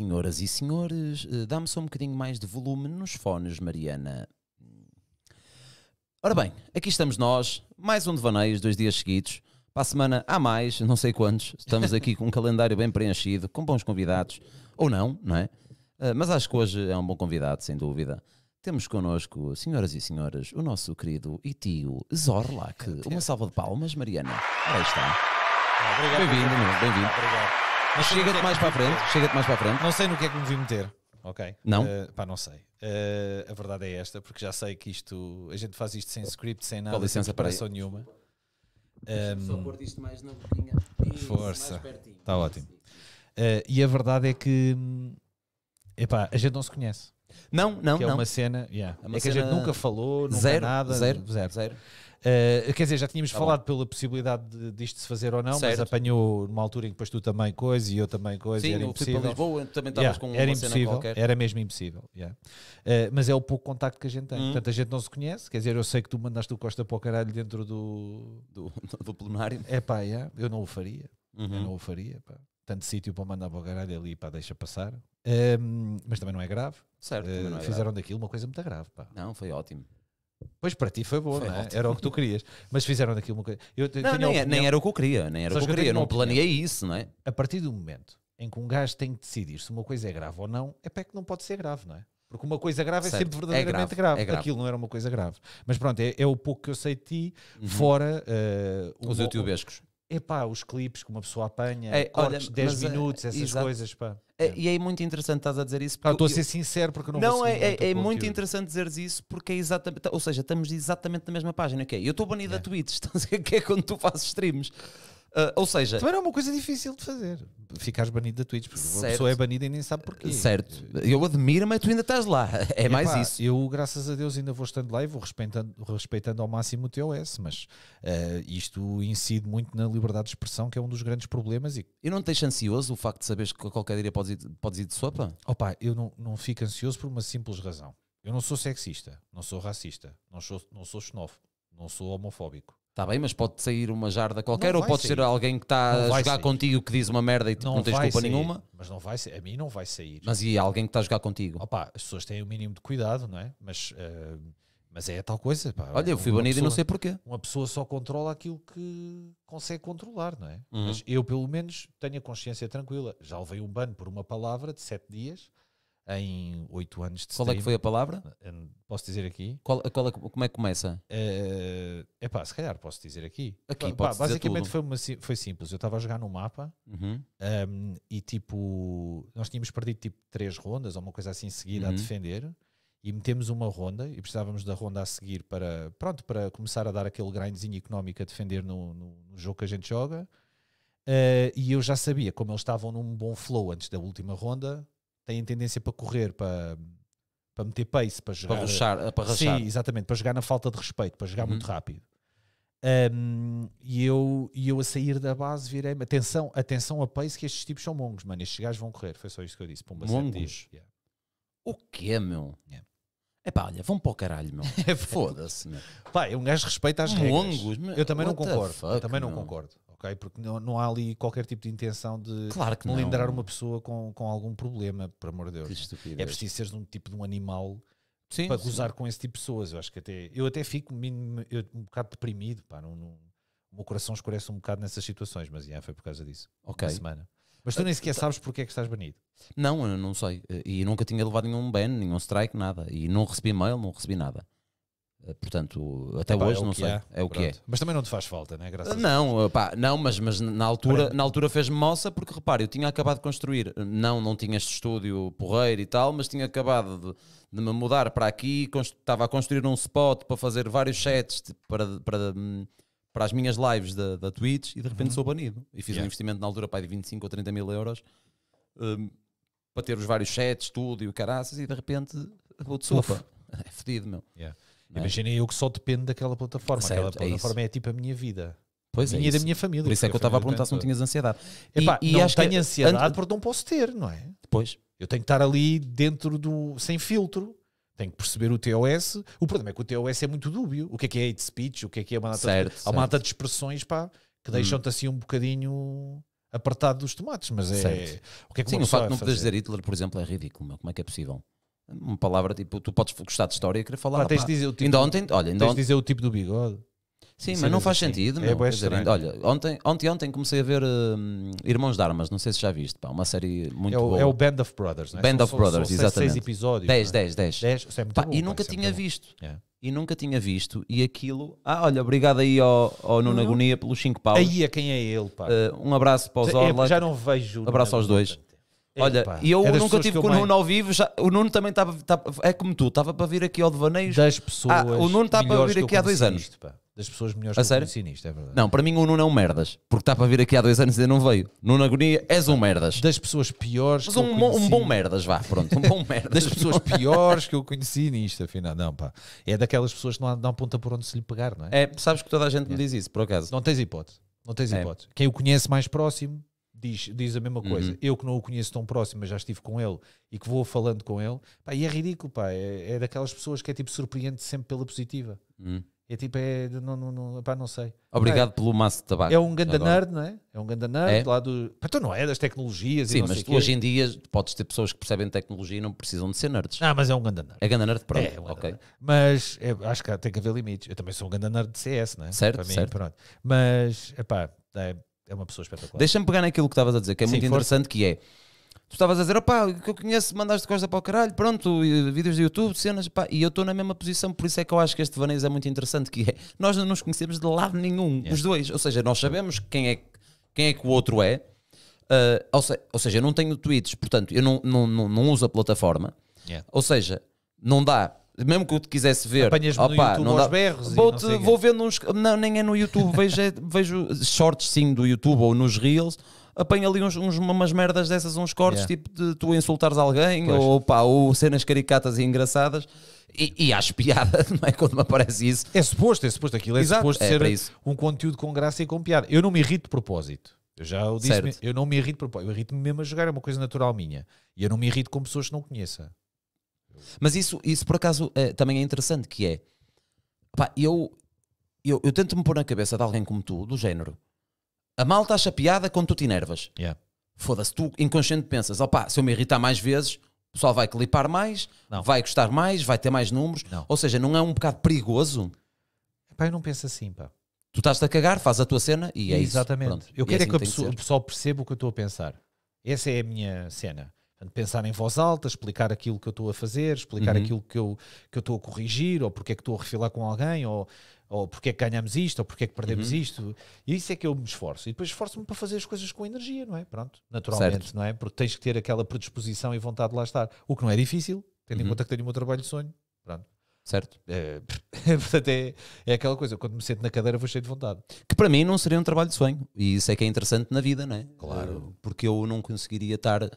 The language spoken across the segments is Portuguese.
Senhoras e senhores, eh, dá-me só um bocadinho mais de volume nos fones, Mariana. Ora bem, aqui estamos nós, mais um devaneio, dois dias seguidos. Para a semana há mais, não sei quantos. Estamos aqui com um calendário bem preenchido, com bons convidados, ou não, não é? Eh, mas acho que hoje é um bom convidado, sem dúvida. Temos connosco, senhoras e senhores, o nosso querido e tio Zorlak. Uma salva de palmas, Mariana. Aí está. Ah, bem-vindo, bem-vindo. Obrigado. Mas chega-te é mais para a frente, chega-te mais para a frente. Não sei no que é que me vi meter. Ok. Não? Uh, pá, não sei. Uh, a verdade é esta, porque já sei que isto. A gente faz isto sem script, sem nada, Com licença, nenhuma. Um, só pôr isto mais na boquinha. força. Está ótimo. Uh, e a verdade é que. Hum, epá, a gente não se conhece. Não, não, que é uma cena, yeah, é, uma é cena... que a gente nunca falou, nunca zero, nada. Zero, zero, zero. Uh, quer dizer, já tínhamos tá falado bom. pela possibilidade de, disto se fazer ou não, certo. mas apanhou numa altura em que depois tu também coisa e eu também coisa. Sim, era impossível. Lisboa também estavas yeah, com era impossível, Era mesmo impossível. Yeah. Uh, mas é o pouco contacto que a gente tem. Hum. Portanto, a gente não se conhece. Quer dizer, eu sei que tu mandaste o Costa para o caralho dentro do. do, do plenário. É pá, yeah, eu não o faria. Uhum. Eu não o faria, pá tanto sítio para mandar para o ali, pá, deixa passar. Um, mas também não é grave. Certo, uh, é ah, fizeram grave. daquilo uma coisa muito grave, pá. Não, foi ótimo. Pois para ti foi bom, foi não é? Era o que tu querias. Mas fizeram daquilo uma coisa. Eu, não, nem, é- nem, era o que eu queria, nem era o que eu queria, não planeei isso, não é? A partir do momento em que um gajo tem que decidir se uma coisa é grave ou não, é pé que não pode ser grave, não é? Porque uma coisa grave é certo. é sempre verdadeiramente é grave, grave. É grave. Aquilo não era uma coisa grave. Mas pronto, é, é o pouco que eu sei de ti, uhum. fora uh, os um, youtubescos. Epá, os clipes que uma pessoa apanha, é, cortes olha, eh, 10 minutos, essas exato. coisas, pá. É, e é muito interessante estás a dizer isso. estou a ser sincero porque não, não vou é, é, é muito é interessante dizeres isso porque é exatamente, ou seja, estamos exatamente na mesma página, ok? É, eu estou banido yeah. a tweets, estás a que é quando tu fazes streams. Uh, ou seja. Também não é uma coisa difícil de fazer. Ficares banido da Twitch, porque certo. a pessoa é banida e nem sabe porquê. Certo. Eu admiro, mas tu ainda estás lá. É e mais pá, isso. Eu, graças a Deus, ainda vou estando lá e vou respeitando, respeitando ao máximo o TOS, mas uh, isto incide muito na liberdade de expressão, que é um dos grandes problemas. E, e não te deixa ansioso o facto de saberes que qualquer dia podes ir, podes ir de sopa? Opa, eu não, não fico ansioso por uma simples razão. Eu não sou sexista, não sou racista, não sou, não sou xenófobo, não sou homofóbico. Está bem, mas pode sair uma jarda qualquer, ou pode sair. ser alguém que está a jogar sair. contigo que diz uma merda e tu não, não tens culpa sair. nenhuma. Mas não vai ser a mim não vai sair. Mas e alguém que está a jogar contigo? Opa, as pessoas têm o mínimo de cuidado, não é? Mas, uh, mas é tal coisa. Pá. Olha, eu fui banido e não sei porquê. Uma pessoa só controla aquilo que consegue controlar, não é? Uhum. Mas eu, pelo menos, tenho a consciência tranquila. Já levei um ban por uma palavra de sete dias em oito anos de Qual stream. é que foi a palavra? Posso dizer aqui? Qual, qual é, como é que começa? É uh, eh, pá, se calhar posso dizer aqui. Aqui, pá, pá Basicamente foi, uma, foi, simples. Eu estava a jogar no mapa uhum. um, ehm, e tipo, nós tínhamos perdido tipo três rondas ou uma coisa assim seguida uhum. a defender e metemos uma ronda e precisávamos da ronda a seguir para, pronto, para começar a dar aquele grindzinho económico a defender no, no, no jogo que a gente joga. Uh, e eu já sabia, como eles estavam num bom flow antes da última ronda, têm tendência para correr, para, para meter pace, para jogar. Para ruxar, eh, para Sim, exatamente, para jogar na falta de respeito, para jogar uhum. muito rápido. Um, e, eu, e eu a sair da base virei -me. atenção, atenção a pace que estes tipos são mongos, mano. Estes gajos vão correr. Foi só isso que eu disse. Pumba, mongos? Yeah. O quê, meu? Yeah. Epá, olha, vão para o caralho, meu. é Foda-se, meu. Pá, é um gajo respeita as Mongos, regras. Meu. Eu também não concordo. Fuck, eu também meu. não concordo ok? Porque não, não há ali qualquer tipo de intenção de claro que melindrar uma pessoa com, com algum problema, por amor de Deus. É preciso seres um tipo de um animal sim, para sim. gozar com esse tipo de pessoas. Eu acho que até eu até fico mínimo, eu, um bocado deprimido, pá, não, não, o meu coração escurece um bocado nessas situações, mas yeah, foi por causa disso. Ok. Uma semana. Mas tu nem ah, sequer tá. sabes porque é que estás banido. Não, eu não sei. E nunca tinha levado nenhum ban, nenhum strike, nada. E não recebi mail, não recebi nada. Eh, portanto, até Epá, hoje é não sei. É, é o que é. Mas também não te faz falta, né? Graças não, pá, não, mas, mas na altura, na altura fez-me moça, porque repare, eu tinha acabado de construir. Não, não tinha este estúdio porreiro e tal, mas tinha acabado de, de me mudar para aqui. Estava a construir um spot para fazer vários sets para, para, hum, para as minhas lives da, da Twitch e de repente uhum. sou banido. E fiz yeah. um investimento na altura pá, de 25 ou 30 mil euros um, para ter os vários sets, tudo e o caraças, e de repente vou de sopa. É fedido, meu. Yeah imaginem é? Imaginei eu que só dependo daquela plataforma. Certo, aquela é plataforma é, é, tipo a minha vida. Pois é minha é e da minha família. Por isso é que eu estava a perguntar se não tinhas ansiedade. Epá, e, e não tenho ansiedade porque não posso ter, não é? Pois. Eu tenho que estar ali dentro do. sem filtro. Tenho que perceber o TOS. O problema é que o TOS é muito dúbio. O que é que é hate speech? O que é que é uma data, certo, de, há uma data de expressões pá, que deixam-te hum. assim um bocadinho apertado dos tomates. Mas é. Certo. O que é que Sim, o facto de não poderes dizer Hitler, por exemplo, é ridículo. Como é que é possível? uma palavra tipo, tu podes gostar de história e querer falar. Pá, tens de tipo dizer o tipo, do bigode. Sim, mas é não faz assim. sentido. É bem dizer, olha, ontem, ontem, ontem comecei a ver hum, Irmãos de Armas, não sei se já viste, pá, uma série muito é o, boa. É o Band of Brothers, não é? Band são, of são, Brothers, são exatamente. Seis, seis episódios. 10, 10, 10. é muito pá, bom, e nunca é tinha visto. É. E nunca tinha visto. E aquilo. Ah, olha, obrigado aí ao, ao Nuno Agonia pelos 5 paus. Aí a é quem é ele, pá. Uh, um abraço para os Orla. já não vejo. Abraço aos dois. Olha, e eu é nunca tive com o Nuno ao vivo. Já, o Nuno também estava. é como tu, estava para vir aqui ao Devaneios. Das pessoas. Ah, o Nuno está para vir aqui há dois anos. Isto, das pessoas melhores a que sério? eu nisto, é verdade. Não, para mim o Nuno é um merdas. Porque está para vir aqui há dois anos e ainda não veio. Nuno Agonia, és um merdas. Das pessoas piores Mas um, um, bom merdas, vá, pronto. Um bom merdas. das pessoas piores que eu conheci nisto, afinal. Não, pá. É daquelas pessoas que não dão ponta por onde se lhe pegar, não é? É, sabes que toda a gente é. me diz isso, por acaso. Não tens hipótese. Não tens é. hipótese. É. Quem o conhece mais próximo diz, diz a mesma coisa. Uhum. Eu que não o conheço tão próximo, mas já estive com ele e que vou falando com ele, pá, e é ridículo, pá. É, é daquelas pessoas que é tipo surpreende sempre pela positiva. Uhum. É tipo, é, não, não, não, pá, não sei. Obrigado é. pelo maço de tabaco. É um ganda nerd, não é? É um ganda nerd é? lá do. Pá, tu então não é das tecnologias Sim, mas tu hoje em dia podes ter pessoas que percebem tecnologia e não precisam de ser nerds. Ah, mas é um ganda nerd. É ganda nerd, pronto. É, um ok. Mas é, acho que tem que haver limites. Eu também sou um ganda nerd de CS, não é? Certo, mim, certo. Pronto. Mas, pá é, é uma pessoa espetacular. Deixa-me pegar naquilo que estavas a dizer, que é Sim, muito força. interessante, que é... Tu estavas a dizer, opá, que eu conheço, mandaste coisa para o caralho, pronto, vídeos de YouTube, cenas, pá, e eu estou na mesma posição, por isso é que eu acho que este vaneio é muito interessante, que é, nós não nos conhecemos de lado nenhum, yeah. os dois, ou seja, nós sabemos quem é, quem é que o outro é, uh, ou, se, ou, seja, eu não tenho tweets, portanto, eu não, não, não, não uso a plataforma, yeah. ou seja, não dá mesmo que eu te quisesse ver, apanhas opa, no YouTube não dá... berros vou, -te, não vou vendo uns, não, nem é no YouTube, vejo, é, vejo shorts sim do YouTube ou nos Reels apanha ali uns, uns, umas merdas dessas, uns cortes, yeah. tipo de tu insultares alguém, ou, pá, ou cenas caricatas e engraçadas. E, e acho piada, não é? Quando me aparece isso. É suposto, é suposto aquilo. É Exato. suposto é, ser um conteúdo com graça e com piada. Eu não me irrito de propósito. Eu já o disse, eu não me irrito de propósito. Eu irrito-me mesmo a jogar, é uma coisa natural minha. E eu não me irrito com pessoas que não conheça. Mas isso, isso por acaso é, também é interessante, que é pá, eu, eu, eu tento-me pôr na cabeça de alguém como tu, do género, a malta acha piada quando tu te enervas. Yeah. Foda-se, tu inconsciente pensas, opá, se eu me irritar mais vezes, o pessoal vai clipar mais, não. vai gostar mais, vai ter mais números. Não. Ou seja, não é um bocado perigoso? Pá, eu não penso assim, pá. Tu estás-te a cagar, faz a tua cena e é Exatamente. isso. Exatamente. Eu quero é assim que, que o pessoal perceba o que eu estou a pensar. Essa é a minha cena. Portanto, pensar em voz alta, explicar aquilo que eu estou a fazer, explicar uhum. aquilo que eu, que eu estou a corrigir, ou porque é que estou a refilar com alguém, ou, ou porque é que ganhamos isto, ou porque é que perdemos uhum. isto. E isso é que eu me esforço. E depois esforço-me para fazer as coisas com energia, não é? Pronto, naturalmente, certo. não é? Porque tens que ter aquela predisposição e vontade de lá estar. O que não é difícil, tendo uhum. em conta que tenho o meu trabalho de sonho. Pronto. Certo. É, portanto, é, é aquela coisa, quando me sento na cadeira vou cheio de vontade. Que para mim não seria um trabalho de sonho. E isso é que é interessante na vida, não é? Claro. Eh, porque eu não conseguiria estar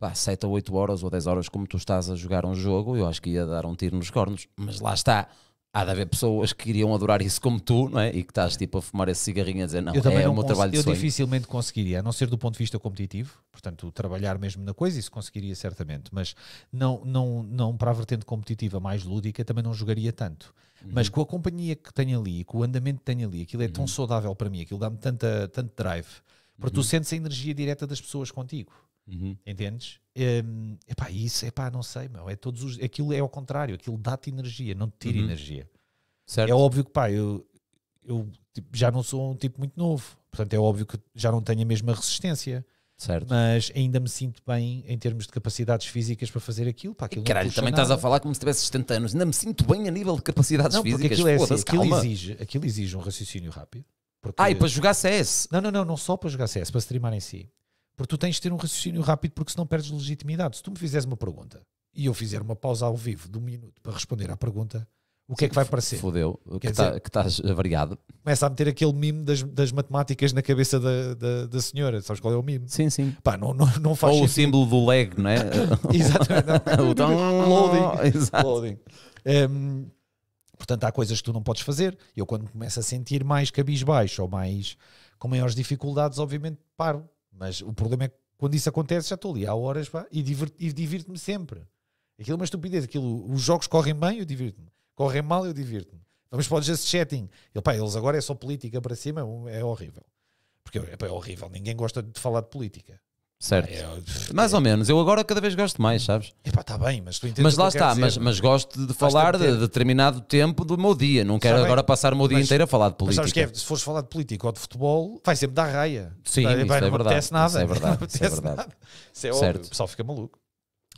pá, 7 ou 8 horas ou 10 horas como tu estás a jogar um jogo, eu acho que ia dar um tiro nos cornos, mas lá está. Há de haver pessoas que iriam adorar isso como tu, não é? E que estás tipo a fumar esse cigarrinho a dizer, não, eu também é não o meu trabalho de Eu dificilmente conseguiria, a não ser do ponto de vista competitivo, portanto, trabalhar mesmo na coisa, isso conseguiria certamente, mas não, não, não para a vertente competitiva mais lúdica também não jogaria tanto. Uhum. Mas com a companhia que tenho ali, com o andamento que tenho ali, aquilo é uhum. tão saudável para mim, aquilo dá-me tanta, tanto drive, porque uhum. tu sentes a energia direta das pessoas contigo. Uhum. Entendes? Um, epá, isso, é pá não sei, meu. É todos os, aquilo é ao contrário, aquilo dá-te energia, não te tira uhum. energia. Certo. É óbvio que, pá, eu, eu tipo, já não sou um tipo muito novo, portanto é óbvio que já não tenho a mesma resistência. Certo. Mas ainda me sinto bem em termos de capacidades físicas para fazer aquilo. Pá, aquilo Caralho, também nada. estás a falar como se tivesse 70 anos. Ainda me sinto bem a nível de capacidades não, físicas. Aquilo, é assim, aquilo, exige, aquilo exige um raciocínio rápido. Porque... Ah, e para jogar CS? Não, não, não, não só para jogar CS, para streamar em si. Porque tu tens de ter um raciocínio rápido, porque senão perdes legitimidade. Se tu me fizeres uma pergunta e eu fizer uma pausa ao vivo de um minuto para responder à pergunta, o que é Sim, é que vai parecer? Fodeu, que tá, estás avariado. Começa a meter aquele mimo das, das matemáticas na cabeça da, da, da, senhora, sabes qual é o mimo? Sim, sim. Pá, não, não, não faz Ou sentido. o símbolo do leg, não é? Exatamente. o tão... Loading. Exato. Loading. Um, portanto, há coisas que tu não podes fazer. Eu quando começo a sentir mais cabisbaixo ou mais com maiores dificuldades, obviamente paro mas o problema é que quando isso acontece, já estou ali há horas pá, e divirto-me divirto sempre. Aquilo é uma estupidez. Aquilo, os jogos correm bem, eu divirto-me. Correm mal, eu divirto-me. Vamos para o just chatting. Ele, pá, eles agora é só política para cima, é horrível. Porque pá, é horrível, ninguém gosta de falar de política. Certo. É, mais é. ou menos. Eu agora cada vez gosto mais, sabes? Epá, está bem, mas tu entendes. Mas lá está, mas, é? mas gosto de falar de determinado tempo do meu dia. Não quero tá agora passar o meu dia mas, inteiro a falar de política. Mas sabes que é, se fores falar de política ou de futebol, vai sempre dar raia. Sim, vai, tá, isso é não é verdade. nada. Isso é verdade. Isso é verdade. Isso é certo. óbvio. O pessoal fica maluco.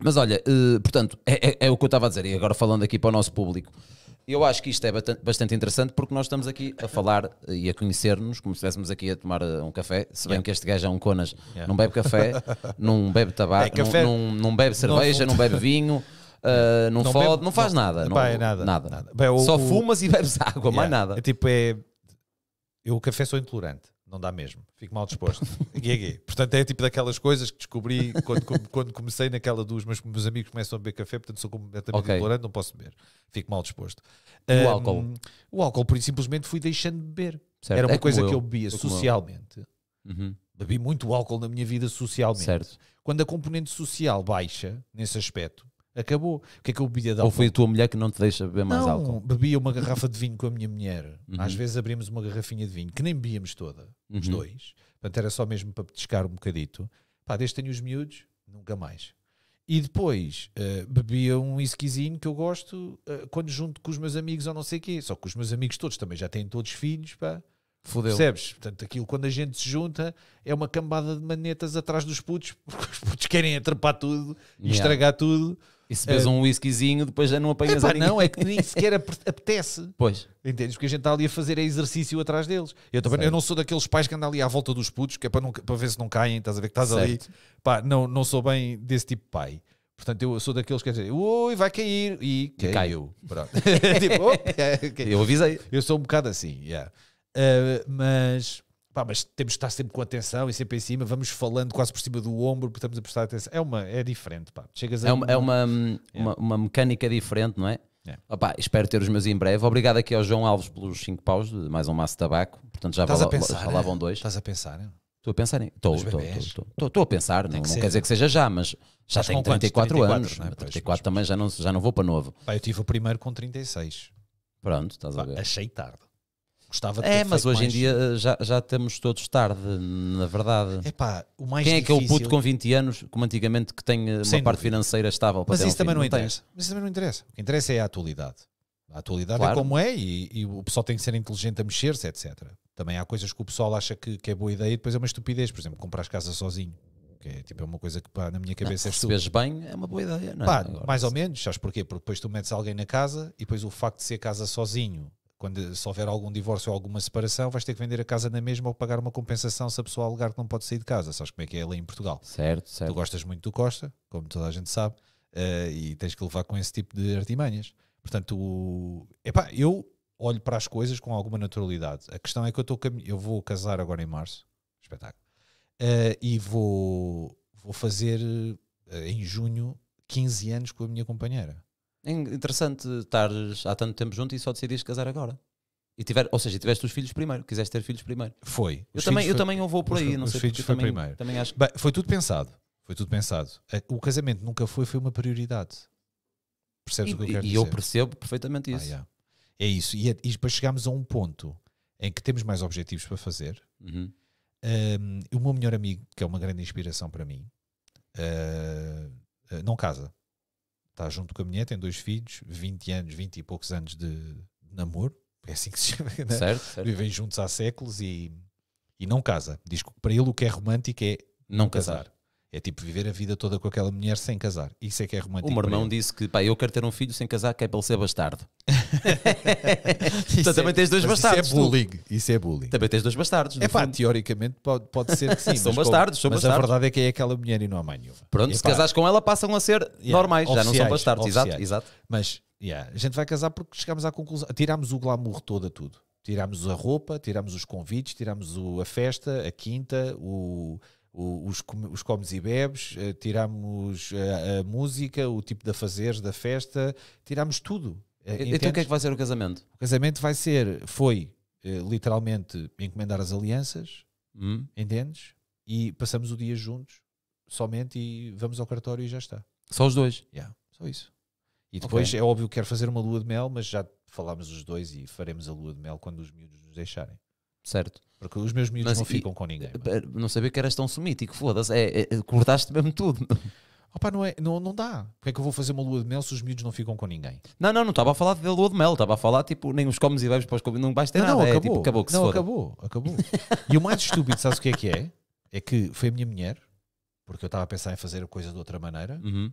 Mas olha, eh, portanto, é, é, é o que eu estava a dizer, e agora falando aqui para o nosso público eu acho que isto é bastante interessante porque nós estamos aqui a falar eh, e a conhecer-nos como se estivéssemos aqui a tomar eh, um café, se bem yeah. que este gajo é um conas, yeah. não bebe café, não bebe tabaco, é, não, não, não, bebe cerveja, não, não bebe vinho. Uh, não, não, fode, bebe, não faz nada, não, é nada, nada. nada. Bem, o, Só fumas o, e bebes água, yeah. mais nada. É tipo, é. Eu o café sou intolerante não dá mesmo, fico mal disposto. Portanto, é tipo daquelas coisas que descobri quando, quando comecei naquela dos mas meus amigos começam a beber café, portanto sou completamente okay. intolerante, não posso beber, fico mal disposto. O um, álcool? O álcool, por simplesmente fui deixando de beber. Certo. Era uma é coisa eu. que eu bebia é socialmente. Uhum. Bebi muito álcool na minha vida socialmente. Certo. Quando a componente social baixa, nesse aspecto, Acabou. O que é que eu bebia de álcool? Ou foi a tua mulher que não te deixa beber mais não, álcool? Bebia uma garrafa de vinho com a minha mulher. Uhum. Às vezes abrimos uma garrafinha de vinho, que nem bebíamos toda, uhum. os dois. Portanto, era só mesmo para petiscar um bocadito. Pá, desde tenho os miúdos, nunca mais. E depois uh, bebia um whiskyzinho que eu gosto uh, quando junto com os meus amigos ou não sei o quê. Só que os meus amigos todos também já têm todos filhos, pá. Fodeu. Percebes? Portanto, aquilo quando a gente se junta é uma cambada de manetas atrás dos putos, porque os putos querem atrapar tudo e yeah. estragar tudo. E se bebes é. um whiskyzinho, depois já não apanhas a ninguém. Não, é que nem sequer apetece. Pois. Entendes? Porque a gente está ali a fazer é exercício atrás deles. Eu também eu não sou daqueles pais que andam ali à volta dos putos, que é para, não, para ver se não caem, estás a ver que estás certo. ali. Pá, não, não sou bem desse tipo de pai. Portanto, eu sou daqueles que dizer ui, vai cair, e caiu. caiu. Pronto. tipo, oh, okay. Eu avisei. Eu sou um bocado assim, yeah. Uh, mas Pá, mas temos de estar sempre com atenção e sempre em cima, vamos falando quase por cima do ombro, porque estamos a prestar atenção. É, uma, é diferente, pá. Chegas é uma, um... é uma, é. uma, uma, mecânica diferente, não é? é. Opa, espero ter os meus em breve. Obrigado aqui ao João Alves pelos 5 paus, mais um maço de tabaco. Portanto, já falavam é? dois. Estás a pensar? É? Estou a pensar, estou, estou, a pensar, não, que não quer dizer que seja já, mas já tenho 34, 34 anos, não é? 34 pois, também pois. Já, não, já não vou para novo. Pá, eu tive o primeiro com 36. Pronto, estás Pá, a ver. Achei tarde gostava de é, ter É, mas hoje mais... em dia eh, já, já estamos todos tarde, na verdade. Epá, o mais Quem difícil... é que é o puto com 20 anos, como antigamente, que tem eh, uma parte financeira estável para Mas isso também não, interessa. Mas isso também não interessa. O que interessa é a atualidade. A atualidade é claro. é como é e, e, o pessoal tem que ser inteligente a mexer-se, etc. Também há coisas que o pessoal acha que, que é boa ideia e depois é uma estupidez. Por exemplo, comprar as casas sozinho que é tipo é uma coisa que pá, na minha cabeça não, é estúpida. Se bem, é uma boa ideia, não é? pá, mais ou menos, sabes porquê? Porque depois tu metes alguém na casa e depois o facto de ser casa sozinho quando se houver algum divórcio ou alguma separação, vais ter que vender a casa na mesma ou pagar uma compensação se a pessoa alegar que não pode sair de casa. Sabes como é que é a lei em Portugal? Certo, certo. Tu gostas muito do Costa, como toda a gente sabe, uh, e tens que levar com esse tipo de artimanhas. Portanto, Epá, eu olho para as coisas com alguma naturalidade. A questão é que eu, eu vou casar agora em março, espetáculo, uh, e vou, vou fazer uh, em junho 15 anos com a minha companheira. É interessante estares há tanto tempo junto e só decidiste casar agora. E tiver, ou seja, tiveste os filhos primeiro, quiseste ter filhos primeiro. Foi. Eu também, eu foi, também não vou por aí, os, não os sei filhos foi também, primeiro. Também acho que... Bem, foi tudo pensado. Foi tudo pensado. É, o casamento nunca foi, foi uma prioridade. Percebes e, o que eu quero e dizer? E eu percebo perfeitamente ah, isso. Ah, yeah. É isso. E, é, e depois chegámos a um ponto em que temos mais objetivos para fazer. Uhum. Um, o meu melhor amigo, que é uma grande inspiração para mim, uh, não casa está junto com a mulher, tem dois filhos, 20 anos, 20 e poucos anos de, de namoro, é assim que se chama, né? certo, certo. vivem juntos há séculos e, e não casa. Diz que para ele o que é romântico é não casar. casar. É tipo viver a vida toda com aquela mulher sem casar. Isso é que é romântico. O meu irmão disse que, pá, eu quero ter um filho sem casar, que é para ele ser bastardo. então também é, tens dois bastardos. Isso é bullying. Tu. Isso é bullying. Também tens dois bastardos. É pá, fundo. teoricamente pode, pode ser que sim. são bastardos, como, são mas bastardos. Mas a verdade é que é aquela mulher e não há mãe nenhuma. Pronto, e, se pá, casares com ela passam a ser yeah, normais, já não são bastardos. Exato, exato. Mas yeah, a gente vai casar porque chegámos à conclusão, tirámos o glamour todo a tudo. Tirámos a roupa, tirámos os convites, tirámos a festa, a quinta, o os os, os comes e bebes, uh, tiramos a, eh, a, música, o tipo de fazeres da festa, tiramos tudo. Uh, então o que é que vai ser o casamento? O casamento vai ser, foi uh, literalmente encomendar as alianças, hum. entendes? E passamos o dia juntos, somente, e vamos ao cartório e já está. Só os dois? Yeah, só isso. E depois okay. é óbvio que quero fazer uma lua de mel, mas já falámos os dois e faremos a lua de mel quando os miúdos nos deixarem. Certo. Porque os meus miúdos Mas não e, ficam com ninguém. Não é? eh, sabia que eras tão sumítico, foda-se. É, é, cortaste mesmo tudo. Opa, não, é, não, não dá. Porque é que eu vou fazer uma lua de mel se os miúdos não ficam com ninguém? Não, não, não estava a falar da lua de mel, estava a falar tipo, nem os comes e bebes para os comes, não basta não, nada. Não, acabou. É, tipo, acabou que não, acabou, acabou. e o mais estúpido, sabes o que é que é? É que foi a minha mulher, porque eu estava a pensar em fazer a coisa de outra maneira. Uhum.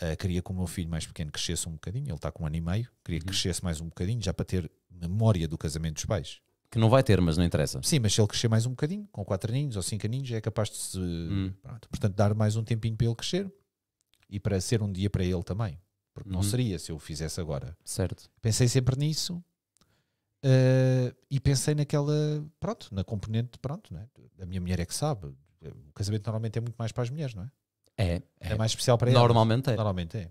Uh, queria que o meu filho mais pequeno crescesse um bocadinho, ele está com um ano e meio, queria que uhum. crescesse mais um bocadinho, já para ter memória do casamento dos pais. Que não vai ter, mas não interessa. Sim, mas se ele crescer mais um bocadinho, com 4 aninhos ou 5 aninhos, é capaz de se. Hum. Pronto, portanto, dar mais um tempinho para ele crescer e para ser um dia para ele também. Porque não uhum. seria se eu o fizesse agora. Certo. Pensei sempre nisso uh, e pensei naquela. Pronto, na componente. Pronto, né? a minha mulher é que sabe. O casamento normalmente é muito mais para as mulheres, não é? É. É, é mais especial para elas. Normalmente é. Normalmente é.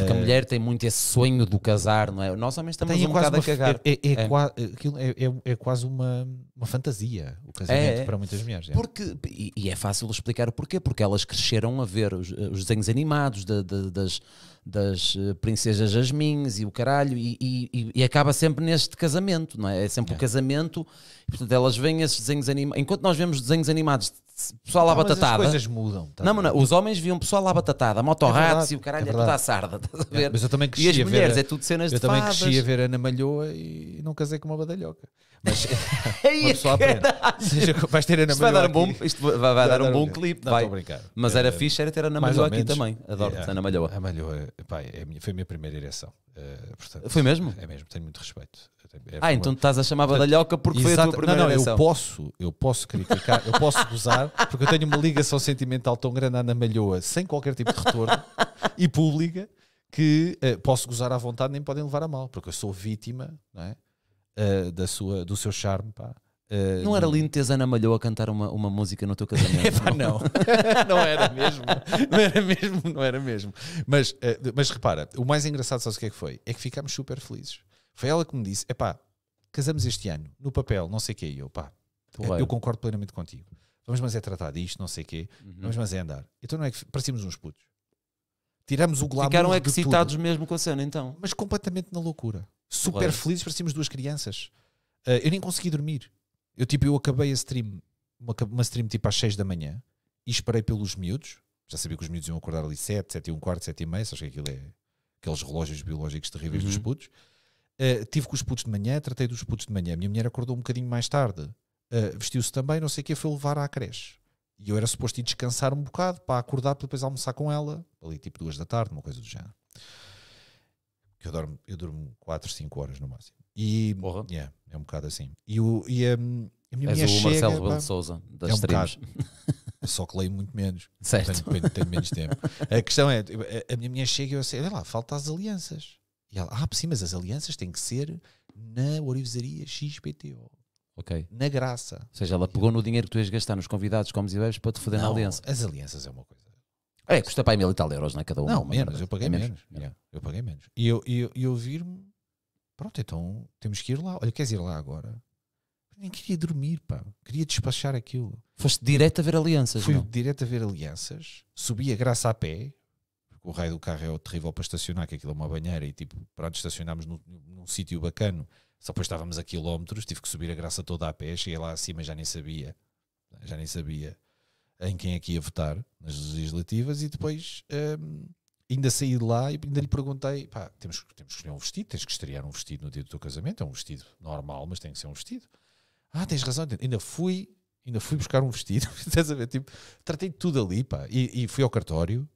Porque a mulher tem muito esse sonho do casar, não é? Nós homens estamos um bocado a cagar. É, é é. é, é, é. quase uma, uma fantasia o casamento é, para muitas mulheres. Porque, e, é fácil explicar o porquê, porque elas cresceram a ver os, os desenhos animados das das eh, princesas jasmins e o caralho, e, e, e acaba sempre neste casamento, não é? É sempre o é. casamento, e, portanto elas veem esses desenhos animados. Enquanto nós vemos desenhos animados, pessoal lá não, batatada. as coisas mudam. Tá não, não, os homens viam pessoal lá batatada, motorratos é e o caralho é, é tudo à sarda, estás a é, ver? mas eu também cresci e as mulheres, a ver, é tudo cenas eu de Eu também fadas. cresci a ver Ana Malhoa e não casei com uma badalhoca. Mas isso é pessoa aprende. vais ter Ana Maria. Vai dar um bom, isto vai, dar, um bom clipe. Não, brincar. Mas era uh, fixe, era ter a Ana Malhoa aqui também. Adoro a Ana Malhoa. A Malhoa, pai, foi a minha primeira ereção. Eh, foi mesmo? É mesmo, tenho muito respeito. É ah, então estás a chamar badalhoca porque exato, foi a tua primeira Não, não, eu posso, eu posso criticar, eu posso gozar, porque eu tenho uma ligação sentimental tão grande à Ana Malhoa, sem qualquer tipo de retorno, e pública, que uh, posso gozar à vontade, nem podem levar a mal, porque eu sou vítima, não é? uh, da sua, do seu charme, pá. Uh, não era lindo teres Ana Malhou a cantar uma, uma música no teu casamento? Epá, não. não era mesmo. Não era mesmo, não era mesmo. Mas, uh, mas repara, o mais engraçado, sabes o que é que foi? É que ficámos super felizes. Foi ela que me disse: epá, casamos este ano, no papel, não sei o quê. E é eu, pá, eu concordo plenamente contigo. Vamos, mas é tratar disto, não sei o quê. Uhum. Vamos, mas é andar. Então não é que parecíamos uns putos. Tiramos o glamour Ficaram excitados mesmo com a cena, então. Mas completamente na loucura super claro. felizes, parecíamos duas crianças. Uh, eu nem consegui dormir. Eu, tipo, eu acabei a stream, uma, uma stream tipo às 6 da manhã e esperei pelos miúdos. Já sabia que os miúdos iam acordar ali 7, 7 e um quarto, 7 e meia. Acho que aquilo é aqueles relógios biológicos terríveis uhum. dos putos. Uh, tive com os putos de manhã, tratei dos putos de manhã. Minha mulher acordou um bocadinho mais tarde, uh, vestiu-se também, não sei o que, foi levar à creche. E eu era suposto ir descansar um bocado para acordar para depois almoçar com ela, ali tipo duas da tarde, uma coisa do género que eu dormo, eu durmo 4, 5 horas no máximo. E Porra. Yeah, é um bocado assim. E, o, e a, a minha És o chega, Marcelo Rebelo de Souza das é um Bocado, só que leio muito menos. Certo. Tenho, tenho, menos tempo. A questão é, tipo, a, minha mulher chega e eu sei assim, olha lá, falta as alianças. E ela, ah, sim, mas as alianças têm que ser na Orivesaria XPTO. Ok. Na graça. Ou seja, ela pegou no dinheiro que tu ias gastar nos convidados, comes e bebes para te foder Não, na aliança. As alianças é uma coisa. É, custa para aí mil e tal euros, não é? Cada um. Não, menos, eu paguei é menos. menos. Yeah, eu paguei menos. E eu, eu, eu vir-me, pronto, então temos que ir lá. Olha, queres ir lá agora? Nem queria dormir, pá. Queria despachar aquilo. Foste direto a ver alianças, Fui não? direto a ver alianças, subia graça a pé, porque o raio do carro é terrível para estacionar, que aquilo é uma banheira, e tipo, pronto, estacionámos num, num sítio bacano, só depois estávamos a quilómetros, tive que subir a graça toda a pé, cheguei lá acima já nem sabia. Já nem sabia em quem é que ia votar nas legislativas e depois um, ainda saí de lá e ainda lhe perguntei: pá, temos, temos que escolher um vestido, tens que estrear um vestido no dia do teu casamento, é um vestido normal, mas tem que ser um vestido. Ah, tens razão, ainda fui, ainda fui buscar um vestido, estás a ver? Tipo, tratei de tudo ali, pá, e, e fui ao cartório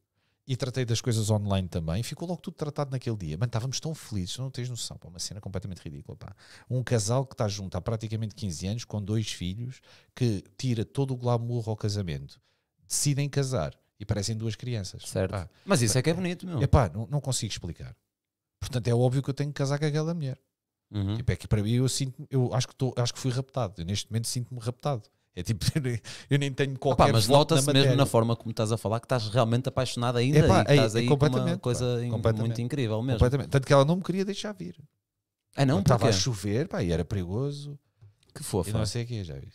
e tratei das coisas online também. Ficou logo tudo tratado naquele dia. Mano, estávamos tão felizes, não tens noção. Pá, uma cena completamente ridícula. Pá. Um casal que está junto há praticamente 15 anos, com dois filhos, que tira todo o glamour ao casamento, decidem casar e parecem duas crianças. Certo. Pá, Mas isso é que é bonito, meu. Epá, não, não consigo explicar. Portanto, é óbvio que eu tenho que casar com aquela mulher. Uhum. Tipo, é que para mim eu sinto, eu acho que, tô, acho que fui raptado. Eu neste momento sinto-me raptado. É tipo, eu nem, eu nem tenho qualquer. Ah, pá, mas nota-se mesmo na forma como estás a falar que estás realmente apaixonada ainda é, e estás é aí com uma coisa pá, muito incrível mesmo. Completamente. Tanto que ela não me queria deixar vir. Ah, não? Estava a chover pá, e era perigoso. Que fofa. não sei o que, já vi.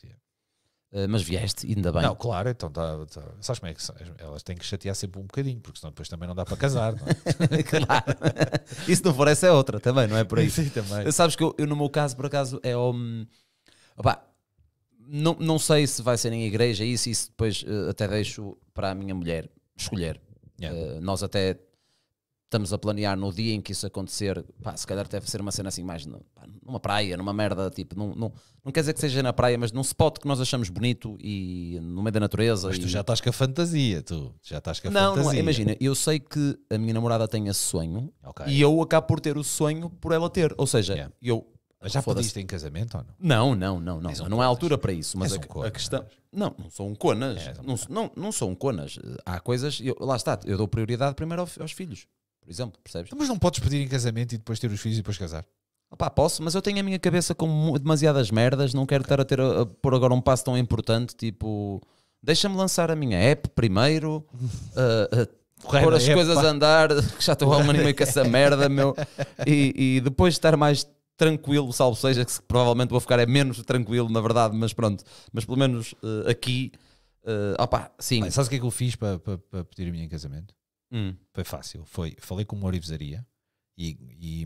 Uh, mas vieste, ainda bem. Não, claro, então tá, tá. sabes como é que são? elas têm que chatear sempre um bocadinho, porque senão depois também não dá para casar, não é? claro. E se não for essa é outra também, não é por aí? Sim, também. Sabes que eu, eu no meu caso, por acaso, é o hum, Opa, não, não sei se vai ser em igreja, isso, isso depois uh, até deixo para a minha mulher escolher. Yeah. Uh, nós até estamos a planear no dia em que isso acontecer, pá, se calhar deve ser uma cena assim mais numa praia, numa merda, tipo, não, não, não quer dizer que seja na praia, mas num spot que nós achamos bonito e no meio da natureza. Mas tu e... já estás com a fantasia, tu já estás com a não, fantasia. Não, imagina, eu sei que a minha namorada tem esse sonho okay. e eu acabo por ter o sonho por ela ter, ou seja, yeah. eu mas já pediste em casamento ou não? Não, não, não, não. Um não há é altura para isso. Mas é, a, um conas, a, questão. Não, é? não sou um conas. não, não, não sou um conas. Há coisas. Eu, lá está, eu dou prioridade primeiro aos, filhos, por exemplo, percebes? Então, mas não podes pedir em casamento e depois ter os filhos e depois casar? Opá, posso, mas eu tenho a minha cabeça com demasiadas merdas. Não quero estar a, ter a, a pôr agora um passo tão importante. Tipo, deixa-me lançar a minha app primeiro. uh, uh, Correr pôr as coisas a andar, que já estou há um ano e meio com essa merda, meu, e, e depois estar mais tranquilo, salvo seja, que provavelmente vou ficar é menos tranquilo, na verdade, mas pronto. Mas pelo menos uh, aqui. Uh, opa, sim. sabe o que é que eu fiz para, para, pedir a minha em casamento? Hum. Foi fácil. Foi, falei com uma orivesaria e, e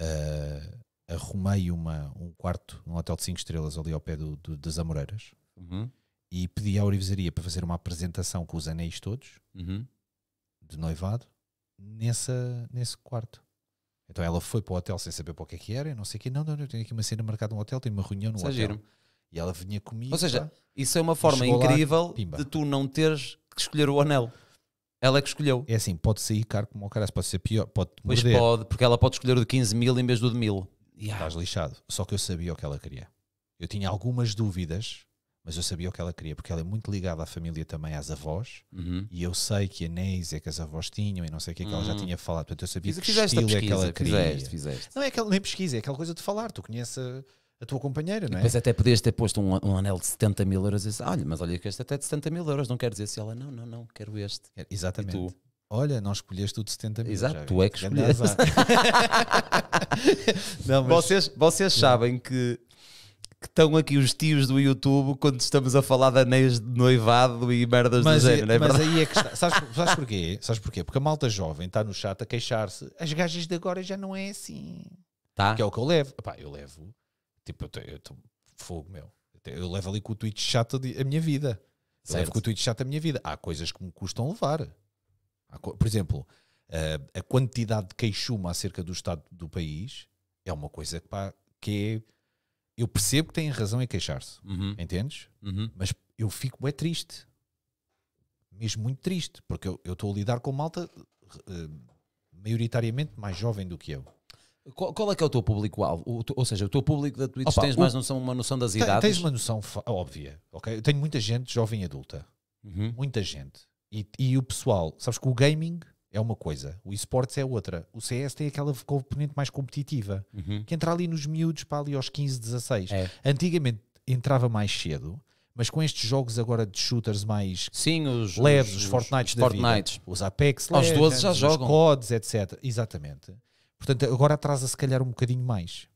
uh, arrumei uma, um quarto num hotel de 5 estrelas ali ao pé do, do das Amoreiras uhum. e pedi à orivesaria para fazer uma apresentação com os anéis todos uhum. de noivado nessa, nesse quarto. Então ela foi para o hotel sem saber para o que é que era, não sei o que, não, não, eu tenho aqui uma cena marcada no hotel, tenho uma reunião no é hotel. e ela vinha comigo. Ou seja, isso é uma forma incrível lá, de tu não teres que escolher o anel. Ela é que escolheu. É assim, pode sair caro como o caralho, pode ser pior, pode Pois morder. pode, porque ela pode escolher o de 15 mil em vez do de mil. Yeah. Estás lixado. Só que eu sabia o que ela queria. Eu tinha algumas dúvidas mas eu sabia o que ela queria, porque ela é muito ligada à família também, às avós, uhum. e eu sei que anéis é que as avós tinham e não sei o que é que ela já uhum. tinha falado, portanto eu sabia Fiz, que estilo pesquisa, é que ela queria. Fizeste, fizeste. Não é aquela, nem pesquisa, é aquela coisa de falar, tu conheces a, a tua companheira, não é? Mas até podias ter posto um, um, anel de 70 mil euros e disse, olha, mas olha que este até é de 70 mil euros, não quer dizer se ela, não, não, não, quero este. É, exatamente. E tu? Olha, não escolheste o de 70 mil. Exato, tu é que escolheste. não, mas... vocês, vocês sabem que que estão aqui os tios do YouTube quando estamos a falar de anéis de noivado e merdas mas do é, género, é Mas verdade? aí é que está. Sabes, sabes, porquê? Sabes porquê? Porque a malta jovem está no chat a queixar-se. As gajas de agora já não é assim. Tá. Que é o que eu levo. Epá, eu levo. Tipo, eu estou fogo, meu. Eu levo ali com o Twitch chato a minha vida. Eu levo com o Twitch chato a minha vida. Há coisas que me custam levar. Por exemplo, a, eh, a quantidade de queixuma acerca do estado do país é uma coisa que, pá, que é eu percebo que têm razão em queixar-se, uhum. entendes? Uhum. Mas eu fico é triste, mesmo muito triste, porque eu estou a lidar com malta uh, maioritariamente mais jovem do que eu. Qual, qual, é que é o teu público-alvo? Ou seja, o teu público da Twitch Opa, tens o, mais noção, uma noção das tem, idades? Tens uma noção óbvia, ok? Eu tenho muita gente jovem e adulta, uhum. muita gente. E, e o pessoal, sabes que o gaming é uma coisa, o esportes é outra. O CS tem aquela componente mais competitiva, uhum. que entra ali nos miúdos para ali aos 15, 16. É. Antigamente entrava mais cedo, mas com estes jogos agora de shooters mais Sim, os, leves, os, os Fortnites os da Fortnites. vida, os Apex, 12 já os jogam. Os CODs, etc. Exatamente. Portanto, agora atrasa se calhar um bocadinho mais.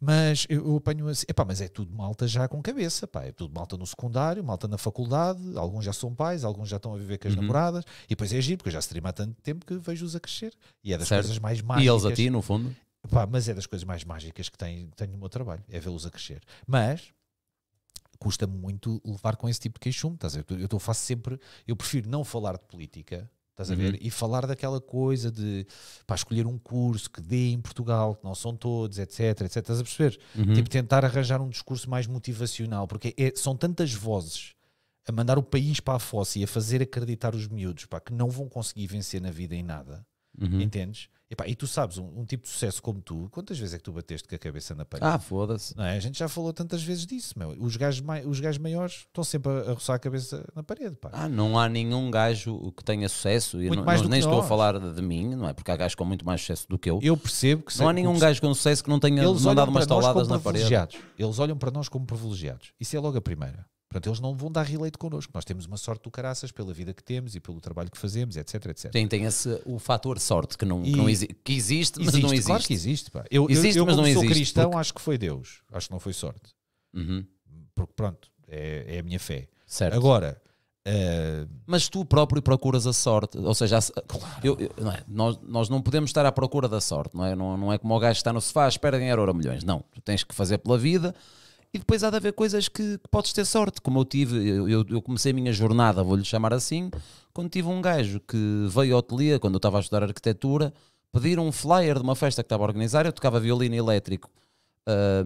Mas eu, eu apanho assim, epá, mas é tudo malta já com cabeça, pá, é tudo malta no secundário, malta na faculdade, alguns já são pais, alguns já estão a viver com as uhum. namoradas, e depois é giro, porque eu já stream há tanto tempo que vejo-os a crescer, e é das certo. coisas mais mágicas. E eles a ti, no fundo? Epá, mas é das coisas mais mágicas que tenho, tenho no meu trabalho, é vê-los a crescer. Mas, custa me muito levar com esse tipo de queixume. Estás a ver? Eu, eu faço sempre, eu prefiro não falar de política Estás a ver? Uhum. E falar daquela coisa de pá, escolher um curso que dê em Portugal, que não são todos, etc, etc. Estás a perceber? Uhum. Tipo, tentar arranjar um discurso mais motivacional, porque é, são tantas vozes a mandar o país para a fossa e a fazer acreditar os miúdos pá, que não vão conseguir vencer na vida em nada uhum. entendes? e tu sabes, um, um, tipo de sucesso como tu, quantas vezes é que tu bateste com a cabeça na parede? Ah, foda-se. É? A gente já falou tantas vezes disso, meu. Os gajos, mai, os gajos maiores estão sempre a, a roçar a cabeça na parede, pá. Ah, não há nenhum gajo que tenha sucesso. Muito mais não, nem estou nós. a falar de, de, mim, não é? Porque há gajos com muito mais sucesso do que eu. Eu percebo que... Não sei, há nenhum gajo com sucesso que não tenha mandado umas tauladas na parede. Eles olham para nós como privilegiados. Isso é logo a primeira. Portanto, eles não vão dar releito connosco. Nós temos uma sorte do caraças pela vida que temos e pelo trabalho que fazemos, etc, etc. Tem, tem esse, o fator sorte que, não, que, não exi que existe, mas existe, não existe. Claro que existe. Pá. Eu, existe, eu, eu mas não sou existe, cristão, porque... acho que foi Deus. Acho que não foi sorte. Uhum. Porque, pronto, é, é, a minha fé. Certo. Agora... Uh... Mas tu próprio procuras a sorte, ou seja, Claro. Eu, não é? nós, nós não podemos estar à procura da sorte, não é? Não, não é como o gajo que está no sofá à espera de ganhar ouro milhões, não, tu tens que fazer pela vida, e depois há de haver coisas que, que podes ter sorte, como eu tive, eu, eu comecei a minha jornada, vou-lhe chamar assim, quando tive um gajo que veio ao ateliê, quando eu estava a estudar arquitetura, pedir um flyer de uma festa que estava a organizar, eu tocava violino elétrico,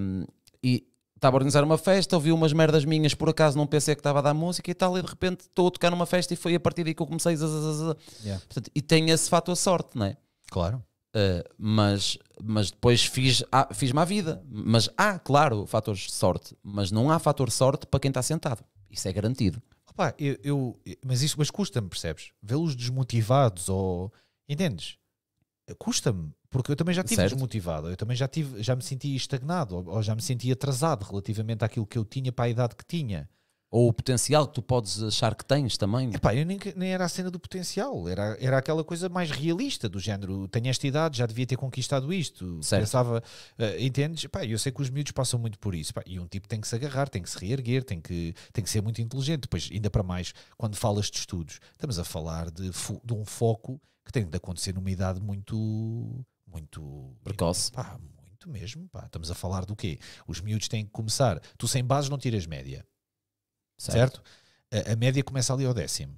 um, e estava a organizar uma festa, ouvi umas merdas minhas, por acaso não pensei que estava a dar música e tal, e de repente estou a tocar numa festa e foi a partir daí que eu comecei Yeah. Portanto, e tem esse fato a sorte, não é? Claro. Uh, mas, mas depois fiz, ah, fiz-me vida. Mas há, claro, fatores de sorte, mas não há fator de sorte para quem está sentado. Isso é garantido. Opa, eu, eu mas isso mas custa-me, percebes? Vê-los desmotivados ou. Entendes? Custa-me, porque eu também já estive desmotivado, eu também já, tive, já me senti estagnado ou, ou já me senti atrasado relativamente àquilo que eu tinha para a idade que tinha. Ou o potencial que tu podes achar que tens também? Epá, eu nem, nem era a cena do potencial, era, era aquela coisa mais realista, do género, tenho esta idade, já devia ter conquistado isto. Certo. Pensava, uh, entendes? Epá, eu sei que os miúdos passam muito por isso. Epá, e um tipo tem que se agarrar, tem que se reerguer, tem que, tem que ser muito inteligente. Pois ainda para mais, quando falas de estudos, estamos a falar de, de um foco que tem de acontecer numa idade muito... Muito... Precoce. muito mesmo. Estamos a falar do quê? Os miúdos têm que começar. Tu sem bases não tiras média certo? certo? A, a, média começa ali ao décimo.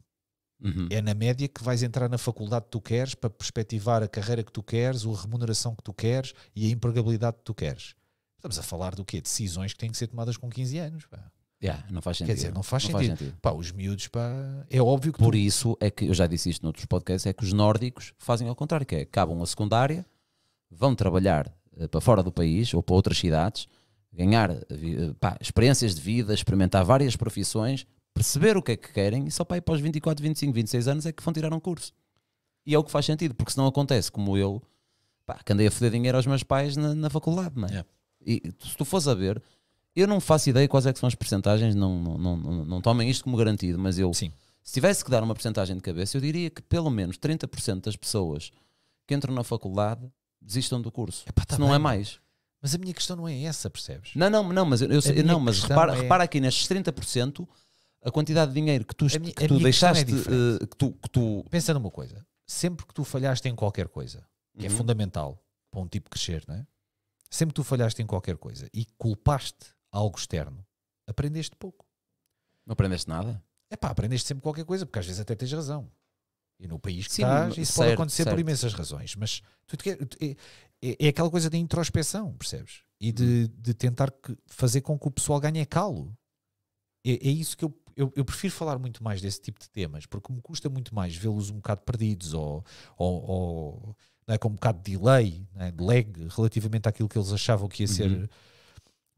Uhum. É na média que vais entrar na faculdade que tu queres para perspectivar a carreira que tu queres, a remuneração que tu queres e a empregabilidade que tu queres. Estamos a falar do quê? Decisões que têm que ser tomadas com 15 anos. Pá. Yeah, não faz sentido. Quer dizer, não faz não sentido. Faz sentido. Pá, os miúdos, pá, é óbvio que. Por tu... isso é que, eu já disse isto noutros podcasts, é que os nórdicos fazem ao contrário, que é, acabam a secundária, vão trabalhar eh, para fora do país ou para outras cidades, ganhar eh, pá, experiências de vida, experimentar várias profissões, perceber o que é que querem e só para ir para os 24, 25, 26 anos é que vão tirar um curso. E é o que faz sentido, porque se não acontece como eu, pá, que andei a foder dinheiro aos meus pais na, na faculdade, não é? Yeah. E se tu fores a ver, eu não faço ideia quais é que são as percentagens, não, não, não, não, não tomem isto como garantido, mas eu, Sim. se tivesse que dar uma percentagem de cabeça, eu diria que pelo menos 30% das pessoas que entram na faculdade desistam do curso. Epá, tá se não é bem. é mais. Mas a minha questão não é essa, percebes? Não, não, não, mas, eu, eu não, mas repara, é... repara aqui, nestes 30%, a quantidade de dinheiro que tu, minha, que tu é deixaste. É uh, que, tu, que tu... Pensa numa coisa: sempre que tu falhaste em qualquer coisa, que é uhum. é fundamental para um tipo crescer, não é? Sempre que tu falhaste em qualquer coisa e culpaste algo externo, aprendeste pouco. Não aprendeste nada? É pá, aprendeste sempre qualquer coisa, porque às vezes até tens razão. E no país que Sim, estás, isso certo, pode acontecer certo. por imensas razões. Mas tu te quer, é, é, aquela coisa da introspeção, percebes? E de, uhum. de tentar que, fazer com que o pessoal ganhe é calo. É, é isso que eu, eu, eu, prefiro falar muito mais desse tipo de temas, porque me custa muito mais vê-los um bocado perdidos ou, ou, ou é, com um bocado de delay, é? de lag relativamente àquilo que eles achavam que ia ser uhum.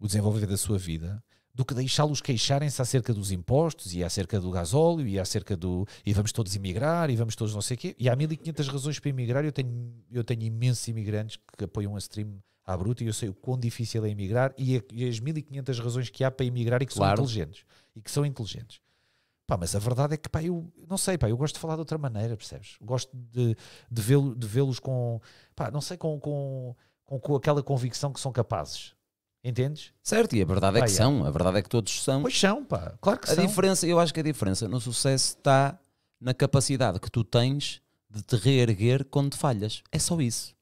o desenvolver da sua vida do que deixá-los queixarem-se acerca dos impostos e acerca do gasóleo e acerca do. e vamos todos emigrar e vamos todos não sei o quê. E há 1500 razões para emigrar. Eu tenho, eu tenho imensos imigrantes que apoiam a stream à bruta e eu sei o quão difícil é emigrar e, a, e as 1500 razões que há para emigrar e que claro. são inteligentes. E que são inteligentes. Pá, mas a verdade é que, pá, eu não sei, pá, eu gosto de falar de outra maneira, percebes? Gosto de, de vê-los vê com, pá, não sei, com, com, com, com aquela convicção que são capazes Entendes? Certo, e a verdade ah, é que é. são, a verdade é que todos são. Pois são, pá, claro que a são. diferença, eu acho que a diferença no sucesso está na capacidade que tu tens de te reerguer quando te falhas. É só isso.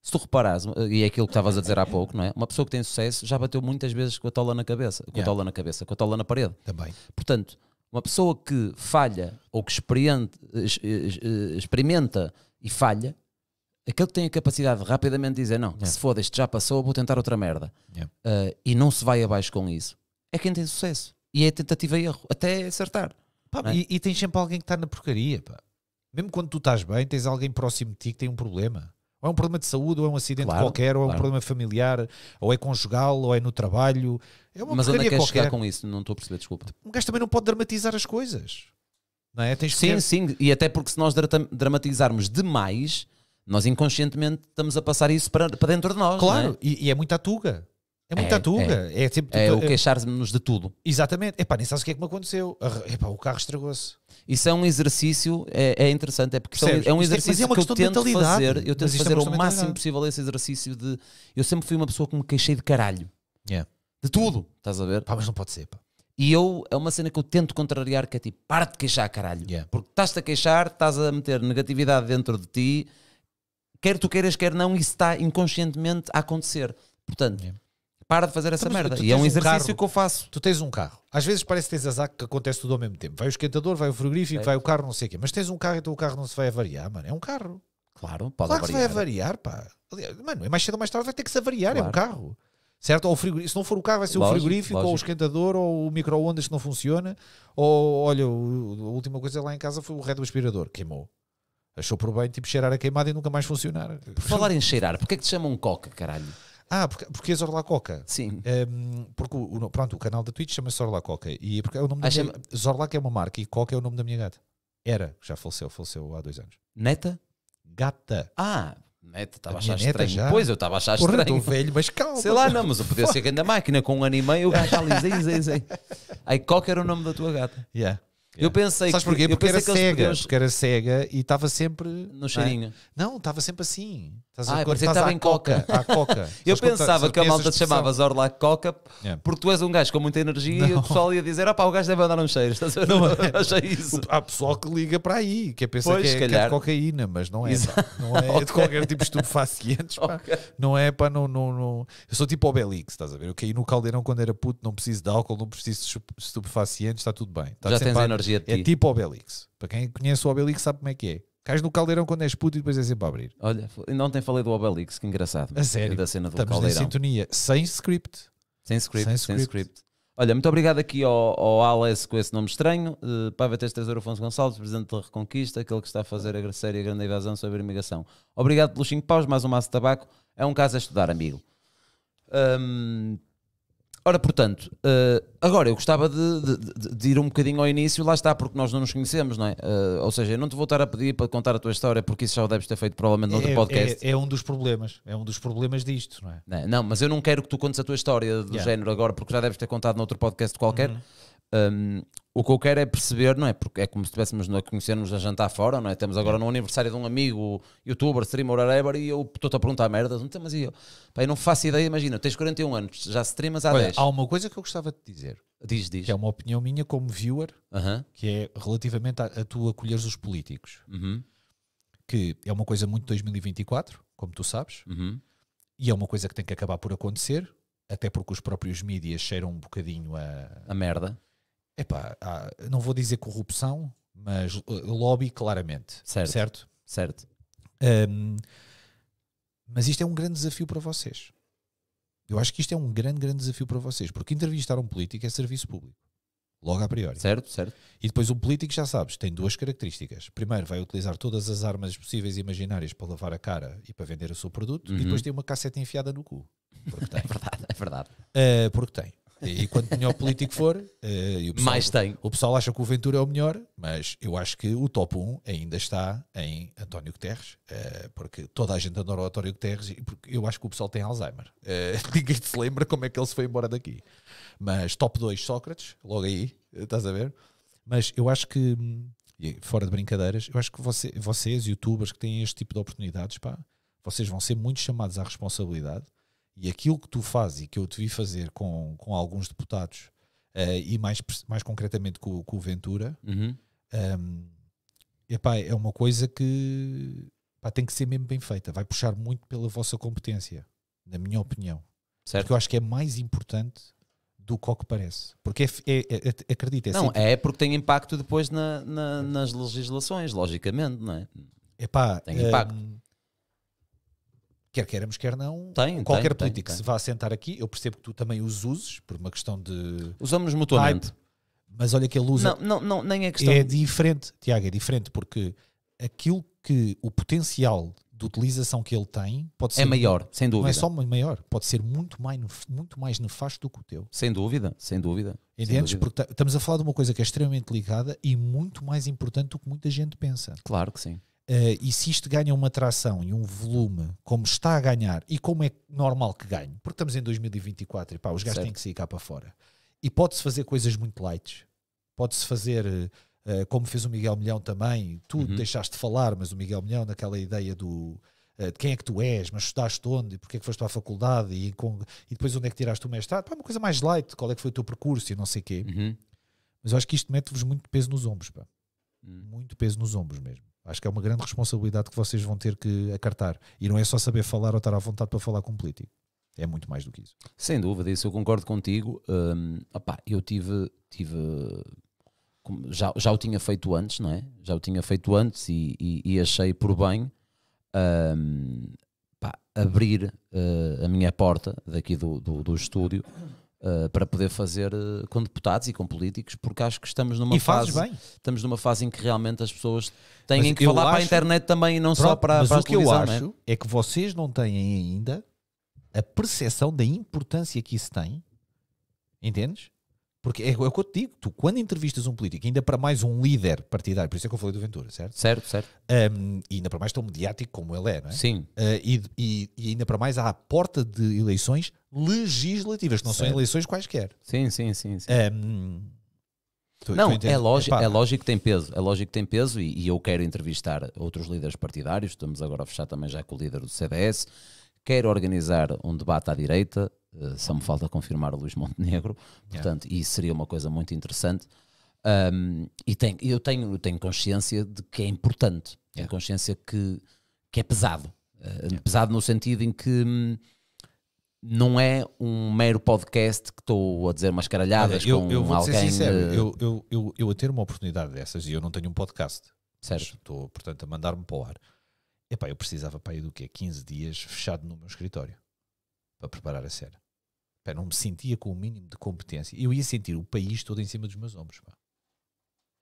Se tu reparares, eh, e é aquilo que estavas a dizer há pouco, não é? Uma pessoa que tem sucesso já bateu muitas vezes com a tola na cabeça, com a tola na cabeça, com a tola na parede. Também. Portanto, uma pessoa que falha ou que eh, eh, experimenta e falha, aquele que tem a capacidade de rapidamente dizer não, yeah. se foda, isto já passou, vou tentar outra merda yeah. uh, e não se vai abaixo com isso, é quem tem sucesso. E é tentativa e erro, até acertar. Pá, é? e, e tens sempre alguém que está na porcaria, pá. Mesmo quando tu estás bem, tens alguém próximo de ti que tem um problema. Ou é um problema de saúde, ou é um acidente claro, qualquer, ou é um problema familiar, ou é conjugal, ou é no trabalho. É uma Mas onde é que queres qualquer. chegar com isso? Não estou a perceber, desculpa. Um gajo também não pode dramatizar as coisas. Não é? Tens sim, ter... sim. E até porque se nós dramatizarmos demais, nós inconscientemente estamos a passar isso para, para dentro de nós. Claro, é? E, e, é muita tuga. É muita é, tuga. É, é, sempre tipo é o queixar-nos de tudo. Exatamente. Epá, nem sabes o que é que me aconteceu. Epá, o carro estragou-se. Isso é um exercício, é, é interessante, é porque é Percebes? é um é- exercício é que eu tento fazer. Eu tento fazer o máximo possível esse exercício de. Eu sempre fui uma pessoa que me queixei de caralho. Yeah. De tudo, estás a ver? Pá, mas não pode ser, pá. E eu, é uma cena que eu tento contrariar, que é tipo, para de queixar, caralho. Yeah. Porque estás-te a queixar, estás a meter negatividade dentro de ti, quer tu queiras, quer não, isso está inconscientemente a acontecer. Portanto, é. para de fazer essa então, Mas, merda. E é um exercício carro, que eu faço. Tu tens um carro. Às vezes parece que tens azar que acontece tudo ao mesmo tempo. Vai o esquentador, vai o frigorífico, vai o carro, não sei o quê. Mas tens um carro, então o carro não se vai avariar, mano. É um carro. Claro, pode claro avariar. que se vai avariar, pá. Mano, é mais cedo ou mais tarde vai ter que se avariar, claro. é um carro. Certo? Ou frigorífico. Se não for o carro, vai ser lógico, o frigorífico, lógico. ou o esquentador, ou o micro-ondas que não funciona. Ou, olha, a última coisa lá em casa foi o ré do aspirador, queimou achou por bem tipo cheirar a queimada e nunca mais funcionar. Por falar em cheirar, porque é que te chamam coca, caralho? Ah, porque, porque és Coca. Sim. Um, porque o, pronto, o canal da Twitch chama-se Coca E é porque é o nome da ah, minha, Zorlac é uma marca e Coca é o nome da minha gata. Era, já faleceu, faleceu há dois anos. Neta? Gata. Ah, neta, estava a achar estranho. Já? Pois, eu estava a achar Porra, estranho. velho, mas calma. Sei lá, não, mas eu podia ser grande máquina com um ano e meio, o gajo ali, zin, zin, zin. Aí Coca era o nome da tua gata. Yeah. Eu pensei Sabes porquê? Que, porque, era cega, podemos... porque era cega e estava sempre. No é? cheirinho. Não, estava sempre assim. Estás ah, a parecia que estava em coca. coca. À coca. eu pensava que a malta te chamava zorla Coca yeah. porque tu és um gajo com muita energia não. e o pessoal ia dizer: opá, ah, o gajo deve andar um cheiro. Estás a não, é. achei isso. Há pessoal que liga para aí, que é- pensa pensar que, é, que é de cocaína, mas não é. Não é okay. de qualquer tipo de estupefacientes. okay. Não é, para não, não, não. Eu sou tipo Obelix, estás a ver? Eu caí no caldeirão quando era puto, não preciso de álcool, não preciso de estupefacientes, está tudo bem. Já tens energia é tipo Obelix. Para quem conhece o Obelix sabe como é que é. Cais no caldeirão quando és puto e depois é sempre a abrir. Olha, não tem falei do Obelix, que engraçado. A é sério? da cena do Estamos caldeirão. Estamos sintonia, sem script. Sem script, sem script. Sem script. Olha, muito obrigado aqui ao, ao Alex com esse nome estranho, uh, eh, Paiva Testeiro Afonso Gonçalves, Presidente da Reconquista, aquele que está a fazer a série Grande invasão sobre a imigração. Obrigado pelos 5 paus, mais um maço de tabaco. É um caso a estudar, amigo. Um, Ora, portanto, uh, agora eu gostava de, de, de, ir um bocadinho ao início, lá está, porque nós não nos conhecemos, não é? Uh, ou seja, eu não te vou estar a pedir para contar a tua história, porque isso já o deves ter feito provavelmente noutro é, podcast. É, é, um dos problemas, é um dos problemas disto, não é? Não, não, mas eu não quero que tu contes a tua história do yeah. género agora, porque já deves ter contado noutro podcast qualquer. Uhum. Um, o que eu quero é perceber, não é? Porque é como se estivéssemos a conhecermos a jantar fora, não é? Temos agora é. no aniversário de um amigo, youtuber, streamer, whatever, e eu estou-te a perguntar merda, não mas e eu? Pá, não faço ideia, imagina, tens 41 anos, já streamas há Olha, 10. Há uma coisa que eu gostava de dizer. Diz, diz. Que é uma opinião minha como viewer, uh -huh. que é relativamente a, a tu acolheres os políticos. Uh uhum. -huh. Que é uma coisa muito 2024, como tu sabes, uh uhum. -huh. e é uma coisa que tem que acabar por acontecer, até porque os próprios mídias cheiram um bocadinho a... A merda epá, há, não vou dizer corrupção, mas uh, lobby claramente. Certo. Certo. certo. Um, mas isto é um grande desafio para vocês. Eu acho que isto é um grande, grande desafio para vocês, porque entrevistar um político é serviço público. Logo a priori. Certo, certo. E depois o político, já sabes, tem duas características. Primeiro, vai utilizar todas as armas possíveis e imaginárias para lavar a cara e para vender o seu produto, uhum. e depois tem uma casseta enfiada no cu. Porque tem. é verdade, é verdade. Uh, porque tem. E, quanto melhor político for, uh, pessoal, mais tem. O pessoal acha que o Ventura é o melhor, mas eu acho que o top 1 ainda está em António Guterres, uh, porque toda a gente adora o António Guterres e porque eu acho que o pessoal tem Alzheimer. Uh, ninguém se lembra como é que ele se foi embora daqui. Mas top 2 Sócrates, logo aí, estás a ver? Mas eu acho que, fora de brincadeiras, eu acho que você, vocês, youtubers que têm este tipo de oportunidades, pá, vocês vão ser muito chamados à responsabilidade e aquilo que tu fazes e que eu te vi fazer com, com alguns deputados, uh, e mais, mais concretamente com, com o Ventura, uhum. um, ehm, epá, é uma coisa que tem que ser mesmo bem feita. Vai puxar muito pela vossa competência, na minha opinião. Certo. Porque eu acho que é mais importante do que o que parece. Porque é, é, é, é, acredita, é Não, sempre... é porque tem impacto depois na, na, nas legislações, logicamente, não é? Epá, tem impacto. Ehm, quer queiramos, quer não, tem, qualquer tem, político tem, que se vá sentar aqui, eu percebo que tu também os uses, por uma questão de. Usamos mutuamente. Type, mas olha que ele usa. Não, não, não, nem é questão. É diferente, Tiago, é diferente, porque aquilo que o potencial de utilização que ele tem pode é ser. É maior, muito, sem dúvida. Não é só maior, pode ser muito mais, muito mais nefasto do que o teu. Sem dúvida, sem dúvida. Entendes? Porque estamos a falar de uma coisa que é extremamente ligada e muito mais importante do que muita gente pensa. Claro que sim. Uh, e se isto ganha uma tração e um volume, como está a ganhar e como é normal que ganhe, porque estamos em 2024 e pá, os gajos têm que sair cá para fora. E pode-se fazer coisas muito light. Pode-se fazer, uh, como fez o Miguel Milhão também, tu uhum. deixaste de falar, mas o Miguel Milhão, naquela ideia do uh, de quem é que tu és, mas estudaste onde, e porque é que foste para a faculdade e, com, e depois onde é que tiraste o mestrado, pá, uma coisa mais light, qual é que foi o teu percurso e não sei o quê. Uhum. Mas eu acho que isto mete-vos muito peso nos ombros, pá. Uhum. Muito peso nos ombros mesmo. Acho que é uma grande responsabilidade que vocês vão ter que acartar. E não é só saber falar ou estar à vontade para falar com um político. É muito mais do que isso. Sem dúvida, isso eu concordo contigo. Um, eu tive. tive já, já o tinha feito antes, não é? Já o tinha feito antes e, e, e achei por bem um, pá, abrir uh, a minha porta daqui do, do, do estúdio Uh, para poder fazer uh, com deputados e com políticos, porque acho que estamos numa e fase estamos numa fase em que realmente as pessoas têm mas que falar acho, para a internet também e não pronto, só para, mas para a televisão. o que eu é? acho é? é? que vocês não têm ainda a percepção da importância que isso tem, entendes? Porque é, é o que eu te digo, tu quando entrevistas um político, ainda para mais um líder partidário, por isso é que eu falei do Ventura, certo? Certo, certo. Um, e ainda para mais tão mediático como ele é, não é? Sim. Uh, e, e, e, ainda para mais à porta de eleições legislativas, que não certo. são eleições quaisquer. Sim, sim, sim. sim. Um, tu, não, tu é, lógico, é lógico que tem peso, é lógico que tem peso e, e eu quero entrevistar outros líderes partidários, estamos agora a fechar também já com o líder do CDS, quero organizar um debate à direita, eh, só me falta confirmar o Luís Montenegro, portanto, yeah. isso seria uma coisa muito interessante. Um, e tem, eu tenho, eu tenho consciência de que é importante, tenho consciência que, que é pesado. Uh, yeah. Pesado no sentido em que hum, não é um mero podcast que estou a dizer umas caralhadas Olha, eu, com eu vou alguém. Ser sincero, de... eu, eu, eu, eu a ter uma oportunidade dessas e eu não tenho um podcast. Estou, portanto, a mandar-me para o ar. Epá, eu precisava para aí do quê? 15 dias fechado no meu escritório para preparar a cena. Pá, não me sentia com o mínimo de competência. Eu ia sentir o país todo em cima dos meus ombros. Pá.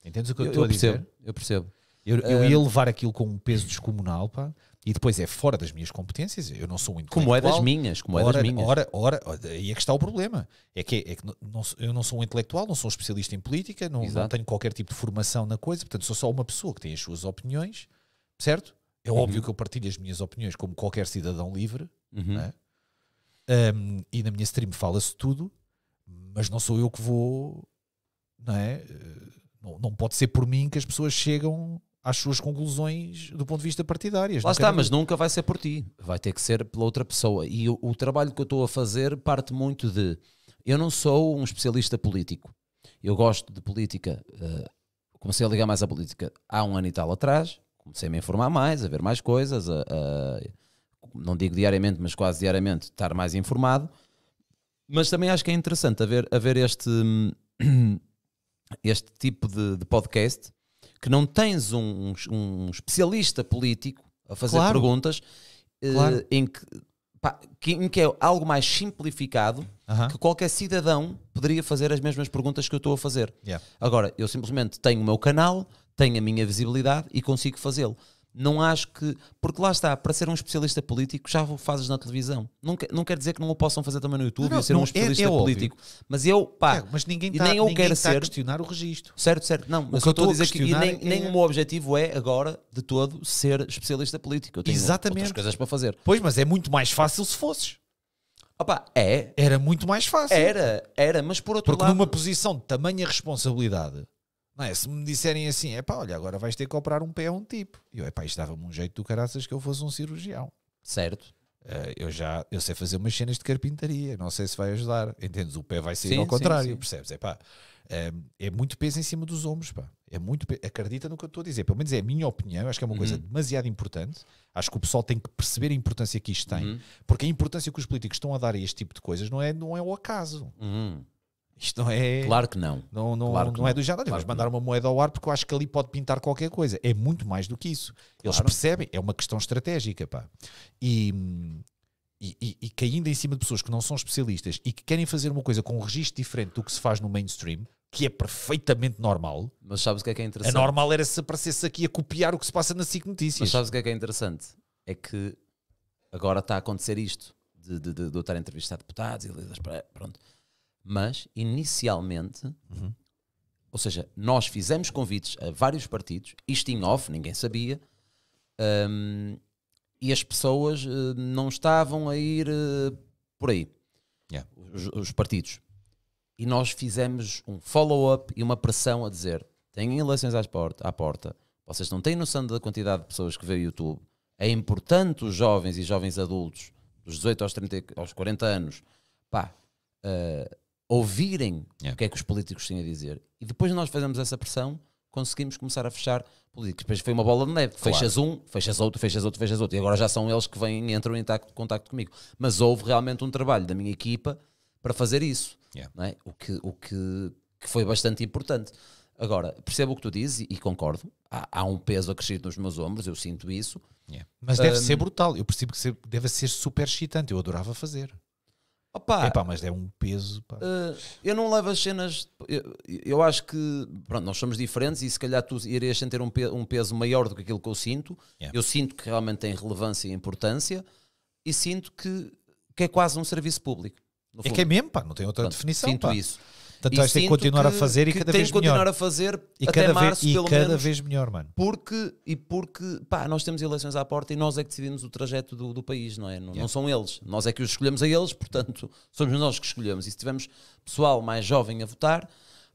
Entendes o que eu, eu estou a percebo, dizer? Eu percebo. Eu, eu ia levar aquilo com um peso descomunal, pá, e depois é fora das minhas competências, eu não sou um intelectual. Como é das minhas, como é ora, das minhas. Ora, ora, ora, aí é que está o problema. É que, é que não, eu não sou um intelectual, não sou um especialista em política, não, não, tenho qualquer tipo de formação na coisa, portanto sou só uma pessoa que tem as suas opiniões, certo? É uhum. óbvio que eu partilho as minhas opiniões como qualquer cidadão livre, uhum. não é? Um, e na minha stream fala-se tudo, mas não sou eu que vou, não é? Eh, não, não pode ser por mim que as pessoas chegam às suas conclusões do ponto de vista partidárias. Lá está, mas nunca vai ser por ti, vai ter que ser pela outra pessoa. E o, o trabalho que eu estou a fazer parte muito de. Eu não sou um especialista político. Eu gosto de política. Uh, comecei a ligar mais à política há um ano e tal atrás. Comecei a me informar mais, a ver mais coisas, a, a não digo diariamente, mas quase diariamente, estar mais informado. Mas também acho que é interessante haver, haver este, hum, este tipo de, de podcast que não tens um, um, especialista político a fazer claro. perguntas eh, claro. em que, que, que é algo mais simplificado uh -huh. que qualquer cidadão poderia fazer as mesmas perguntas que eu estou a fazer. Yeah. Agora, eu simplesmente tenho o meu canal, tenho a minha visibilidade e consigo fazê-lo. Não acho que. Porque lá está, para ser um especialista político já o fazes na televisão. Não, não quer dizer que não o possam fazer também no YouTube não, e ser um especialista é, é político. Óbvio. Mas eu, pá. É, mas ninguém está nem eu ninguém quero tá ser, a questionar o registro. Certo, certo. Não, mas o que eu estou a dizer que nem, nem é o meu objetivo é agora, de todo, ser especialista político. Eu tenho Exatamente. outras coisas para fazer. Pois, mas é muito mais fácil se fosses. Opa, é. Era muito mais fácil. Era, era, mas por outro Porque lado. Porque numa posição de tamanha responsabilidade, não é? Se me disserem assim, é pá, olha, agora vais ter que operar um pé a um tipo. E eu, é pá, isto dava-me um jeito do caraças que eu fosse um cirurgião. Certo. Uh, eu já eu sei fazer umas cenas de carpintaria, não sei se vai ajudar. Entendes? O pé vai sair sim, ao contrário, sim, sim. percebes? É pá, ehm, é muito peso em cima dos ombros, pá. É muito peso Acredita no que eu estou a dizer. Pelo menos é a minha opinião, acho que é uma uhum. coisa demasiado importante. Acho que o pessoal tem que perceber a importância que isto tem, uhum. porque a importância que os políticos estão a dar a este tipo de coisas não é, não é o acaso. Uhum. Isto não é. Claro que não. Não, não, claro não, não é do jantar. Claro Vamos mandar uma moeda ao ar porque eu acho que ali pode pintar qualquer coisa. É muito mais do que isso. Eles claro. percebem, é uma questão estratégica. Pá. E, e, e, e caindo em cima de pessoas que não são especialistas e que querem fazer uma coisa com um registro diferente do que se faz no mainstream, que é perfeitamente normal. Mas sabes o que é que é interessante? A normal era se aparecesse aqui a copiar o que se passa na SIC Notícias. Mas sabes o que é que é interessante? É que agora está a acontecer isto de, de, de, de eu estar a entrevistar deputados e líderes. Pronto mas inicialmente, uhum. ou seja, nós fizemos convites a vários partidos, isto em off, ninguém sabia, um, e as pessoas uh, não estavam a ir uh, por aí, yeah. os, os partidos. E nós fizemos um follow-up e uma pressão a dizer: têm eleições à porta, à porta, vocês não têm noção da quantidade de pessoas que vê o YouTube. É importante os jovens e jovens adultos, dos 18 aos, 30, aos 40 anos, pá, uh, ouvirem yeah. É. o que é que os políticos têm a dizer. E depois nós fazemos essa pressão, conseguimos começar a fechar políticos. Depois foi uma bola de neve. Claro. Fechas um, fechas outro, fechas outro, fechas outro. E agora já são eles que vêm e entram em contato contacto comigo. Mas houve realmente um trabalho da minha equipa para fazer isso. Yeah. É. é? O, que, o que, que foi bastante importante. Agora, percebo o que tu dizes e, e concordo. Há, há, um peso acrescido nos meus ombros, eu sinto isso. Yeah. É. Mas deve um, ser brutal. Eu percebo que deve ser super excitante. Eu adorava fazer. Opa, Epá, mas é um peso. Uh, eu não levo as cenas. Eu, eu, acho que pronto, nós somos diferentes e se calhar tu irias sentir um, pe um peso maior do que aquilo que eu sinto. Yeah. Eu sinto que realmente tem relevância e importância e sinto que, que é quase um serviço público. É que é mesmo, pá, não tem outra pronto, definição. Sinto pá. isso. Portanto, vais ter que continuar que, a fazer e cada vez melhor. que continuar a fazer e até março, vez, e pelo cada menos. vez melhor, mano. Porque, e porque, pá, nós temos eleições à porta e nós é que decidimos o trajeto do, do país, não é? Não, yeah. não, são eles. Nós é que os escolhemos a eles, portanto, somos nós que escolhemos. E se tivermos pessoal mais jovem a votar,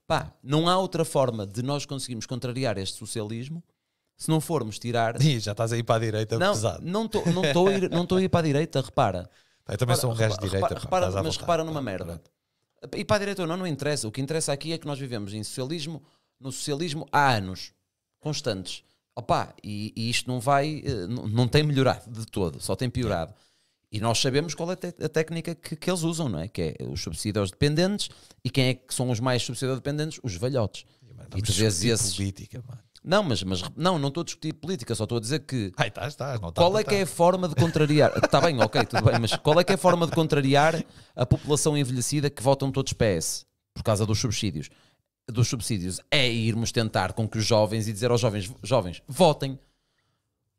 pá, não há outra forma de nós conseguirmos contrariar este socialismo se não formos tirar. Ih, já estás aí para a direita, não, pesado. Não estou não estou a ir, para a direita, repara. Eu também repara, sou um gajo de direita. Repara, repara mas repara numa merda. E para a direita ou não, não interessa. O que interessa aqui é que nós vivemos em socialismo, no socialismo há anos, constantes. Opa, e, e isto não vai, eh, não tem melhorado de todo, só tem piorado. E nós sabemos qual é a técnica que, que, eles usam, não é? Que é os subsídios dependentes e quem é que são os mais subsídios dependentes? Os velhotes. E, mano, e tu vês esses. Política, mano. Não, mas, mas não, não estou a discutir política, só estou a dizer que. Ai, está, está, não tá, Qual é tá, que é tá. é a forma de contrariar? Está bem, ok, tudo bem, mas qual é que é a forma de contrariar a população envelhecida que votam todos PS por causa dos subsídios? Dos subsídios é irmos tentar com que os jovens e dizer aos jovens, jovens, votem,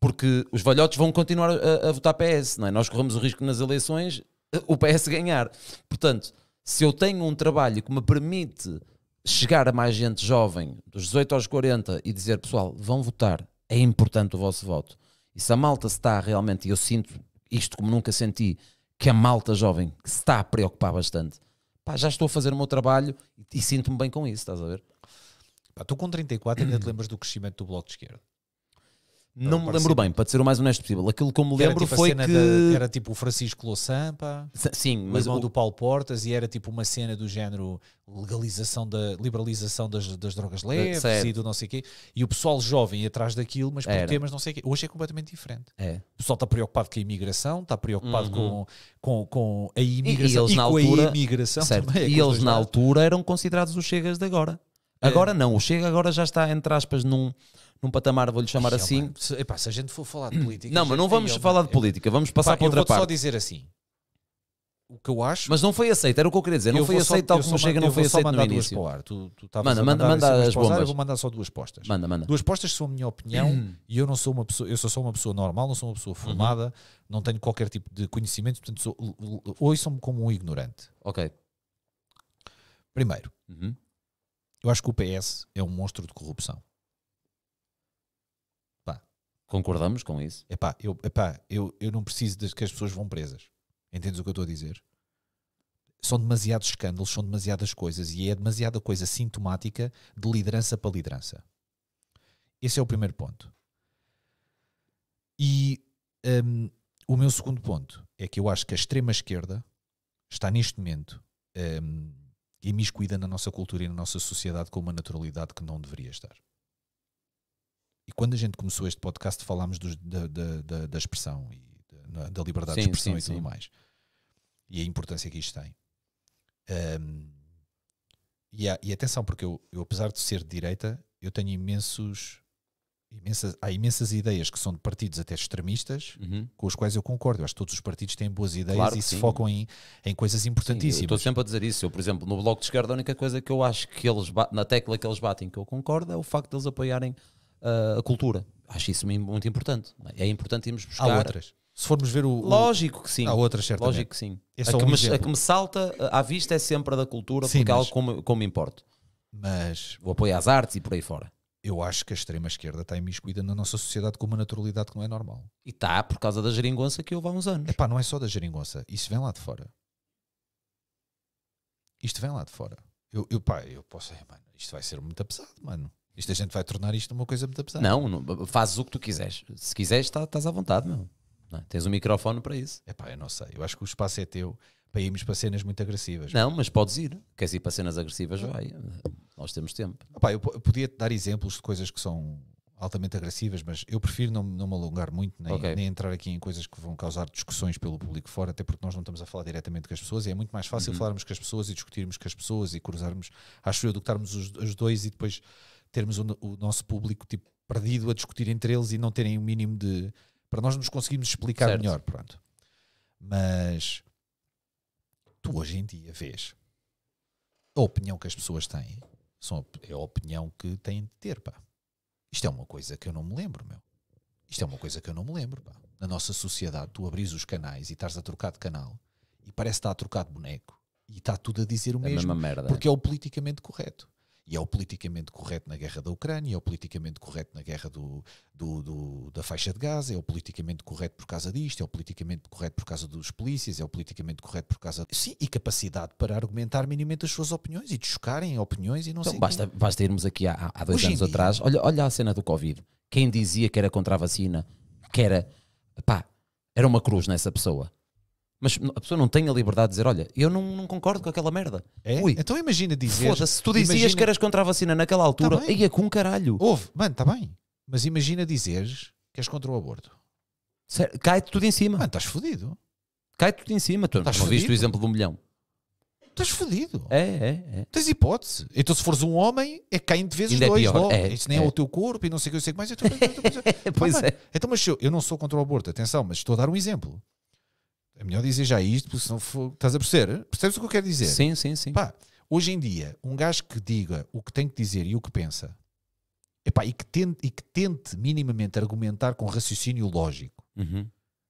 porque os velhotes vão continuar a, a votar PS, não é? Nós corremos o risco nas eleições eh, o PS ganhar. Portanto, se eu tenho um trabalho que me permite chegar a mais gente jovem, dos 18 aos 40, e dizer, pessoal, vão votar, é importante o vosso voto. E se a malta se está realmente, e eu sinto isto como nunca senti, que a malta jovem se está a preocupar bastante, pá, já estou a fazer o meu trabalho e, e sinto-me bem com isso, estás a ver? Pá, tu com 34 ainda te lembras do crescimento do Bloco de Esquerda? Não me lembro tipo bem, para ser o mais honesto possível. Aquilo que eu me lembro tipo foi que... De, era tipo o Francisco Louçã, Sim, mas o irmão o... do Paulo Portas, e era tipo uma cena do género legalização da... liberalização das, das drogas eh, leves e do não sei o quê. E o pessoal jovem atrás daquilo, mas por era. temas não sei o quê. Hoje é completamente diferente. É. O pessoal está preocupado com a imigração, está preocupado uhum. com, com, com a imigração e, e, e na com altura, a imigração certo. também. É e eles na altura eram considerados os chegas de agora. É. Agora não, o Chega agora já está, entre aspas, num, num patamar, vou-lhe chamar assim. se, epá, se a gente for falar de hum. política. Não, mas não vamos é, falar de política, vamos passar para outra parte. só dizer assim. O que eu acho. Mas não foi aceito, era o que eu queria dizer. Eu não foi aceito só, tal como chega, não foi aceito no início. Para o ar. Tu, tu manda, manda, manda as bombas. Ar, eu vou mandar só duas postas. Manda, manda. Duas postas são a minha opinião hum. e eu não sou uma pessoa, eu sou só uma pessoa normal, não sou uma pessoa uhum. formada, uhum. não tenho qualquer tipo de conhecimento, portanto, sou, ouçam-me como um ignorante. Ok. Primeiro, uhum. eu acho que o PS é um monstro de corrupção. Concordamos com isso? Epá, eu, epá, eu, eu não preciso de que as pessoas vão presas. Entendes o que eu estou a dizer? São demasiados escândalos, são demasiadas coisas e é demasiada coisa sintomática de liderança para liderança. Esse é o primeiro ponto. E um, o meu segundo ponto é que eu acho que a extrema-esquerda está neste momento um, imiscuída na nossa cultura e na nossa sociedade com uma naturalidade que não deveria estar. E quando a gente começou este podcast, falámos dos, da, da, da, da, expressão e da, liberdade sim, de expressão sim, e tudo sim. mais. E a importância que isto tem. Um, e, há, e, atenção, porque eu, eu, apesar de ser de direita, eu tenho imensos. Imensas, há imensas ideias que são de partidos até extremistas uhum. com os quais eu concordo. Eu acho que todos os partidos têm boas ideias claro e se sim. focam em, em coisas importantíssimas. Estou sempre a dizer isso. Eu, por exemplo, no Bloco de Esquerda, a única coisa que eu acho que eles na tecla que eles batem que eu concordo é o facto de eles apoiarem uh, a cultura. Acho isso muito importante. É? é importante irmos buscar. Há outras. Se formos ver o. Lógico que sim. Há outras, certamente. Lógico que sim. É a, que um me, a, que me, salta à vista é sempre a da cultura, sim, porque é mas, é algo como, como importo. Mas. O apoio às artes e por aí fora. Eu acho que a extrema-esquerda está imiscuída na nossa sociedade com uma naturalidade que não é normal. E está por causa da geringonça que houve há uns anos. É pá, não é só da geringonça. Isso vem lá de fora. Isto vem lá de fora. Eu, eu pá, eu posso. É, mano, isto vai ser muito pesado, mano. Isto a gente vai tornar isto uma coisa muito pesada. Não, não fazes o que tu quiseres. Se quiseres, tá, estás tá, à vontade, meu. Não, é? tens um microfone para isso. É pá, eu não sei. Eu acho que o espaço é teu para irmos para cenas muito agressivas. Não, mas podes ir. Queres ir para cenas agressivas? Vai. Nós temos tempo. Epá, eu podia-te dar exemplos de coisas que são altamente agressivas, mas eu prefiro não, não me alongar muito, nem, okay. nem, entrar aqui em coisas que vão causar discussões pelo público fora, até porque nós não estamos a falar diretamente com as pessoas e é muito mais fácil uhum. falarmos com as pessoas e discutirmos com as pessoas e cruzarmos, acho eu, do que estarmos os, os dois e depois termos o, o, nosso público tipo, perdido a discutir entre eles e não terem o um mínimo de. para nós nos conseguirmos explicar certo. melhor. Pronto. Mas tu hoje em dia vês a opinião que as pessoas têm são, é a opinião que têm de ter, pá. Isto é uma coisa que eu não me lembro, meu. Isto é uma coisa que eu não me lembro, pá. Na nossa sociedade, tu abris os canais e estás a trocar de canal e parece estar a trocar de boneco e está tudo a dizer o é mesmo. Merda, porque é o politicamente correto. E é o politicamente correto na guerra da Ucrânia, é o politicamente correto na guerra do, do, do, da faixa de Gaza, é o politicamente correto por causa disto, é o politicamente correto por causa dos polícias, é o politicamente correto por causa. Sim, e capacidade para argumentar minimamente as suas opiniões e de chocarem opiniões e não então, sei. Basta, como. basta irmos aqui há, há dois Hoje anos dia, atrás, olha, olha a cena do Covid. Quem dizia que era contra a vacina, que era. pá, era uma cruz nessa pessoa mas a pessoa não tem a liberdade de dizer: olha, eu não, não concordo com aquela merda. É? Ui, então imagina dizer. Foda-se, tu dizias imagina... que eras contra a vacina naquela tá altura, tá ia com um caralho. Houve, mano, está bem. Mas imagina dizeres que és contra o aborto. Cai-te tudo em cima. Mano, estás fodido. Cai-te tudo em cima. Tu não viste o exemplo do um milhão. Estás fodido. É, é, é. Tens hipótese. Então, se fores um homem, é caindo de vezes é dois. É, é Isso nem é. é. o teu corpo e não sei o que, eu sei que mais. Então, pois ah, é. Então, mas eu, eu não sou contra o aborto, atenção, mas estou a dar um exemplo. É melhor dizer já isto, porque senão for, estás a perceber? Percebes o que eu quero dizer? Sim, sim, sim. Pá, hoje em dia, um gajo que diga o que tem que dizer e o que pensa, epá, e, que tente, e que tente minimamente argumentar com raciocínio lógico. Uhum.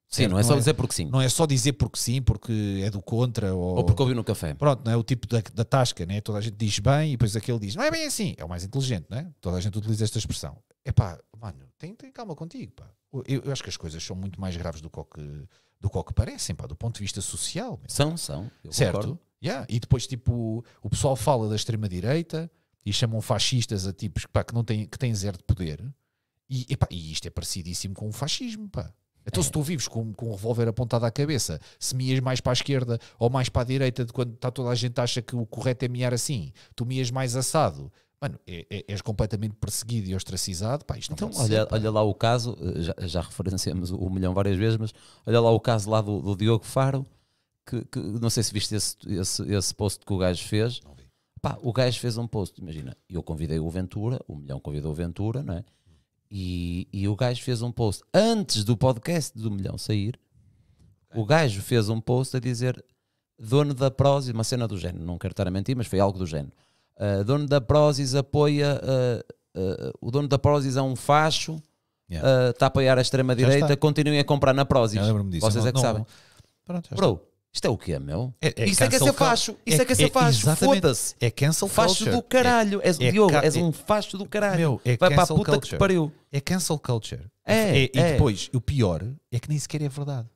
Sim, não é, não só é, dizer porque sim. Não é só dizer porque sim, porque é do contra ou, ou porque ouviu no café. Pronto, não é o tipo da, da tasca, né? toda a gente diz bem e depois aquele diz, não é bem assim, é o mais inteligente, né? toda a gente utiliza esta expressão. É pá, mano, tem, tem calma contigo, pá. Eu, eu, acho que as coisas são muito mais graves do que, do que que parecem, pá, do ponto de vista social. Mesmo. São, são. Certo? Yeah. E depois, tipo, o pessoal fala da extrema-direita e chamam fascistas a tipos pá, que, não têm, que têm zero de poder. E, epá, e isto é parecidíssimo com o fascismo, pá. Então, é. se tu vives com, com um revólver apontado à cabeça, se mias mais para a esquerda ou mais para a direita, de quando tá, toda a gente acha que o correto é miar assim, tu mias mais assado, Mano, é, é, és completamente perseguido e ostracizado. Pá, então, olha, ser, olha lá o caso, eh, já, já referenciamos o, milhão várias vezes, mas olha lá o caso lá do, do Diogo Faro, que, que, não sei se viste esse, esse, esse post que o gajo fez. Pá, o gajo fez um post, imagina, eu convidei o Ventura, o milhão convidou o Ventura, não é? E, e o gajo fez um post antes do podcast do milhão sair. O gajo fez um post a dizer dono da prosa, uma cena do género, não quero estar a mentir, mas foi algo do género eh, eh, eh, o dono da Prozis apoia. Uh, uh, o dono da Prozis é um facho, está yeah. a apoiar a extrema-direita, continuem a comprar na Prozis. Vocês é não, é que não, sabem. Pronto, Bro, isto é o que é, meu? É, é isso é que é ser facho. Isso é, é que é, é ser é facho. É, Foda-se. É cancel culture. Facho do caralho. é, Diogo, és um facho do caralho. Meu, é Vai para a puta culture. que pariu. É cancel culture. É, e depois, o pior é que nem sequer é verdade.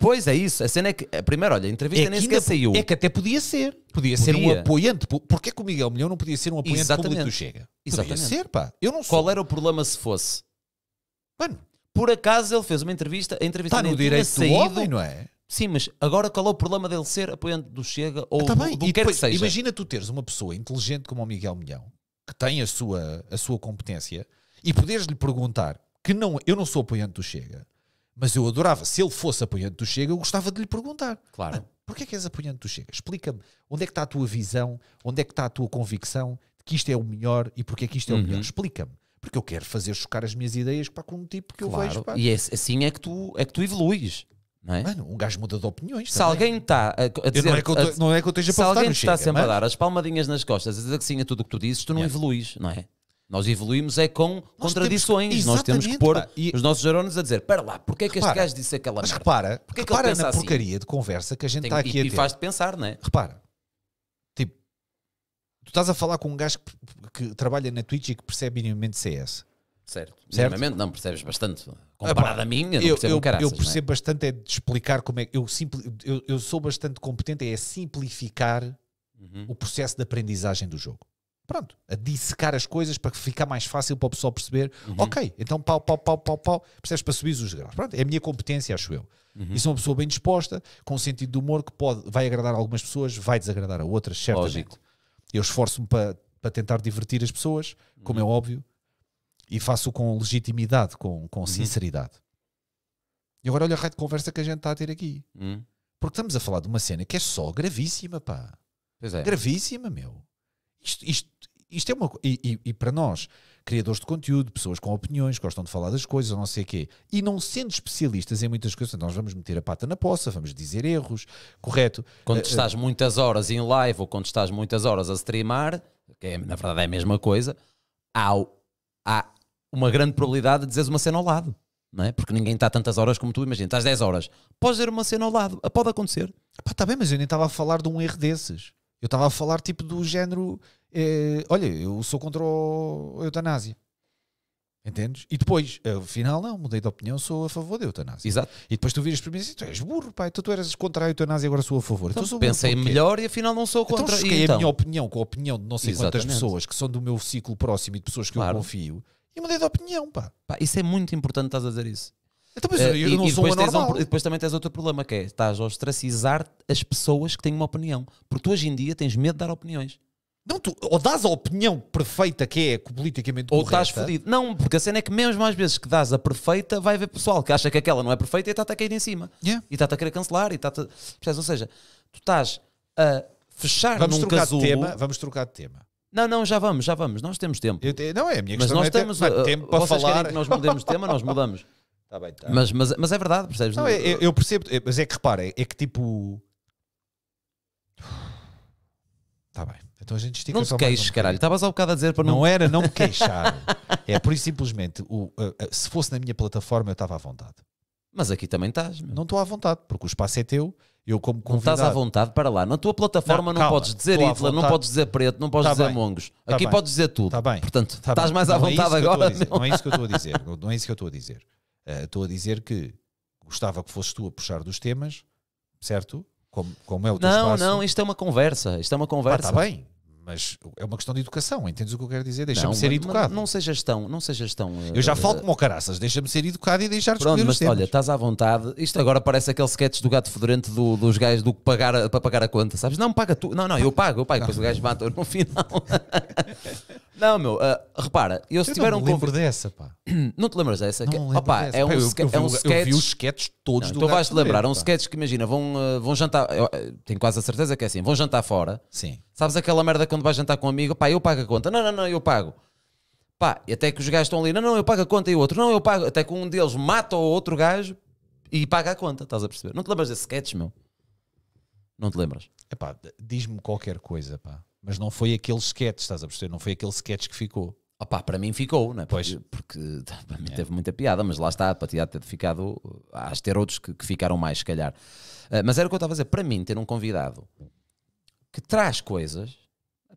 Pois é isso. A cena é que, eh, primeiro, olha, a entrevista é nem sequer saiu. É que até podia ser. Podia, podia. ser um apoiante. Porquê é que o Miguel Milhão não podia ser um apoiante Exatamente. público do Chega? Exatamente. Podia ser, pá. Eu não sou. Qual era o problema se fosse? Mano. Por acaso ele fez uma entrevista, a entrevista Está no direito saído, do homem, não é? Sim, mas agora qual é o problema dele ser apoiante do Chega ou tá bem. do, do e depois, que seja? Imagina tu teres uma pessoa inteligente como o Miguel Milhão, que tem a sua, a sua competência, e poderes-lhe perguntar que não, eu não sou apoiante do Chega, mas eu adorava, se ele fosse apoiante do Chega, eu gostava de lhe perguntar. Claro. Ah, porquê é que és apoiante do Chega? Explica-me onde é que está a tua visão, onde é que está a tua convicção de que isto é o melhor e porquê é que isto é o melhor. Uhum. Explica-me porque eu quero fazer chocar as minhas ideias para com um tipo que claro. eu vejo. Pá. E é, assim é que tu, é que tu evoluís. Não é? Mano, um gajo muda de opiniões. Se também. alguém está a, dizer. não é que eu, a, não é que eu esteja Se alguém está sempre mas... a dar as palmadinhas nas costas, a dizer que sim a tudo o que tu dizes, tu não é. evoluís, não é? Nós evoluímos é com nós contradições. Temos, nós temos que pôr pá, os nossos alunos a dizer: para lá, porque é que repara, este gajo disse aquela mas Repara, porque repara é que na assim? porcaria de conversa que a gente está aqui e, a ter. E faz de pensar, não é? Repara, tipo, tu estás a falar com um gajo que, que trabalha na Twitch e que percebe minimamente CS. Certo. certo? Minimamente não, percebes bastante. Comparado ah, a mim, eu, eu percebo eu, caraças, eu é? percebo é? bastante é de explicar como é que. Eu, eu, eu sou bastante competente é simplificar uhum. o processo de aprendizagem do jogo pronto, a dissecar as coisas para ficar mais fácil para o pessoal perceber, uhum. ok, então pau, pau, pau, pau, pau, percebes para subir os graus. Pronto, é a minha competência, acho eu. Uhum. E sou uma pessoa bem disposta, com um sentido de humor que pode, vai agradar a algumas pessoas, vai desagradar a outras, certamente. Lógico. Eu esforço-me para, para tentar divertir as pessoas, como é uhum. é óbvio, e faço com legitimidade, com, com uhum. sinceridade. E agora olha a raiva de conversa que a gente está a ter aqui. Hum. Porque estamos a falar de uma cena que é só gravíssima, pá. É. Gravíssima, meu. Isto, isto, isto é uma e, e, e, para nós, criadores de conteúdo, pessoas com opiniões, gostam de falar das coisas, não sei o quê, e não sendo especialistas em muitas coisas, nós vamos meter a pata na poça, vamos dizer erros, correto? Quando eh, eh, estás muitas horas em live ou quando estás muitas horas a streamar, que é, na verdade é a mesma coisa, há, há uma grande probabilidade de dizeres uma cena ao lado. Não é? Porque ninguém está tantas horas como tu imaginas. Estás 10 horas, podes dizer uma cena ao lado, pode acontecer. Está bem, mas eu nem estava a falar de um erro desses. Eu estava a falar tipo do género. Eh, olha, eu sou contra a eutanásia. Entendes? E depois, afinal, não, mudei de opinião, sou a favor da eutanásia. Exato. E depois tu viras para mim e dizes, tu és burro, pai, tu, tu eras contra a eutanásia, agora sou a favor. Então, então pensei melhor e afinal não sou então contra. Então, e, então? a minha opinião com a opinião de não sei Exatamente. quantas pessoas que são do meu ciclo próximo e de pessoas que claro. eu confio e mudei de opinião, pá. pá. Isso é muito importante, estás a dizer isso. Então, mas eh, eu e, não e sou depois um, e depois também tens outro problema, que é estás a ostracizar as pessoas que têm uma opinião. Porque tu hoje em dia tens medo de dar opiniões. Não, tu, ou dás a opinião perfeita que é politicamente ou correta. Ou estás fodido. Não, porque a cena é que mesmo às vezes que dás a perfeita, vai haver pessoal que acha que aquela não é perfeita e está-te a cair em cima. Yeah. E está-te a querer cancelar. E está a... Ou seja, tu estás a fechar vamos num trocar casulo... De tema, vamos trocar de tema. Não, não, já vamos, já vamos. Nós temos tempo. Eu, não, é a minha Mas nós é temos... Eh, tempo para vocês falar. querem que nós mudemos de tema, nós mudamos. Tá bem, tá. Mas, mas, mas é verdade, percebes? Não, eu, eu percebo, mas é que reparem, é que tipo. Tá bem. Então a gente estica não te queixes, caralho. Estavas ao bocado a dizer para não. Não era não me queixar. é por isso simplesmente, o, uh, uh, se fosse na minha plataforma, eu estava à vontade. Mas aqui também estás. Meu. Não estou à vontade, porque o espaço é teu. Eu, como convidado. Não estás à vontade para lá. Na tua plataforma não, calma, não podes dizer Hitler, não podes dizer preto, não podes tá dizer bem, mongos. Tá aqui podes dizer tudo. Tá bem. Portanto, tá estás bem. mais à não é vontade é agora. não é isso que eu estou a dizer. não é isso que eu estou a dizer. Eh, estou uh, a dizer que gostava que fosses tu a puxar dos temas, certo? Como, como é o teu não, espaço. Não, não, isto é uma conversa. Isto é uma ah, tá conversa. Está bem, mas é uma questão de educação, entendes o que eu quero dizer? Deixa-me ser educado. Não sejas tão, não sejas tão. Eu já eh, falo como o caraças, deixa-me ser educado e deixar te Pronto, mas olha, estás à vontade. Isto agora parece aquele sketch do gato fedorento do, dos gajos do pagar, para pagar a conta, sabes? Não, paga tu. Não, não, eu pago, eu pago, depois o gajo mata no final. não, meu, uh, repara, eu se eu tiver não um lembro dessa, pá. Não te lembras dessa? Não Opa, dessa. é um, eu, eu, é um sketch. Eu vi os sketches todos não, do Então vais-te lembrar, é um sketch que imagina, vão, eh, vão jantar, tenho quase a certeza que é assim, vão jantar fora. Sim Sabes aquela merda quando vais jantar com um amigo? Pá, eu pago a conta. Não, não, não, eu pago. Pá, e até que os gajos estão ali. Não, não, eu pago a conta. E o outro, não, eu pago. Até que um deles mata o outro gajo e paga a conta. Estás a perceber? Não te lembras desse sketch, meu? Não te lembras? é pá, diz-me qualquer coisa, pá. Mas não foi aquele sketch, estás a perceber? Não foi aquele sketch que ficou. Opá, para mim ficou, não é? Porque, pois. porque para mim é. teve muita piada, mas lá está, para ti ter ficado. Há ter outros que, que, ficaram mais, se calhar. Ah, mas era o que eu estava a dizer, para mim, ter um convidado que traz coisas,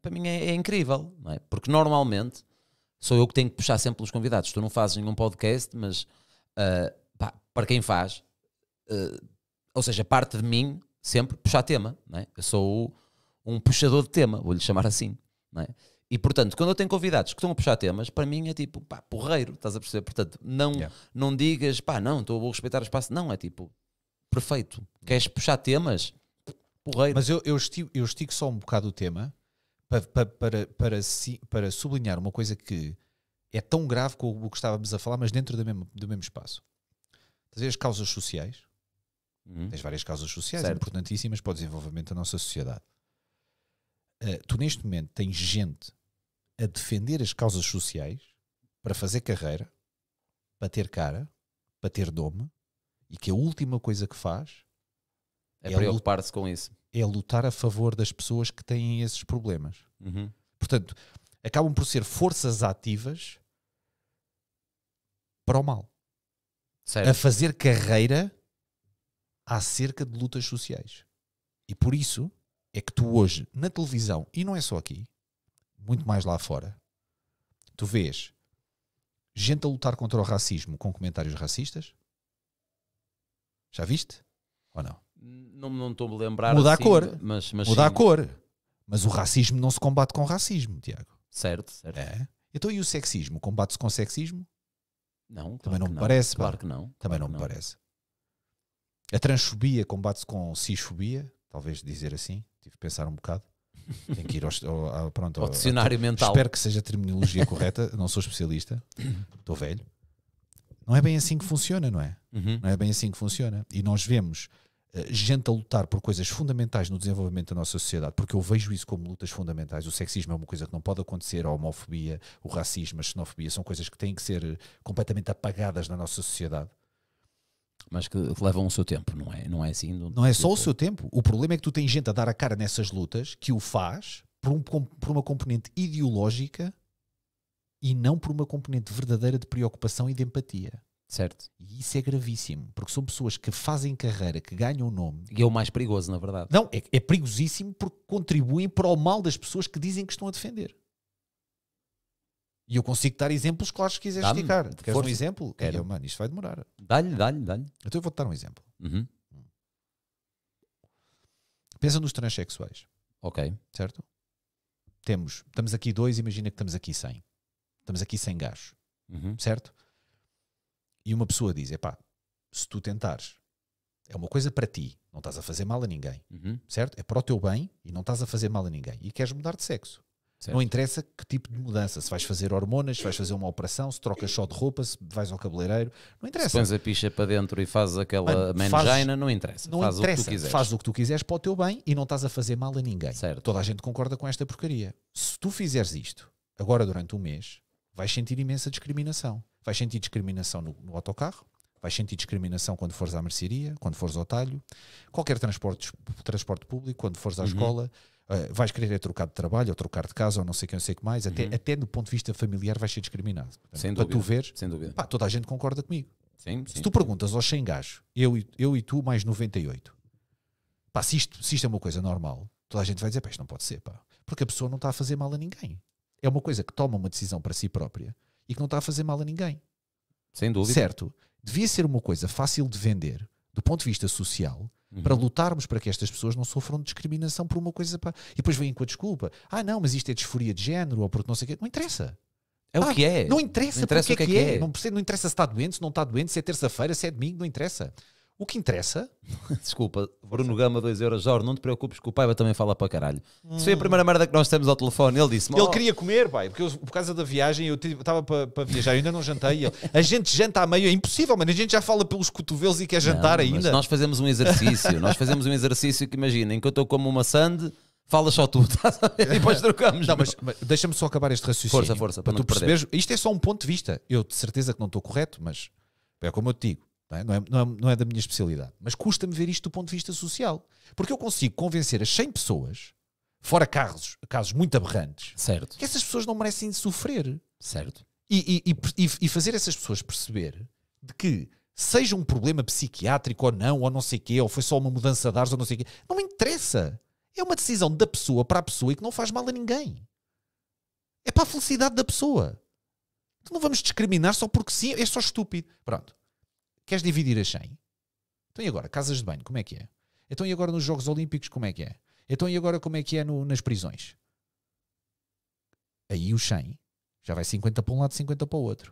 para mim é, é incrível, é? Porque normalmente sou eu que tenho que puxar sempre os convidados. Tu não fazes nenhum podcast, mas uh, pá, para quem faz, uh, ou seja, parte de mim sempre puxar tema, é? Eu sou um puxador de tema, vou-lhe chamar assim, é? E portanto, quando eu tenho convidados que estão a puxar temas, para mim é tipo, pá, porreiro, estás a perceber? Portanto, não, yeah. não digas, pá, não, estou a respeitar o espaço. Não, é tipo, perfeito. Queres puxar temas? Mas eu, eu, estico, eu estico só um bocado o tema para, para, para, para, para sublinhar uma coisa que é tão grave como o que estávamos a falar, mas dentro do mesmo, do mesmo espaço. as causas sociais, uhum. tens várias causas sociais certo. importantíssimas para o desenvolvimento da nossa sociedade. Uh, tu, neste momento, tens gente a defender as causas sociais para fazer carreira, para ter cara, para ter nome, e que a última coisa que faz é, é preocupar-se com isso. É lutar a favor das pessoas que têm esses problemas. Uhum. Portanto, acabam por ser forças ativas para o mal. Certo. A fazer carreira acerca de lutas sociais. E por isso é que tu hoje, na televisão, e não é só aqui, muito mais lá fora, tu vês gente a lutar contra o racismo com comentários racistas? Já viste? Ou não? Não, estou a lembrar. Muda assim, a cor. Mas, mas Muda sim. a cor. Mas o racismo não se combate com racismo, Tiago. Certo, certo. É. Então e o sexismo? Combate-se com sexismo? Não, claro Também não me não. parece. Claro pá. que não. Também claro não me não. parece. A transfobia combate-se com cisfobia, talvez dizer assim. Tive que pensar um bocado. Tenho que ir ao, ao, ao pronto, ao dicionário ao, mental. Espero que seja a terminologia correta. Não sou especialista. Estou velho. Não é bem assim que funciona, não é? Uhum. Não é bem assim que funciona. E nós vemos eh, gente a lutar por coisas fundamentais no desenvolvimento da nossa sociedade, porque eu vejo isso como lutas fundamentais. O sexismo é uma coisa que não pode acontecer, a homofobia, o racismo, a xenofobia, são coisas que têm que ser eh, completamente apagadas na nossa sociedade. Mas que levam o seu tempo, não é? Não é assim? Não, não é só o seu tempo. O problema é que tu tens gente a dar a cara nessas lutas que o faz por, um, por uma componente ideológica e não por uma componente verdadeira de preocupação e de empatia. Certo. E isso é gravíssimo, porque são pessoas que fazem carreira, que ganham o nome. E é o mais perigoso, na verdade. Não, é, é perigosíssimo porque contribuem para o mal das pessoas que dizem que estão a defender. E eu consigo dar exemplos claro, se quiseres ficar Queres força. um exemplo? Quero. Eu, mano, isto vai demorar. Dá-lhe, dá-lhe, dá-lhe. Então eu vou-te dar um exemplo. Uhum. Pensa nos transexuais. Ok. Certo? Temos, estamos aqui dois, imagina que estamos aqui cem Estamos aqui sem gajos. Uhum. Certo? e uma pessoa diz: epá, se tu tentares, é uma coisa para ti, não estás a fazer mal a ninguém, uhum. certo? É para o teu bem e não estás a fazer mal a ninguém e queres mudar de sexo. Certo. Não interessa que tipo de mudança, se vais fazer hormonas, se vais fazer uma operação, se trocas só de roupa, se vais ao cabeleireiro, não interessa. Se pões a picha para dentro e fazes aquela mangina, não interessa. Não faz interessa, o que tu quiseres. Faz o que tu quiseres para o teu bem e não estás a fazer mal a ninguém. Certo. Toda a gente concorda com esta porcaria. Se tu fizeres isto agora durante um mês, vais sentir imensa discriminação. Vais sentir discriminação no, no autocarro, vais sentir discriminação quando fores à mercearia, quando fores ao talho, qualquer transporte, transporte público, quando fores à uhum. escola, uh, vais querer é trocar de trabalho ou trocar de casa ou não sei quem, não sei o que mais, até, uhum. até do ponto de vista familiar vais ser discriminado. Sem Para dúvida. tu ver, Sem dúvida. Pá, toda a gente concorda comigo. Sim, sim, se tu perguntas aos 100 gajos, eu, eu e tu mais 98, pá, se isto, se isto é uma coisa normal, toda a gente vai dizer, pá, isto não pode ser, pá. Porque a pessoa não está a fazer mal a ninguém. É uma coisa que toma uma decisão para si própria e que não está a fazer mal a ninguém. Sem dúvida. Certo. Devia ser uma coisa fácil de vender do ponto de vista social uhum. para lutarmos para que estas pessoas não sofram de discriminação por uma coisa. Pá. E depois vêm com a desculpa: ah, não, mas isto é disforia de género ou porque não sei o quê. Não interessa. É o ah, que é. Não interessa, não interessa o que é, é que, é. é. Não, não interessa se está doente, se não está doente, se é terça-feira, se é domingo, não interessa. O que interessa, desculpa, Bruno Gama, 2 euros, Jorge, não te preocupes que o vai também falar para caralho. Hum. Isso foi a primeira merda que nós temos ao telefone. Ele disse Ele oh, queria comer, pai, porque eu, por causa da viagem eu estava para, viajar, eu ainda não jantei. Ele, a gente janta a meio, é impossível, mano. A gente já fala pelos cotovelos e quer jantar não, ainda. nós fazemos um exercício, nós fazemos um exercício que imagina, enquanto eu como uma sande, falas só tu, estás a ver? E depois trocamos. Não, mas, mas deixa-me só acabar este raciocínio. Força, força, para, para tu perceberes. Isto é só um ponto de vista. Eu de certeza que não estou correto, mas é como eu te digo não é? Não, é, não, é, não é da minha especialidade, mas custa-me ver isto do ponto de vista social, porque eu consigo convencer as 100 pessoas, fora casos, casos muito aberrantes, certo. que essas pessoas não merecem sofrer. Certo. E, e, e, e fazer essas pessoas perceber de que seja um problema psiquiátrico ou não, ou não sei o quê, ou foi só uma mudança de ars ou não sei o quê, não me interessa. É uma decisão da pessoa para a pessoa e que não faz mal a ninguém. É para a felicidade da pessoa. Então não vamos discriminar só porque sim, é só estúpido. Pronto. Queres dividir a 100? Então e agora? Casas de banho, como é que é? Então e agora nos Jogos Olímpicos, como é que é? Então e agora como é que é no, nas prisões? Aí o 100 já vai 50 para um lado, 50 para o outro.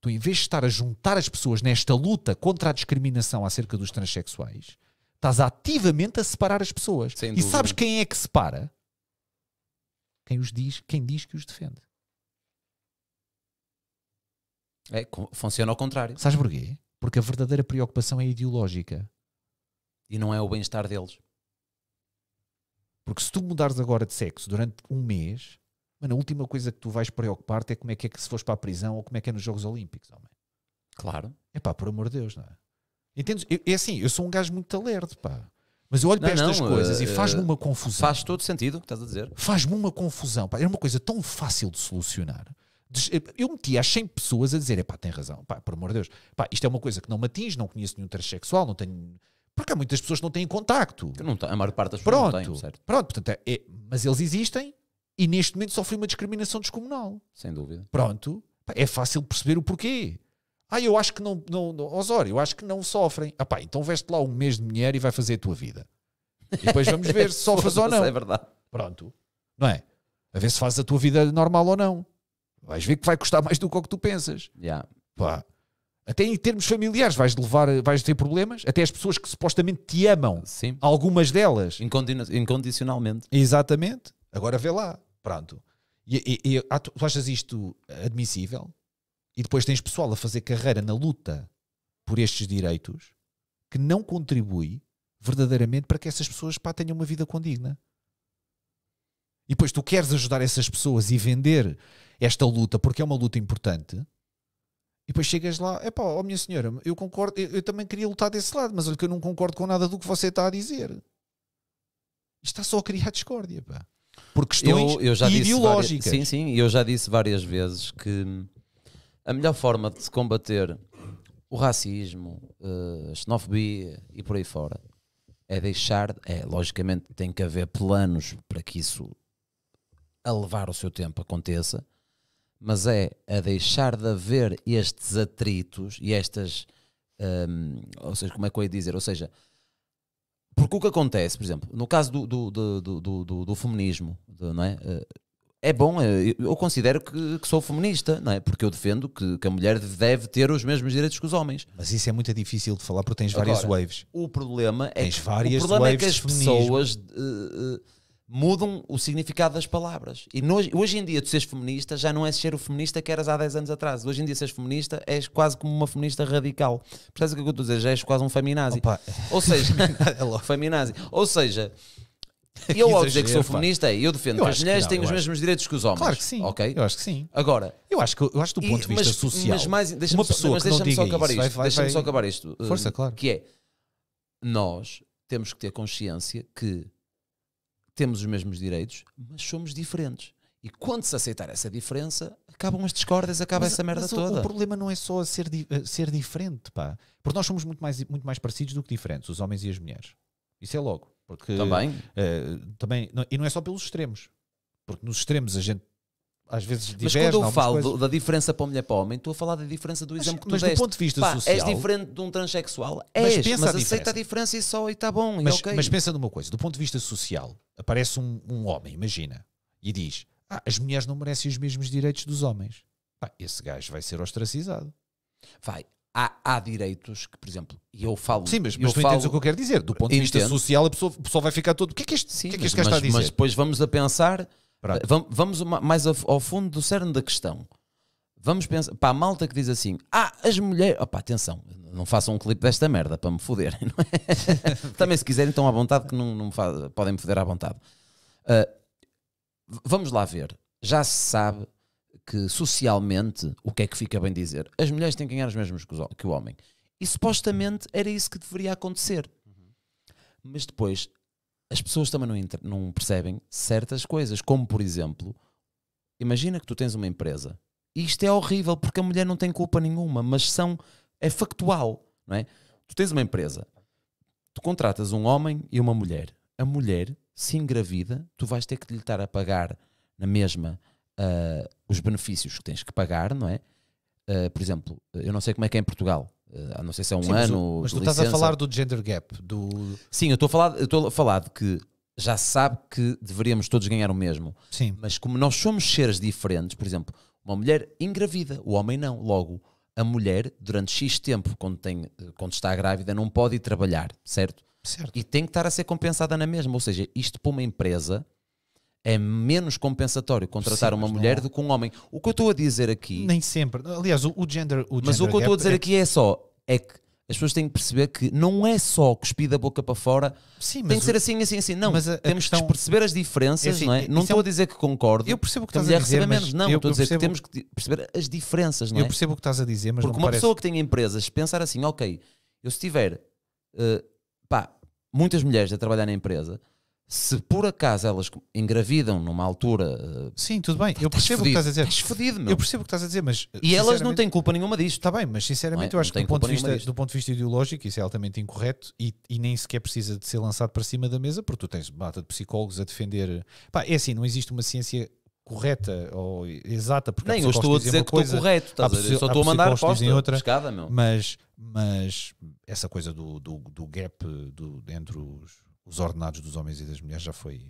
Tu, então, em vez de estar a juntar as pessoas nesta luta contra a discriminação acerca dos transexuais, estás ativamente a separar as pessoas. e sabes quem é que separa? Quem os diz, quem diz que os defende. É, funciona ao contrário. Sabes porquê? Porque a verdadeira preocupação é ideológica. E não é o bem-estar deles. Porque se tu mudares agora de sexo durante um mês, mano, a última coisa que tu vais preocupar-te é como é que é que se fores para a prisão ou como é que é nos Jogos Olímpicos, homem. Claro. É pá, por amor de Deus, não é? Entendes? Eu, é assim, eu sou um gajo muito alerta, pá. Mas eu olho não, para estas não, coisas uh, e eh, faz-me uma confusão. Faz todo sentido o que estás a dizer. Faz-me uma confusão, pá. Era é uma coisa tão fácil de solucionar. Eu meti às 100 pessoas a dizer: é pá, tem razão, pá, por amor de Deus, pá, isto é uma coisa que não me atinge, não conheço nenhum transexual, não tenho. Porque há muitas pessoas que não têm contacto. Que não tem, a maior parte das pessoas pronto, não têm, certo? Pronto, portanto, é, é, mas eles existem e neste momento sofrem uma discriminação descomunal. Sem dúvida. Pronto, pá, é fácil perceber o porquê. Ah, eu acho que não, não, não Osório, eu acho que não sofrem. Ah pá, então veste lá um mês de mulher e vai fazer a tua vida. E depois vamos ver se sofres ou não. É verdade. Pronto, não é? A ver se fazes a tua vida normal ou não. Vais ver que vai custar mais do que o que tu pensas. Yeah. Pá. Até em termos familiares vais levar, vais ter problemas. Até as pessoas que supostamente te amam, Sim. algumas delas. Incondicionalmente. Exatamente. Agora vê lá. Pronto. E, e, e ah, tu, tu achas isto admissível? E depois tens pessoal a fazer carreira na luta por estes direitos que não contribui verdadeiramente para que essas pessoas pá, tenham uma vida condigna. E depois tu queres ajudar essas pessoas e vender esta luta porque é uma luta importante. E depois chegas lá, é pá, ó oh, minha senhora, eu concordo, eu, eu, também queria lutar desse lado, mas olha que eu não concordo com nada do que você está a dizer. Isto está só a criar discórdia, pá. Por questões eu, eu ideológicas. Várias, sim, sim, eu já disse várias vezes que a melhor forma de se combater o racismo, eh, a xenofobia e por aí fora é deixar, é, logicamente tem que haver planos para que isso a levar o seu tempo aconteça, mas é a deixar de haver estes atritos e estas. Um, ou seja, como é que eu ia dizer? Ou seja, porque o que acontece, por exemplo, no caso do, do, do, do, do, do feminismo, de, não é? Eh, é bom, eh, eu, considero que, que, sou feminista, não é? Porque eu defendo que, que, a mulher deve ter os mesmos direitos que os homens. Mas isso é muito difícil de falar porque tens várias Agora, waves. O problema é tens que, várias o problema é que as pessoas. Uh, uh, mudam o significado das palavras. E no, hoje em dia, tu seres feminista já não é ser o feminista que eras há 10 anos atrás. Hoje em dia, seres feminista és quase como uma feminista radical. Percebes o que eu estou a dizer? Já és quase um feminazi. Opa. Ou seja, feminazi. Ou seja. Eu, ao dizer que sou feminista, eu defendo eu que as mulheres que não, têm os acho. mesmos direitos que os homens. Claro que sim. Ok? Eu acho que sim. Agora, eu acho que, eu acho que do ponto e, de vista mas, social, mas mais, uma só, pessoa mas que não diga só acabar isso, isto. Deixa-me só acabar isto. Força, eh, claro. Que é, nós temos que ter consciência que temos os mesmos direitos, mas somos diferentes. E quando se aceitar essa diferença, acabam as discórdias, acaba mas, essa merda mas toda. O, o problema não é só ser, di ser diferente, pá. Porque nós somos muito mais, muito mais parecidos do que diferentes, os homens e as mulheres. Isso é logo. Porque, também. Uh, também não, e não é só pelos extremos. Porque nos extremos a gente às vezes diverge, Mas quando eu falo coisas... da diferença para mulher para homem, estou a falar da diferença do mas, exemplo que tu mas deste. do ponto de vista Pá, social... és diferente de um transexual, és, mas, pensa mas a aceita diferença. a diferença e só, e está bom, mas, e ok Mas pensa numa coisa, do ponto de vista social, aparece um, um homem, imagina, e diz: ah, as mulheres não merecem os mesmos direitos dos homens. esse gajo vai ser ostracizado. Vai. Há, há direitos que, por exemplo, e eu falo. Sim, mas, mas tu falo, entendes o que eu quero dizer. Do ponto de vista social, a pessoa, a pessoa vai ficar todo. O que é que este, Sim, que é que este mas, gajo está a dizer? Mas depois vamos a pensar. Pronto. Eh, vamos mais ao fundo do cerne da questão. Vamos pensar, para a malta que diz assim: ah, as mulheres. Opá, atenção, não façam um clipe desta merda para me foderem, não é? Também se quiserem, estão à vontade, que não, não faz, podem me foder à vontade. Uh, vamos lá ver. Já se sabe que socialmente, o que é que fica bem dizer? As mulheres têm que ganhar os mesmos que o homem. E supostamente era isso que deveria acontecer. Mas depois, as pessoas também não, não percebem certas coisas, como por exemplo, imagina que tu tens uma empresa e isto é horrível porque a mulher não tem culpa nenhuma, mas são. É factual, não é? Tu tens uma empresa, tu contratas um homem e uma mulher. A mulher, se engravida, tu vais ter que lhe estar a pagar na mesma uh, os benefícios que tens que pagar, não é? Uh, por exemplo, eu não sei como é que é em Portugal, uh, não sei se é um Sim, ano. Mas tu, mas tu estás a falar do gender gap. Do... Sim, eu estou a falar, a falar de que já sabe que deveríamos todos ganhar o mesmo. Sim. Mas como nós somos seres diferentes, por exemplo, uma mulher engravida, o homem não. Logo, a mulher, durante X tempo, quando, tem, quando está grávida, não pode ir trabalhar, certo? certo? E tem que estar a ser compensada na mesma. Ou seja, isto para uma empresa é menos compensatório contratar Sim, uma mulher do que um homem. O que eu estou a dizer aqui. Nem sempre. Aliás, o, o gender. O mas gender o que eu estou a é- dizer é... aqui é só. É que as pessoas têm que perceber que não é só cuspir da boca para fora. Sim, mas tem que ser assim, assim, assim. Não, mas a, temos a que perceber as diferenças é assim, não é? é não é estou é um... a dizer que concordo. Eu percebo o que estás a dizer. Menos. Não, estou a dizer percebo... que temos que perceber as diferenças, não é? Eu percebo o que estás a dizer, mas Porque uma parece... pessoa que tem empresas, pensar assim, ok, eu se tiver, uh, pá, muitas mulheres a trabalhar na empresa, se por acaso elas engravidam numa altura. Eh, Sim, tudo bem. Eu percebo o que estás a dizer. Estás fodido, meu. Eu percebo o que estás a dizer, mas. Eh, e elas não têm culpa nenhuma disto. Está bem, mas sinceramente é? eu acho que do ponto, vista, do ponto, de vista, ideológico isso é altamente incorreto e, e, nem sequer precisa de ser lançado para cima da mesa porque tu tens bata de psicólogos a defender. Pá, é assim, não existe uma ciência correta ou exata porque nem eu estou a dizer que coisa, estou correto estás a só estou a mandar a outra pescada, meu. mas mas essa coisa do, do, do gap do, entre os, os ordenados dos homens e das mulheres já foi,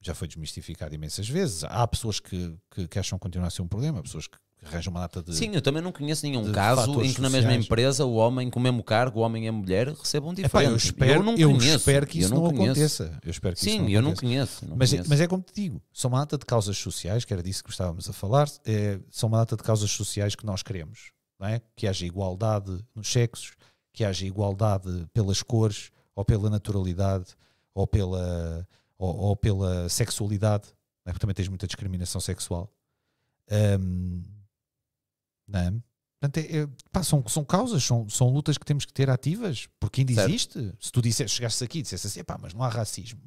já foi desmistificado imensas vezes. Há pessoas que, que, que acham a ser um problema, pessoas que arranjam uma data de. Sim, eu também não conheço nenhum caso em que na mesma empresa o homem com o mesmo cargo, o homem e a mulher recebam um diferente. Epá, eu, espero, eu não eu conheço. espero que isso não, não aconteça. Eu espero que Sim, não eu não conheço. Não mas, é- conheço. É, mas é como te digo, são uma data de causas sociais, que era disso que estávamos a falar, é, são uma data de causas sociais que nós queremos. Não é? Que haja igualdade nos sexos, que haja igualdade pelas cores ou pela naturalidade ou pela, ou, ou pela sexualidade, é? porque também tens muita discriminação sexual. Um, né? é? Portanto, é, pá, são, são causas, são, são lutas que temos que ter ativas, porque ainda certo. existe. Se tu dissesse, chegasses aqui e dissesse assim, pá, mas não há racismo,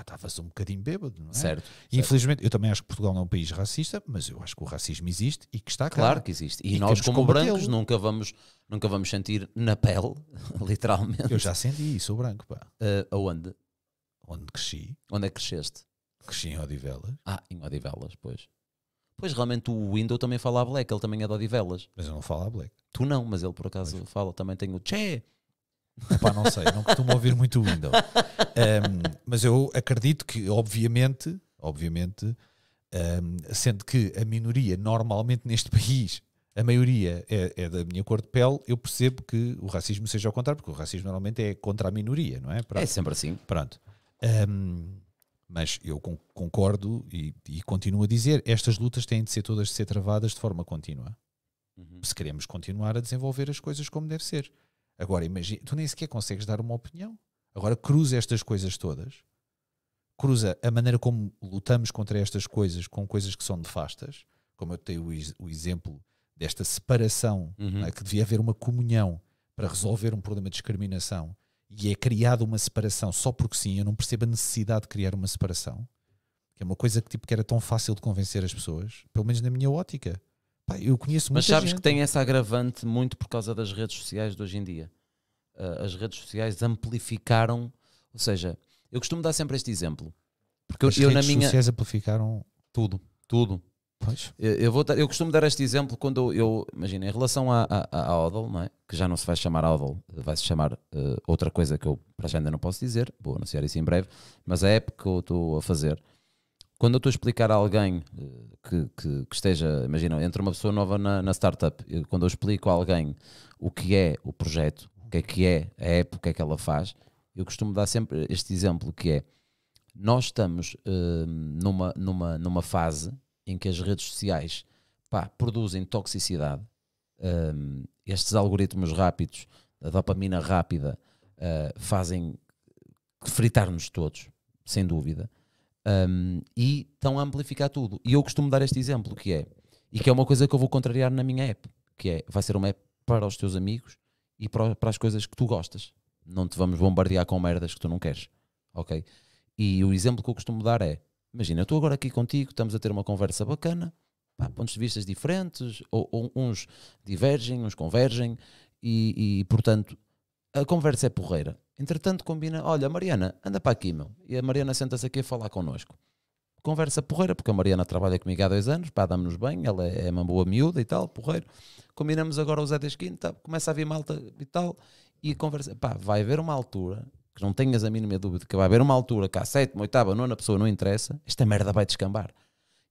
estavas um bocadinho bêbado, não é? Certo. E, infelizmente, certo. eu também acho que Portugal não é um país racista, mas eu acho que o racismo existe e que está cá. Claro que existe. E, e nós, como brancos, nunca vamos, nunca vamos sentir na pele, literalmente. Eu já senti sou branco, pá. Uh, aonde? onde cresci. Onde é que cresceste? Cresci em Odivelas. Ah, em Odivelas, pois. Pois realmente o Window também fala a black, ele também é de Odivelas. Mas eu não falo a black. Tu não, mas ele por acaso pois. fala, também tem o Tché. Epá, não sei, não costumo ouvir muito o Window. Um, mas eu acredito que, obviamente, obviamente, um, sendo que a minoria normalmente neste país a maioria é, é, da minha cor de pele, eu percebo que o racismo seja ao contrário, porque o racismo normalmente é contra a minoria, não é? é Pronto. É sempre assim. Pronto. Um, mas eu concordo e, e, continuo a dizer: estas lutas têm de ser todas de ser travadas de forma contínua. Uhum. Se queremos continuar a desenvolver as coisas como deve ser. Agora, imagina, tu nem sequer consegues dar uma opinião. Agora, cruza estas coisas todas, cruza a maneira como lutamos contra estas coisas com coisas que são nefastas, como eu tenho o, o exemplo desta separação, uhum. né, que devia haver uma comunhão para resolver um problema de discriminação e é criada uma separação só porque sim, eu não percebo a necessidade de criar uma separação, que é uma coisa que, tipo, que era tão fácil de convencer as pessoas, pelo menos na minha ótica. Pá, eu conheço Mas sabes gente. que tem essa agravante muito por causa das redes sociais de hoje em dia. Uh, as redes sociais amplificaram, ou seja, eu costumo dar sempre este exemplo. Porque as eu, redes eu na minha. sociais amplificaram tudo, tudo. Pois. Eu, vou dar, eu costumo dar este exemplo quando eu, imagino imagina, em relação à a, a, a Odal, não é? que já não se vai chamar Odal, vai se chamar uh, outra coisa que eu para já ainda não posso dizer, vou anunciar isso em breve, mas a época que eu estou a fazer, quando eu estou a explicar a alguém eh, que, que, que esteja, imagina, entre uma pessoa nova na, na startup, quando eu explico a alguém o que é o projeto, o que é que é a época o que é que ela faz, eu costumo dar sempre este exemplo que é nós estamos uh, numa, numa, numa fase em que as redes sociais pá, produzem toxicidade, um, estes algoritmos rápidos, a dopamina rápida, uh, fazem fritar-nos todos, sem dúvida, um, e estão a amplificar tudo. E eu costumo dar este exemplo, que é, e que é uma coisa que eu vou contrariar na minha app, que é, vai ser uma app para os teus amigos e para, para as coisas que tu gostas. Não te vamos bombardear com merdas que tu não queres, ok? E o exemplo que eu costumo dar é, Imagina, eu estou agora aqui contigo, estamos a ter uma conversa bacana, pá, pontos de vista diferentes, ou, ou, uns divergem, uns convergem, e, e portanto a conversa é porreira. Entretanto, combina, olha, Mariana, anda para aqui, meu. E a Mariana senta-se aqui a falar connosco. Conversa porreira, porque a Mariana trabalha comigo há dois anos, pá, damos-nos bem, ela é, é uma boa miúda e tal, porreiro. Combinamos agora o Zé da Esquina, tá, começa a vir malta e tal, e a conversa, pá, vai haver uma altura que não tenhas a mínima dúvida que vai haver uma altura que a sétima, oitava, nona pessoa não interessa, esta merda vai descambar.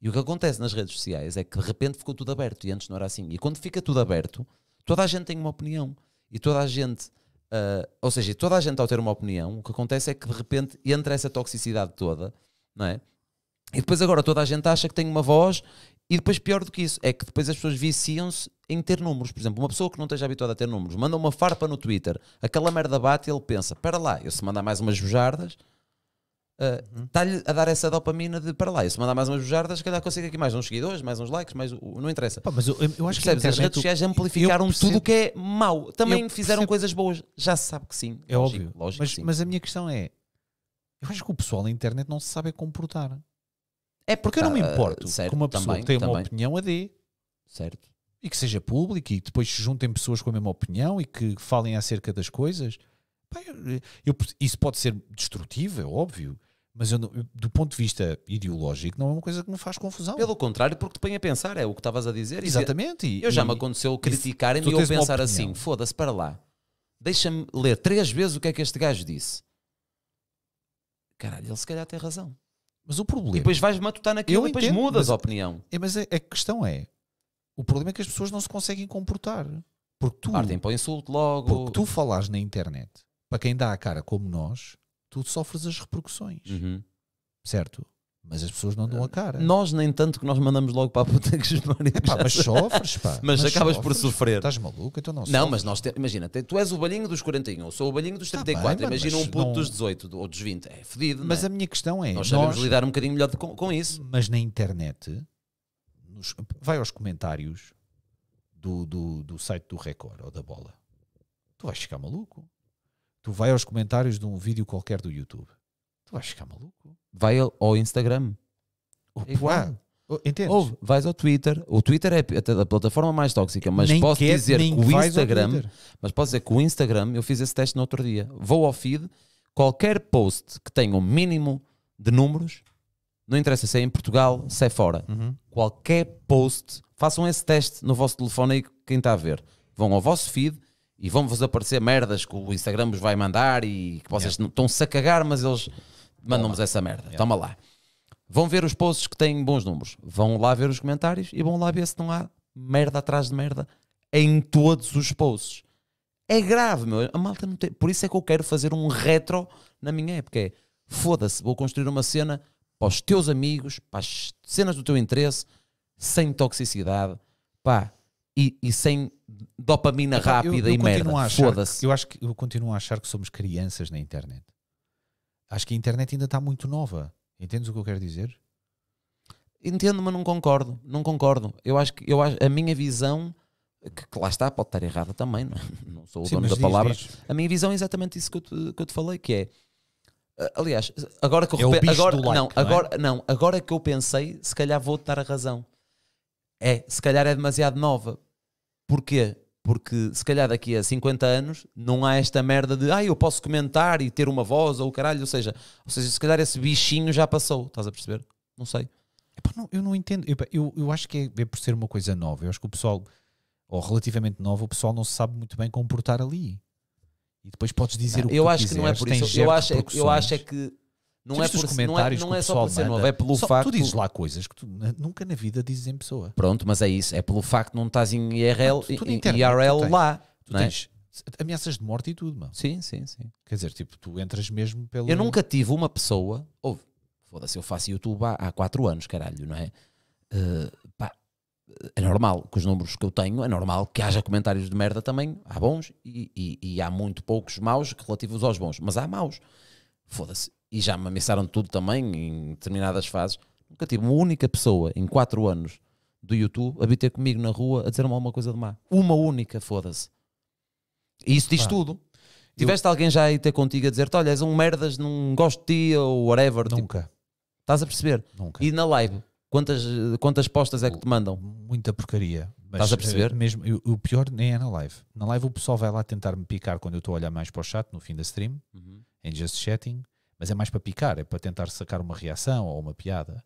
E o que acontece nas redes sociais é que de repente ficou tudo aberto e antes não era assim. E quando fica tudo aberto, toda a gente tem uma opinião. E toda a gente, uh, ou seja, toda a gente ao ter uma opinião, o que acontece é que de repente entra essa toxicidade toda, não é? E depois agora toda a gente acha que tem uma voz e depois pior do que isso, é que depois as pessoas viciam-se em ter números. Por exemplo, uma pessoa que não esteja habituada a ter números manda uma farpa no Twitter, aquela merda bate e ele pensa: para lá, eu se mandar mais umas bujardas, está-lhe eh, uhum. a dar essa dopamina de para lá, eu se mandar mais umas bujardas, se calhar consigo aqui mais uns seguidores, mais uns likes, mais. Não interessa. Pá, mas eu, eu acho Percebes? que as redes sociais amplificaram percebo, tudo o que é mau. Também fizeram percebo, coisas boas, já se sabe que sim. É lógico, óbvio. Lógico mas, sim. mas a minha questão é: eu acho que o pessoal na internet não se sabe comportar. É porque eu não me importo uh, certo, que uma pessoa também, que tem também. uma opinião a dê. Certo e que seja público e depois se juntem pessoas com a mesma opinião e que falem acerca das coisas. eu, isso pode ser destrutivo, é óbvio, mas eu, do ponto de vista ideológico não é uma coisa que me faz confusão. Pelo contrário, porque te põe a pensar, é o que estavas a dizer. Exatamente. E, eu já e, me aconteceu criticarem-me e eu pensar assim, foda-se, para lá. Deixa-me ler três vezes o que é que este gajo disse. Caralho, ele se calhar tem razão. Mas o problema... E depois vais matutar naquilo eu e depois entendo, mudas mas, a opinião. É, mas a, é, a questão é, o problema é que as pessoas não se conseguem comportar. Porque tu. Partem para o insulto logo. Porque tu falas na internet, para quem dá a cara como nós, tu sofres as repercussões. Uhum. Certo? Mas as pessoas não dão a eh, cara. Nós, nem tanto que nós mandamos logo para a puta que os maridos. mas sofres, pá. mas, mas acabas sofres, por sofrer. Estás maluco? Então não sofres. Não, mas nós te, imagina, te, tu és o balinho dos 41, eu sou o balinho dos 34. Tá bem, imagina um puto não... dos 18 ou dos 20. É fodido. Mas é? a minha questão é. Nós sabemos nós... lidar um bocadinho melhor com, com, isso. Mas na internet, nos, vai aos comentários do, do, do site do Record ou da Bola. Tu vais ficar maluco. Tu vai aos comentários de um vídeo qualquer do YouTube. Tu vais ficar maluco. Vai ao Instagram. Opa, oh, entendes? Ou vais ao Twitter. O Twitter é a plataforma mais tóxica, mas nem posso quer, dizer que o Instagram, mas posso dizer que o Instagram, eu fiz esse teste no outro dia. Vou ao feed, qualquer post que tenha o um mínimo de números, não interessa se é em Portugal, se é fora. Uhum. Qualquer post, façam esse teste no vosso telefone aí, quem está a ver. Vão ao vosso feed e vão-vos aparecer merdas que o Instagram vos vai mandar e que vocês estão-se a cagar, mas eles mandam-vos essa merda. Yeah. Toma lá. Vão ver os posts que têm bons números. Vão lá ver os comentários e vão lá ver se não há merda atrás de merda em todos os posts. É grave, meu. A malta não tem. Por isso é que eu quero fazer um retro na minha época. É foda-se, vou construir uma cena para os teus amigos, para as cenas do teu interesse, sem toxicidade, pá, e, e sem dopamina Mas, rápida eu, eu e merda. Foda-se. Eu acho que eu continuo a achar que somos crianças na internet. Acho que a internet ainda está muito nova. Entendes o que eu quero dizer? Entendo, mas não concordo. Não concordo. Eu acho que eu acho, a minha visão, que, que lá está, pode estar errada também, não, é? não sou o Sim, dono da diz, palavra. Diz. A minha visão é exatamente isso que eu te, que eu te falei, que é ah, aliás, agora que eu é repen... agora, like, não, agora, não, é? não, agora que eu pensei, se calhar vou dar a razão. É, se calhar é demasiado nova. Porquê? Porque se calhar daqui a 50 anos não há esta merda de ah, eu posso comentar e ter uma voz ou caralho, ou seja, ou seja, se calhar esse bichinho já passou, estás a perceber? Não sei. Epá, não, eu não entendo. Eu, eu, eu acho que é, é por ser uma coisa nova. Eu acho que o pessoal, ou relativamente nova, o pessoal não se sabe muito bem comportar ali. E depois podes dizer não, o que eu acho quiseres, que não é por isso. Eu acho, é eu acho é que não é, por, isso não, é, não é só por ser novo, é pelo só, facto. Tu dizes lá coisas que tu nunca na vida dizes em pessoa. Pronto, mas é isso. É pelo facto de não estás em IRL, não, tu, tu, IRL tu lá. Tu é? tens é? ameaças de morte e tudo, mano. Sim, sim, sim. Quer dizer, tipo, tu entras mesmo pelo. Eu nunca tive uma pessoa. ou foda-se, eu faço YouTube há 4 anos, caralho, não é? Uh, pá, é normal, com os números que eu tenho, é normal que haja comentários de merda também. Há bons e, e, e há muito poucos maus relativos aos bons, mas há maus. Foda-se. E já me ameaçaram tudo também em determinadas fases. Nunca tive uma única pessoa em 4 anos do YouTube a bater comigo na rua a dizer-me alguma coisa de má. Uma única, foda-se. E isso diz ah, tudo. Tiveste alguém já aí ter contigo a dizer-te: olha, és um merdas, não gosto de ti ou whatever. Tipo, Nunca. Tipo, estás a perceber? Nunca. E na live Quantas, quantas postas é que te mandam? Muita porcaria. Mas, Estás a perceber? Eh, mesmo, eu, o pior nem é na live. Na live o pessoal vai lá tentar me picar quando eu estou a olhar mais para o chat no fim da stream, uhum. em just chatting, mas é mais para picar, é para tentar sacar uma reação ou uma piada.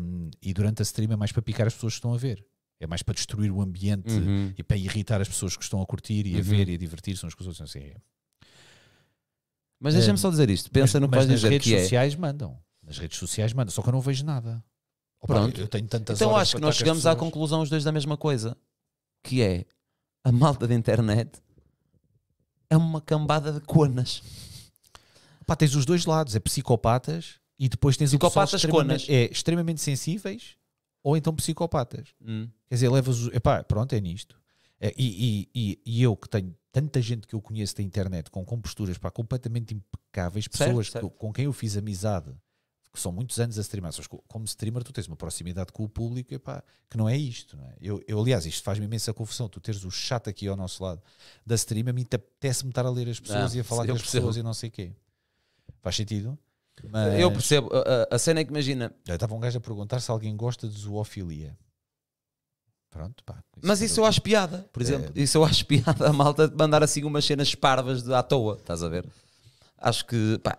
Um, e durante a stream é mais para picar as pessoas que estão a ver. É mais para destruir o ambiente uhum. e para irritar as pessoas que estão a curtir e uhum. a ver e a divertir-se uns com Assim. Mas deixa-me um, só dizer isto. Pensa mas, no que mas dizer. Nas redes é. sociais é... mandam. Nas redes sociais mandam. Só que eu não vejo nada. Pronto. eu tenho tantas então acho que nós chegamos pessoas... à conclusão os dois da mesma coisa, que é a malta da internet é uma cambada de conas. Pá, tens os dois lados, é psicopatas e depois tens psicopatas o extremamente, é, extremamente sensíveis ou então psicopatas. Hum. Quer dizer, levas o. Epá, pronto, é nisto. É, e, e, e, eu que tenho tanta gente que eu conheço da internet com composturas pá, completamente impecáveis, pessoas certo, certo. Que, com quem eu fiz amizade que são muitos anos a streamar. Só que como streamer, tu tens uma proximidade com o público epá, que não é isto. Não é? Eu, eu, aliás, isto faz-me imensa confusão. Tu teres o chat aqui ao nosso lado da stream, a mim apetece-me estar a ler as pessoas não, e a falar com as percebo. pessoas e não sei o quê. Faz sentido? Mas... Eu percebo. A, a, cena é que imagina. estava um gajo a perguntar se alguém gosta de zoofilia. Pronto, pá. Isso Mas é isso eu acho piada, por é. exemplo. Isso eu acho piada a malta de mandar assim umas cenas parvas de, à toa, estás a ver? Acho que, pá,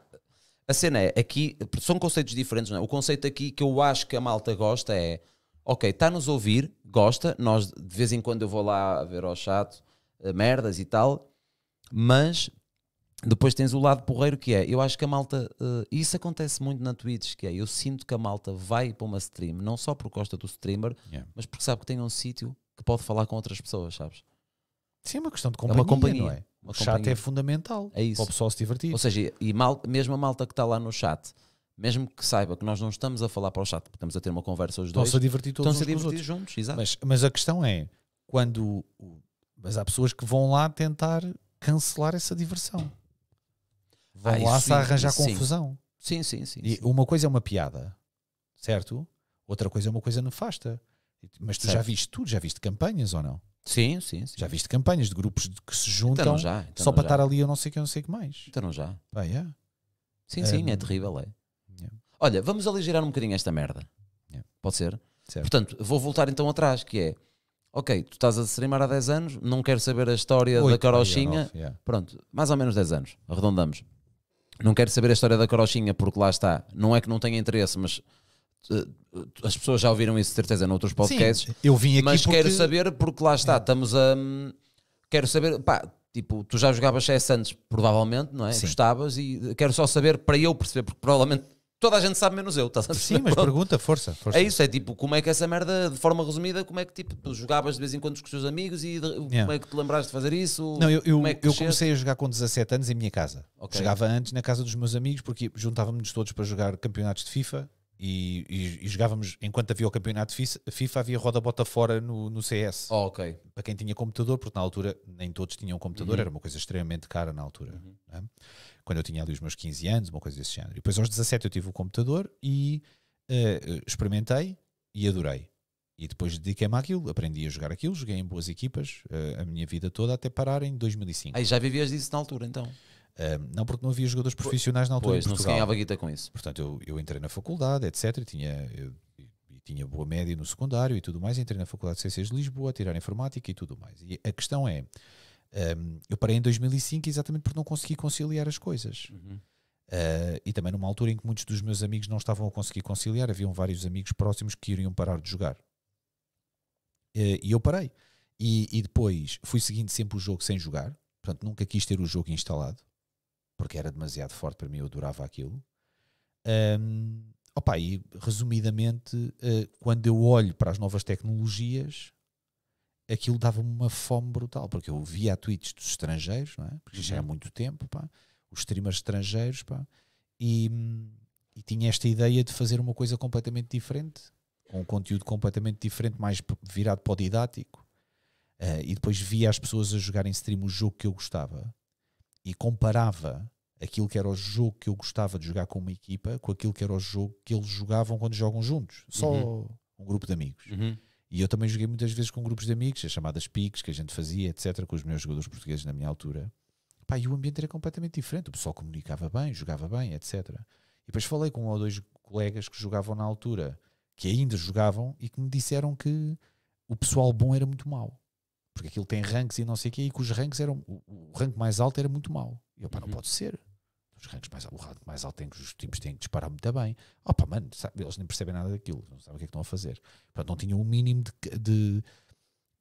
a cena é, aqui, são conceitos diferentes, não é? O conceito aqui que eu acho que a malta gosta é, ok, está-nos ouvir, gosta, nós de vez em quando eu vou lá ver ao chato, eh, merdas e tal, mas depois tens o lado porreiro que é, eu acho que a malta, uh, isso acontece muito na Twitch, que é, eu sinto que a malta vai para uma stream, não só por gosta do streamer, yeah. mas porque sabe que tem um sítio que pode falar com outras pessoas, sabes? Sim, é uma questão de companhia, é uma companhia. não é? Uma o chat é fundamental é isso. para o pessoal se divertir. Ou seja, e mal, mesmo a malta que está lá no chat, mesmo que saiba que nós não estamos a falar para o chat, estamos a ter uma conversa os dois, estão-se a divertir todos estão-se a divertir juntos. Exato. Mas, mas a questão é, quando... Mas há pessoas que vão lá tentar cancelar essa diversão. Vão ah, lá-se a arranjar sim. confusão. Sim, sim, sim. E sim. uma coisa é uma piada, certo? Outra coisa é uma coisa nefasta. Mas tu certo. já viste tudo, já viste campanhas ou não? Sim, sim, sim. Já viste campanhas de grupos que se então juntam então já, então só para já. estar ali eu não sei que eu não sei que mais. Então não já. Ah, yeah. É. Sim, sim, é terrível, é. Yeah. Olha, vamos aligerar um bocadinho esta merda. Yeah. Pode ser? Certo. Portanto, vou voltar então atrás, que é ok, tu estás a streamar há 10 anos, não quero saber a história da carochinha. Pronto, mais ou menos 10 anos, arredondamos. Não quero saber a história da carochinha porque lá está, não é que não tenha interesse, mas as pessoas já ouviram isso de certeza noutros podcasts. Sim, eu vim aqui Mas porque... quero saber, porque lá está, estamos a... Quero saber, pá, tipo, tu já jogavas CS antes, provavelmente, não é? Sim. Gostavas e quero só saber, para eu perceber, porque provavelmente toda a gente sabe menos eu, estás a perceber? Sim, mas pergunta, força, é força, É isso, é tipo, como é que essa merda, de forma resumida, como é que tipo, tu jogavas de vez em quando com os teus amigos e de, yeah. como é que te lembraste de fazer isso? Não, eu, eu, é eu comecei a jogar com 17 anos em minha casa. Okay. Jogava antes na casa dos meus amigos, porque juntávamos-nos todos para jogar campeonatos de FIFA e, e, e, jogávamos, enquanto havia o campeonato FIFA, havia roda bota fora no, no CS. Oh, ok. Para quem tinha computador, porque na altura nem todos tinham computador, uhum. era uma coisa extremamente cara na altura. Uhum. Né? Quando eu tinha ali os meus 15 anos, uma coisa desse género. E depois aos 17 eu tive o computador e uh, experimentei e adorei. E depois dediquei-me àquilo, aprendi a jogar aquilo, joguei em boas equipas uh, a minha vida toda até parar em 2005. Aí já vivias disso na altura então? Um, ehm, não porque não havia jogadores profissionais na altura pois, não se ganhava guita com isso. Portanto, eu, eu entrei na faculdade, etc. E tinha, eu, tinha boa média no secundário e tudo mais. Entrei na Faculdade de Ciências de Lisboa a tirar informática e tudo mais. E a questão é, um, ehm, eu parei em 2005 exatamente porque não consegui conciliar as coisas. Uhum. Uh, e também numa altura em que muitos dos meus amigos não estavam a conseguir conciliar, haviam vários amigos próximos que iriam parar de jogar. Uh, e eu parei. E, e, depois fui seguindo sempre o jogo sem jogar, portanto nunca quis ter o jogo instalado porque era demasiado forte para mim, eu adorava aquilo. Um, opa, e resumidamente, uh, quando eu olho para as novas tecnologias, aquilo dava-me uma fome brutal, porque eu via tweets dos estrangeiros, não é? porque já é há uhum. muito tempo, pá, os streamers estrangeiros, pá, e, e tinha esta ideia de fazer uma coisa completamente diferente, com um conteúdo completamente diferente, mais virado para o didático. Uh, e depois via as pessoas a jogarem stream o jogo que eu gostava e comparava aquilo que era o jogo que eu gostava de jogar com uma equipa com aquilo que era o jogo que eles jogavam quando jogam juntos, só uhum. um grupo de amigos. Uhum. E eu também joguei muitas vezes com grupos de amigos, as chamadas piques que a gente fazia, etc., com os meus jogadores portugueses na minha altura. Pá, e o ambiente era completamente diferente, o pessoal comunicava bem, jogava bem, etc. E depois falei com um ou dois colegas que jogavam na altura, que ainda jogavam e que me disseram que o pessoal bom era muito mau porque aquilo tem ranks e não sei o quê, e que os ranks eram, o, o rank mais alto era muito mau. E eu, pá, não uhum. pode ser. Os ranks mais, o rank mais alto tem que os tipos têm que disparar muito bem. Oh, mano, sabe, eles nem percebem nada daquilo, não sabem o que é que estão a fazer. Portanto, não tinham o um mínimo de, de,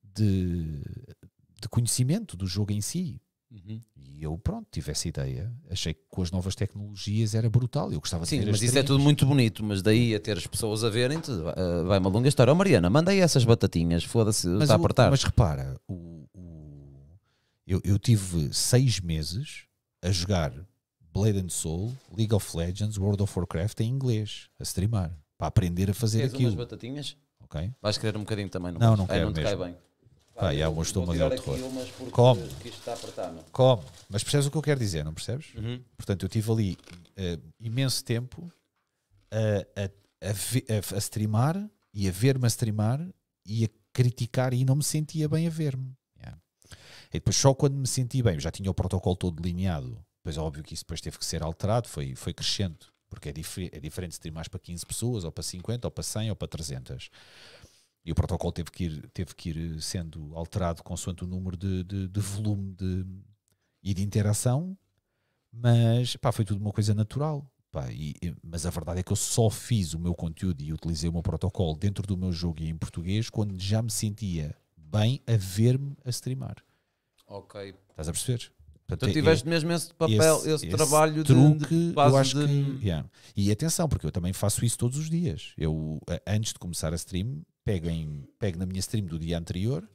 de, de conhecimento do jogo em si. Uhum. E eu, pronto, tive essa ideia. Achei que com as novas tecnologias era brutal. Eu gostava Sim, de ver mas isso é tudo muito bonito. Mas daí a ter as pessoas a verem uh, ah, vai uma longa história. oh, Mariana, manda aí essas batatinhas, foda-se, está a apertar. Mas repara, o, o, eu, eu tive seis meses a jogar Blade and Soul, League of Legends, World of Warcraft em inglês, a streamar, para aprender a fazer Queres aquilo. umas batatinhas? Ok. Vais querer um bocadinho também, não, não, vais? não Ai, quero não te mesmo. cai bem. Pá, e alguns é estão a de o terror. Como? Como? Mas percebes o que eu quero dizer, não percebes? Uhum. Portanto, eu tive ali uh, imenso tempo a, a, a, a, streamar e a ver-me a streamar e a criticar e não me sentia bem a ver-me. Yeah. E depois só quando me senti bem, já tinha o protocolo todo delineado, depois é óbvio que isso depois teve que ser alterado, foi, foi crescendo, porque é, dif é diferente streamar para 15 pessoas, ou para 50, ou para 100, ou para 300 e o protocolo teve que ir, teve que ir eh, sendo alterado consoante o número de, de, de volume de, e de interação, mas pá, foi tudo uma coisa natural. Pá, e, mas a verdade é que eu só fiz o meu conteúdo e utilizei o meu protocolo dentro do meu jogo e em português quando já me sentia bem a ver-me a streamar. Ok. Estás a perceber? Portanto, tu é, tiveste é, mesmo esse papel, esse, esse trabalho esse truque, de, de eu acho de... Que, yeah. E atenção, porque eu também faço isso todos os dias. Eu, antes de começar a stream, pego, em, pego na minha stream do dia anterior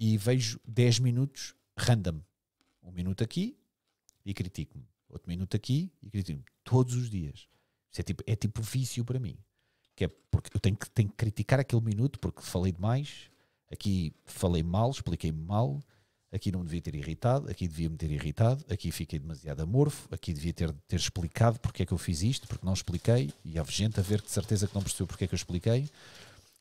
e vejo 10 minutos random. Um minuto aqui e critico-me. Outro minuto aqui e critico-me. Todos os dias. Isso é tipo, é tipo vício para mim. Que é porque eu tenho que, tenho que criticar aquele minuto porque falei demais, aqui falei mal, expliquei mal aqui não me devia ter irritado, aqui devia me ter irritado, aqui fiquei demasiado amorfo, aqui devia ter, ter explicado porque é que eu fiz isto, porque não expliquei, e há gente a ver que de certeza que não percebeu porque é que eu expliquei,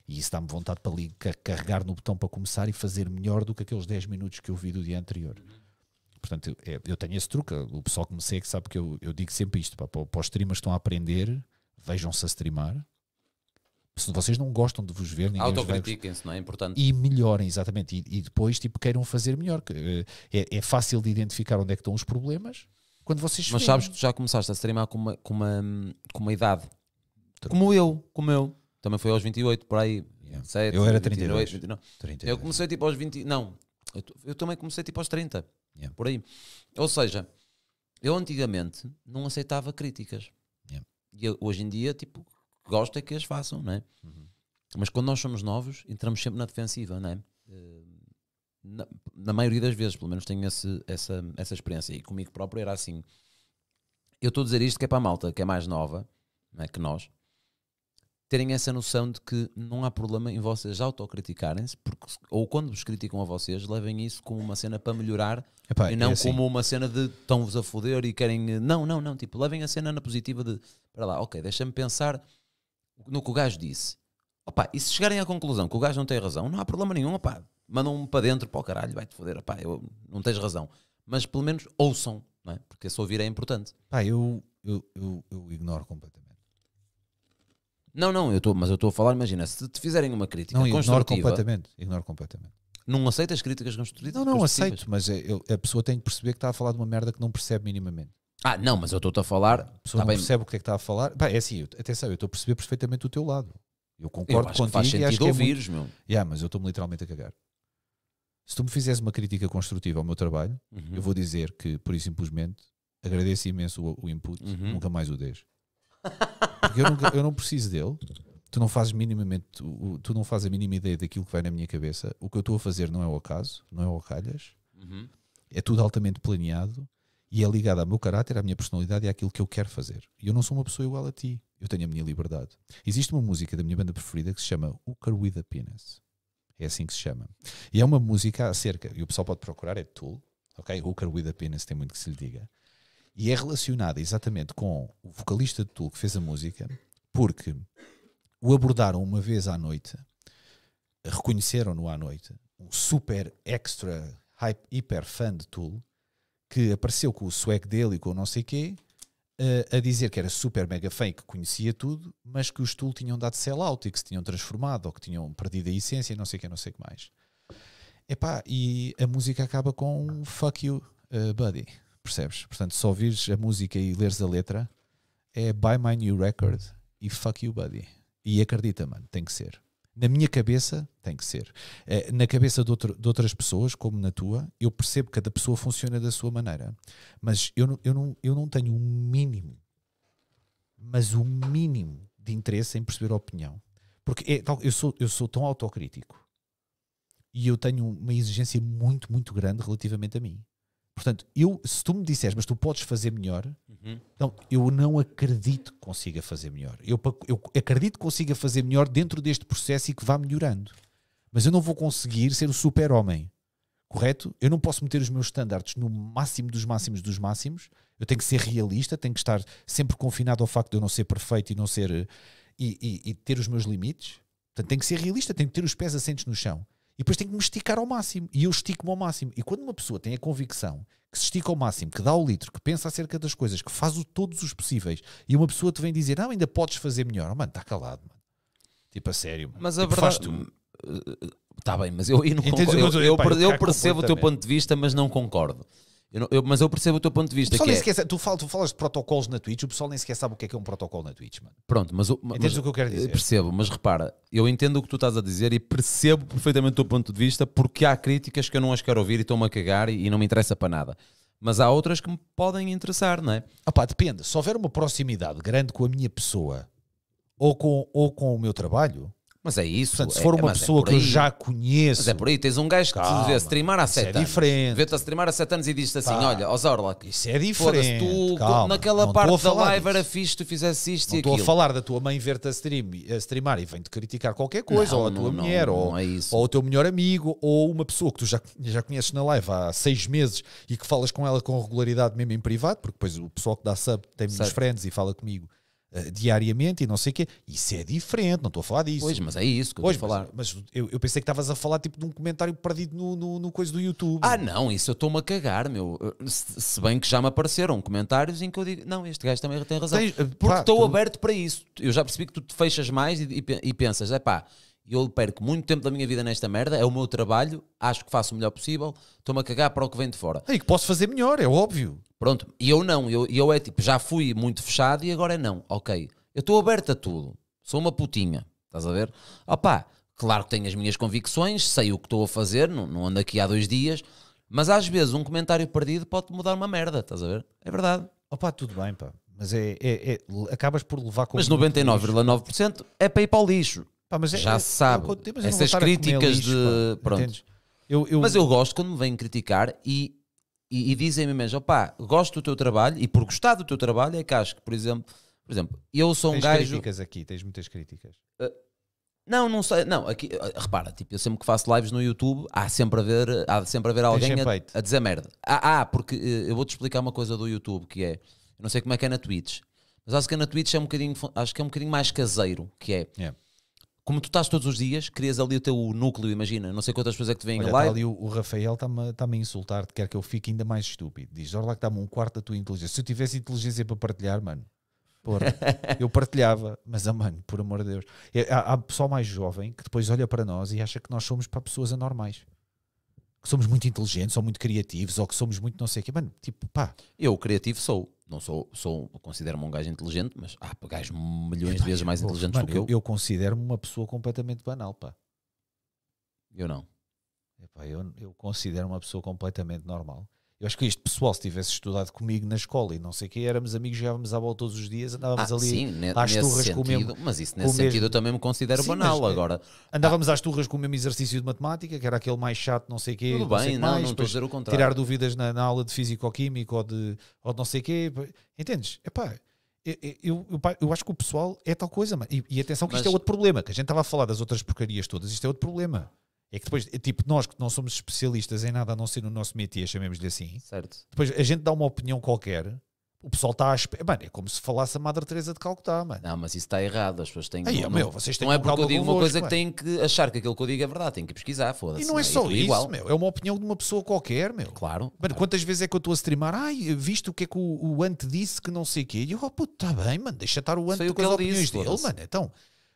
e isso dá-me vontade para ali carregar no botão para começar e fazer melhor do que aqueles 10 minutos que eu vi do dia anterior. Portanto, eu, é, eu tenho esse truque, o pessoal que me segue sabe que eu, eu digo sempre isto, pá, para, para os streamers que estão a aprender, vejam-se a streamar, se vocês não gostam de vos ver, ninguém autocritiquem-se, não é importante. E melhorem, exatamente. E, e depois, tipo, queiram fazer melhor. Eh, é, é, fácil de identificar onde é que estão os problemas quando vocês. Mas sabes que tu já começaste a streamar com uma, com uma, com uma idade. Como eu, como eu. Também foi aos 28, por aí. Yeah. 7, eu era 32. 29. 32. Eu comecei tipo aos 20. Não, eu, eu também comecei tipo aos 30. Yeah. Por aí. Ou seja, eu antigamente não aceitava críticas. Yeah. E eu, hoje em dia, tipo, gosto é que as façam, não é? Uhum. Mas quando nós somos novos, entramos sempre na defensiva, não é? Hum, na, na maioria das vezes, pelo menos tenho esse, essa, essa experiência. E comigo próprio era assim. Eu estou a dizer isto que é para a malta, que é mais nova não é, que nós, terem essa noção de que não há problema em vocês autocriticarem-se, porque ou quando vos criticam a vocês, levem isso como uma cena para melhorar Epá, e é não é assim. como uma cena de estão-vos a foder e querem. Não, não, não. Tipo, levem a cena na positiva de para lá, ok, deixa-me pensar no que o gajo disse, opá, e se chegarem à conclusão que o gajo não tem razão, não há problema nenhum, opá, mandam-me para dentro, para o caralho, vai-te foder, opá, eu, não tens razão. Mas pelo menos ouçam, não é? Porque esse ouvir é importante. Pá, eu, eu, eu, eu ignoro completamente. Não, não, eu estou, mas eu estou a falar, imagina, se te fizerem uma crítica não, ignoro completamente, ignoro completamente. Não aceitas críticas construtivas? Não, não, aceito, mas é, eu, a pessoa tem que perceber que está a falar de uma merda que não percebe minimamente. Ah, não, mas eu estou-te a falar. tá não percebe o que é que está a falar. é assim, eu, atenção, eu estou a perceber perfeitamente o teu lado. Eu concordo eu acho contigo. Que faz sentido ouvires, é muito... meu. Yeah, mas eu estou-me literalmente a cagar. Se tu me fizeres uma crítica construtiva ao meu trabalho, uhum. eu vou dizer que, por e simplesmente, agradeço imenso o, o input, uhum. nunca mais o deixo. Porque eu, nunca, eu não preciso dele. Tu não fazes minimamente, tu, tu não fazes a mínima ideia daquilo que vai na minha cabeça. O que eu estou a fazer não é o acaso, não é o calhas. Uhum. É tudo altamente planeado e é ligada ao meu caráter, à minha personalidade e àquilo que eu quero fazer. E eu não sou uma pessoa igual a ti. Eu tenho a minha liberdade. Existe uma música da minha banda preferida que se chama Hooker with a Penis. É assim que se chama. E é uma música acerca, e o pessoal pode procurar, é Tool, ok? Hooker with a Penis, tem muito que se lhe diga. E é relacionada exatamente com o vocalista de Tool que fez a música, porque o abordaram uma vez à noite, reconheceram-no à noite, um super extra hiper fã de Tool, que apareceu com o swag dele e com o não sei quê, eh, a dizer que era super mega fã e que conhecia tudo, mas que os Tool tinham dado sell-out e que se tinham transformado ou que tinham perdido a essência e não sei o que, não sei o que mais. Epá, e a música acaba com um fuck you, uh, buddy, percebes? Portanto, só ouvires a música e leres a letra é buy my new record e fuck you, buddy. E acredita, mano, tem que ser na minha cabeça tem que ser. Eh, na cabeça de, outro, de, outras pessoas, como na tua, eu percebo que cada pessoa funciona da sua maneira. Mas eu não, eu não, eu não tenho o um mínimo, mas o um mínimo de interesse em perceber a opinião. Porque é, eu, sou, eu sou tão autocrítico e eu tenho uma exigência muito, muito grande relativamente a mim. Portanto, eu, se tu me disseres, mas tu podes fazer melhor, uhum. então eu não acredito que consiga fazer melhor. Eu, eu acredito que consiga fazer melhor dentro deste processo e que vá melhorando. Mas eu não vou conseguir ser o super-homem, correto? Eu não posso meter os meus estándares no máximo dos máximos dos máximos. Eu tenho que ser realista, tenho que estar sempre confinado ao facto de eu não ser perfeito e não ser. Eh, e, e, e ter os meus limites. Portanto, tenho que ser realista, tenho que ter os pés assentes no chão. E depois tenho que me esticar ao máximo. E eu estico-me ao máximo. E quando uma pessoa tem a convicção que se estica ao máximo, que dá o litro, que pensa acerca das coisas, que faz o todos os possíveis, e uma pessoa te vem dizer, não, ainda podes fazer melhor. Oh, mano, está calado, mano. Tipo, a sério. Mano. Mas tipo, a verdade... Faz tu. Está hum, hum, hum, bem, mas eu, eu não concordo. Eu, eu, eu, eu percebo o teu ponto de vista, mas não concordo. Eu não, eu, mas eu percebo o teu ponto de vista. que nem é... esquece, tu, falas, tu falas de protocolos na Twitch, o pessoal nem sequer sabe o que é que é um protocolo na Twitch, mano. Pronto, mas, mas Entendes o que eu quero dizer? Eh, percebo, mas repara, eu entendo o que tu estás a dizer e percebo perfeitamente o teu ponto de vista porque há críticas que eu não as quero ouvir e estou-me a cagar e, e não me interessa para nada mas há outras que me podem interessar, não é? Opa, depende. Se houver uma proximidade grande com a minha pessoa ou com, ou com o meu trabalho, mas é isso. Portanto, se é, for é, uma é pessoa é que eu já conheço. Mas é por aí, tens um gajo que te vê streamar há 7 é anos. diferente. Vê-te a streamar há 7 anos e diz-te assim: Pá, olha, Ozorlak. Isso é diferente. Tu, Calma, naquela parte da live disso. era fixe, tu fizesse isto não e aquilo. Estou a falar da tua mãe ver-te a, stream, a streamar e vem-te criticar qualquer coisa, não, ou a tua não, mulher, ou, é ou o teu melhor amigo, ou uma pessoa que tu já, já conheces na live há 6 meses e que falas com ela com regularidade mesmo em privado, porque depois o pessoal que dá sub tem muitos friends e fala comigo eh, diariamente e não sei o quê. Isso é diferente, não estou a falar disso. Pois, mas é isso que eu pois, estou a falar. Mas, mas eu, eu, pensei que estavas a falar tipo de um comentário perdido no, no, no coisa do YouTube. Ah, não, isso eu estou-me a cagar, meu. Eh, se, se, bem que já me apareceram comentários em que eu digo, não, este gajo também tem razão. Tens, eh, porque estou tu... aberto para isso. Eu já percebi que tu te fechas mais e, e, e pensas, é pá eu perco muito tempo da minha vida nesta merda, é o meu trabalho, acho que faço o melhor possível, estou-me a cagar para o que vem de fora. É, e que posso fazer melhor, é óbvio. Pronto, e eu não, eu, eu é tipo, já fui muito fechado e agora é não, ok. Eu estou aberto a tudo, sou uma putinha, estás a ver? Opá, claro que tenho as minhas convicções, sei o que estou a fazer, não, não ando aqui há dois dias, mas às vezes um comentário perdido pode mudar uma merda, estás a ver? É verdade. Opá, tudo bem, pá. Mas é, é, é acabas por levar com. Mas 99,9% é para ir para o lixo. Pá, mas é, Já é, se sabe. Essas críticas lixo, de. Pá, pronto. Eu, eu... Mas eu gosto quando me vêm criticar e e, e dizem-me mesmo, opá, gosto do teu trabalho e por gostar do teu trabalho é que acho que, por exemplo, por exemplo, eu sou um gajo... Tens críticas aqui, tens muitas críticas. Uh, não, não sei, não, aqui, ah, repara, tipo, eu sempre que faço lives no YouTube, há sempre a ver, há sempre a ver alguém a, a, dizer merda. Ah, ah porque eh, eu vou-te explicar uma coisa do YouTube, que é, não sei como é que é na Twitch, mas acho que na Twitch é um bocadinho, acho que é um bocadinho mais caseiro, que é... Yeah como tu estás todos os dias, crias ali o teu núcleo, imagina. Não sei quantas pessoas é que te vêm Olha, tá ali o, o Rafael está-me tá a insultar, quer que eu fique ainda mais estúpido. Diz: Olha lá que dá-me um quarto da tua inteligência. Se eu tivesse inteligência para partilhar, mano, porra, eu partilhava. Mas, ah, mano, por amor de Deus. Há, há pessoal mais jovem que depois olha para nós e acha que nós somos para pessoas anormais que somos muito inteligentes ou muito criativos ou que somos muito não sei o quê. Mano, tipo, pá. Eu, criativo, sou não sou, sou considero-me um gajo inteligente, mas há ah, gajos milhões de vezes mais Pô, inteligentes mano, do que eu. Eu, eu considero-me uma pessoa completamente banal, pá. Eu não. Epá, eu, eu considero uma pessoa completamente normal. Eu acho que este pessoal, se tivesse estudado comigo na escola e não sei o que, éramos amigos, jogávamos à bola todos os dias, andávamos ah, ali sim, às turras sentido, com o mesmo. Mas isso, nesse sentido, mesmo... eu também me considero sim, banal eh, agora. Andávamos ah. às turras com o mesmo exercício de matemática, que era aquele mais chato, não sei o quê. Tudo bem, não, mais, não estou a dizer o contrário. Tirar dúvidas na, na aula de físico-químico ou de, ou de não sei o quê. Entendes? Epá, eu, eu, eu, eu, acho que o pessoal é tal coisa, mano. E, e atenção que mas, isto é outro problema, que a gente estava a falar das outras porcarias todas, isto é outro problema. É que depois, tipo, nós que não somos especialistas em nada a não ser no nosso métier, chamemos-lhe assim. Certo. Depois a gente dá uma opinião qualquer, o pessoal está a esperar. Mano, é como se falasse a Madre Teresa de Calcutá, mano. Não, mas isso está errado. As pessoas têm que. Aí, não, meu, vocês têm não é porque eu digo uma coisa mano. que têm que achar que aquilo que eu digo é verdade, têm que pesquisar, foda-se. E não é, é só isso, igual. meu. É uma opinião de uma pessoa qualquer, meu. Claro. Mano, claro. quantas vezes é que eu estou a streamar? Ai, visto o que é que o, o Ante disse que não sei o quê? E eu, oh, puto, está bem, mano, deixa estar o Ante com as opiniões disse, dele, mano. Então,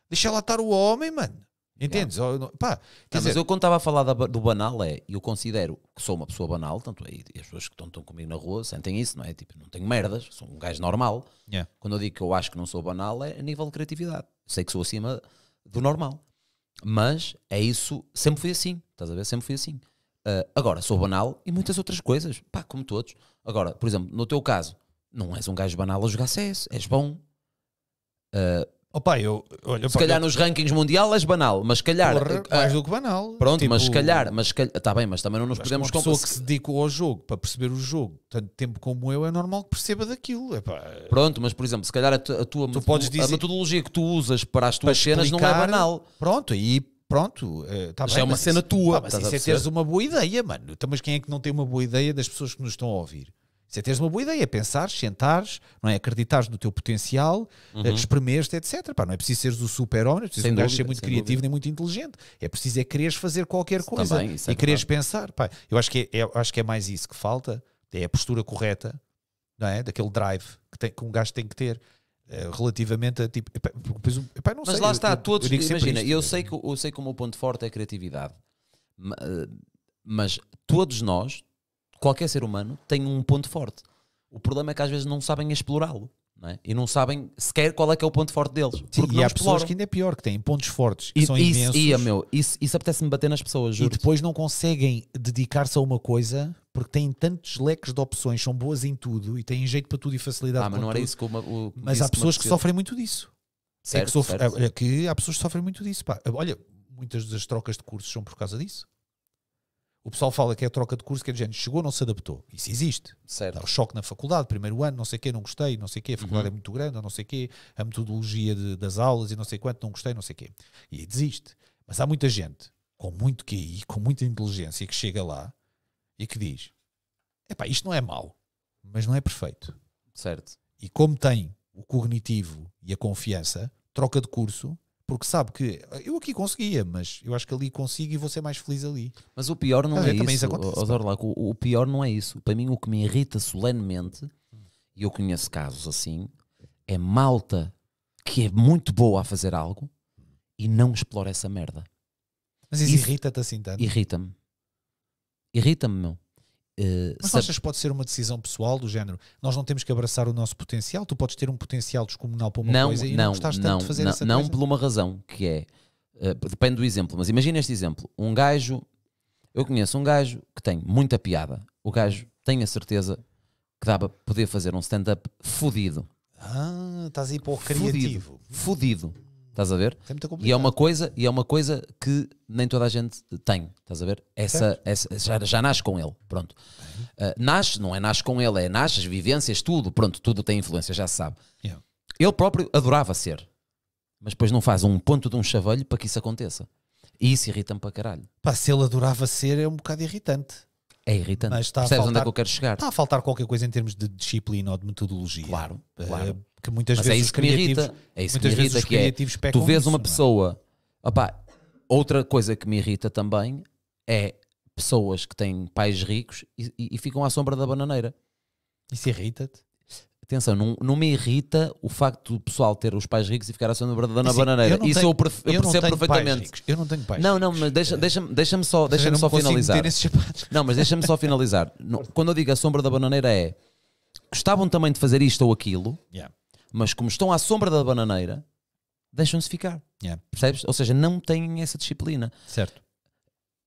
deixa lá estar o homem, mano. Entendes? Yeah. Não, pá, não, dizer... mas eu quando estava a falar da, do banal é, eu considero que sou uma pessoa banal, tanto aí é, as pessoas que estão, estão comigo na rua sentem isso, não é? Tipo, não tenho merdas, sou um gajo normal. Yeah. Quando eu digo que eu acho que não sou banal é a nível de criatividade. Sei que sou acima do normal. Mas é isso, sempre fui assim, estás a ver? Sempre fui assim. Uh, agora, sou banal e muitas outras coisas, pá, como todos. Agora, por exemplo, no teu caso, não és um gajo banal a jogar CS, és bom. Uh, Opa, eu, olha, se calhar eu... nos rankings mundial és banal, mas se calhar. Porra, eh, mais do que banal. Pronto, tipo... mas se calhar. Mas está bem, mas também não nos podemos comprar. Uma pessoa que se dedicou ao jogo para perceber o jogo tanto tempo como eu é normal que perceba daquilo. Epá. É pronto, mas por exemplo, se calhar a, tua, tu dizer... a metodologia que tu usas para as tuas para cenas explicar, não é banal. Pronto, aí pronto, eh, tá bem, é uma mas cena tá tua. Tá, mas isso é teres uma boa ideia, mano. Então, mas quem é que não tem uma boa ideia das pessoas que nos estão a ouvir? Se é teres uma boa ideia, é pensares, sentares, não é? acreditares no teu potencial, uhum. exprimeres-te, etc. Pá, não é preciso seres o super-homem, não é preciso dúvida, ser muito criativo dúvida. nem muito inteligente. É preciso é quereres fazer qualquer coisa Também, é e é quereres pensar. Pá, eu acho que é, é, acho que é mais isso que falta, é a postura correta, não é? Daquele drive que, tem, que um gajo tem que ter eh, relativamente a tipo. Mas sei, lá está, eu, todos. Eu imagina, isto, eu, sei que, eu sei que o meu ponto forte é a criatividade. Eh, mas todos nós, qualquer ser humano tem um ponto forte. O problema é que às vezes não sabem explorá-lo. Não é? E não sabem sequer qual é que é o ponto forte deles. Sim, e há exploram. pessoas que ainda é pior, que têm pontos fortes, que e, são isso, imensos. E, meu, isso, isso apetece-me bater nas pessoas, juro. E depois não conseguem dedicar-se a uma coisa porque têm tantos leques de opções, são boas em tudo e têm jeito para tudo e facilidade ah, mas não era tudo. isso que uma, o, Mas há pessoas que sofrem muito disso. É certo, é que, sofre, é que há pessoas que sofrem muito disso. Pá. Olha, muitas das trocas de cursos são por causa disso. O pessoal fala que é troca de curso, que é de género, chegou, não se adaptou. Isso existe. Certo. Dá o choque na faculdade, primeiro ano, não sei o quê, não gostei, não sei o quê, a faculdade uhum. é muito grande, não sei o quê, a metodologia de, das aulas e não sei quanto, não gostei, não sei o quê. E desiste. Mas há muita gente com muito QI, com muita inteligência, que chega lá e que diz: epá, isto não é mau, mas não é perfeito. Certo. E como tem o cognitivo e a confiança, troca de curso porque sabe que eu aqui conseguia, mas eu acho que ali consigo e vou ser mais feliz ali. Mas o pior não ah, é, é isso, isso adoro o, o pior não é isso. Para mim, o que me irrita solenemente, e eu conheço casos assim, é malta que é muito boa a fazer algo e não explora essa merda. Mas isso, isso irrita-te assim tanto? Irrita-me. Irrita-me, meu. Eh, mas sabe... achas que pode ser uma decisão pessoal do género? Nós não temos que abraçar o nosso potencial? Tu podes ter um potencial descomunal para uma não, coisa e não, não gostares não, de fazer não, essa não Não por uma razão, que é... Uh, depende do exemplo, mas imagina este exemplo. Um gajo... Eu conheço um gajo que tem muita piada. O gajo tem a certeza que dava poder fazer um stand-up fodido. Ah, estás aí para o criativo. fodido fudido. Estás a ver? É muito E é uma coisa, e é uma coisa que nem toda a gente tem. Estás a ver? Essa, essa já, já nasce com ele. Pronto. Uh, nasce, não é nasce com ele, é nasce, as vivências, tudo. Pronto, tudo tem influência, já se sabe. Yeah. Ele próprio adorava ser, mas depois não faz um ponto de um chavalho para que isso aconteça. E isso irrita-me para caralho. Pá, se ele adorava ser, é um bocado irritante. É irritante. Mas está Percebes faltar, onde é que eu quero chegar? Está a faltar qualquer coisa em termos de disciplina ou de metodologia. Claro, eh, claro. que muitas Mas é vezes é isso que me irrita. É isso que me irrita, que é, tu vês isso, uma é? pessoa... É? Opa, outra coisa que me irrita também é pessoas que têm pais ricos e, e, e ficam à sombra da bananeira. Isso irrita-te? Atenção, não, não me irrita o facto do pessoal ter os pais ricos e ficar a sombra da assim, bananeira. Eu Isso tenho, eu, eu percebo perfeitamente. eu não tenho pais. Não, não, mas deixa-me deixa, deixa só, deixa só finalizar. Não, mas deixa-me só finalizar. Quando eu digo a sombra da bananeira é gostavam também de fazer isto ou aquilo, yeah. mas como estão à sombra da bananeira, deixam-se ficar. Yeah. Percebes? Ou seja, não têm essa disciplina. Certo.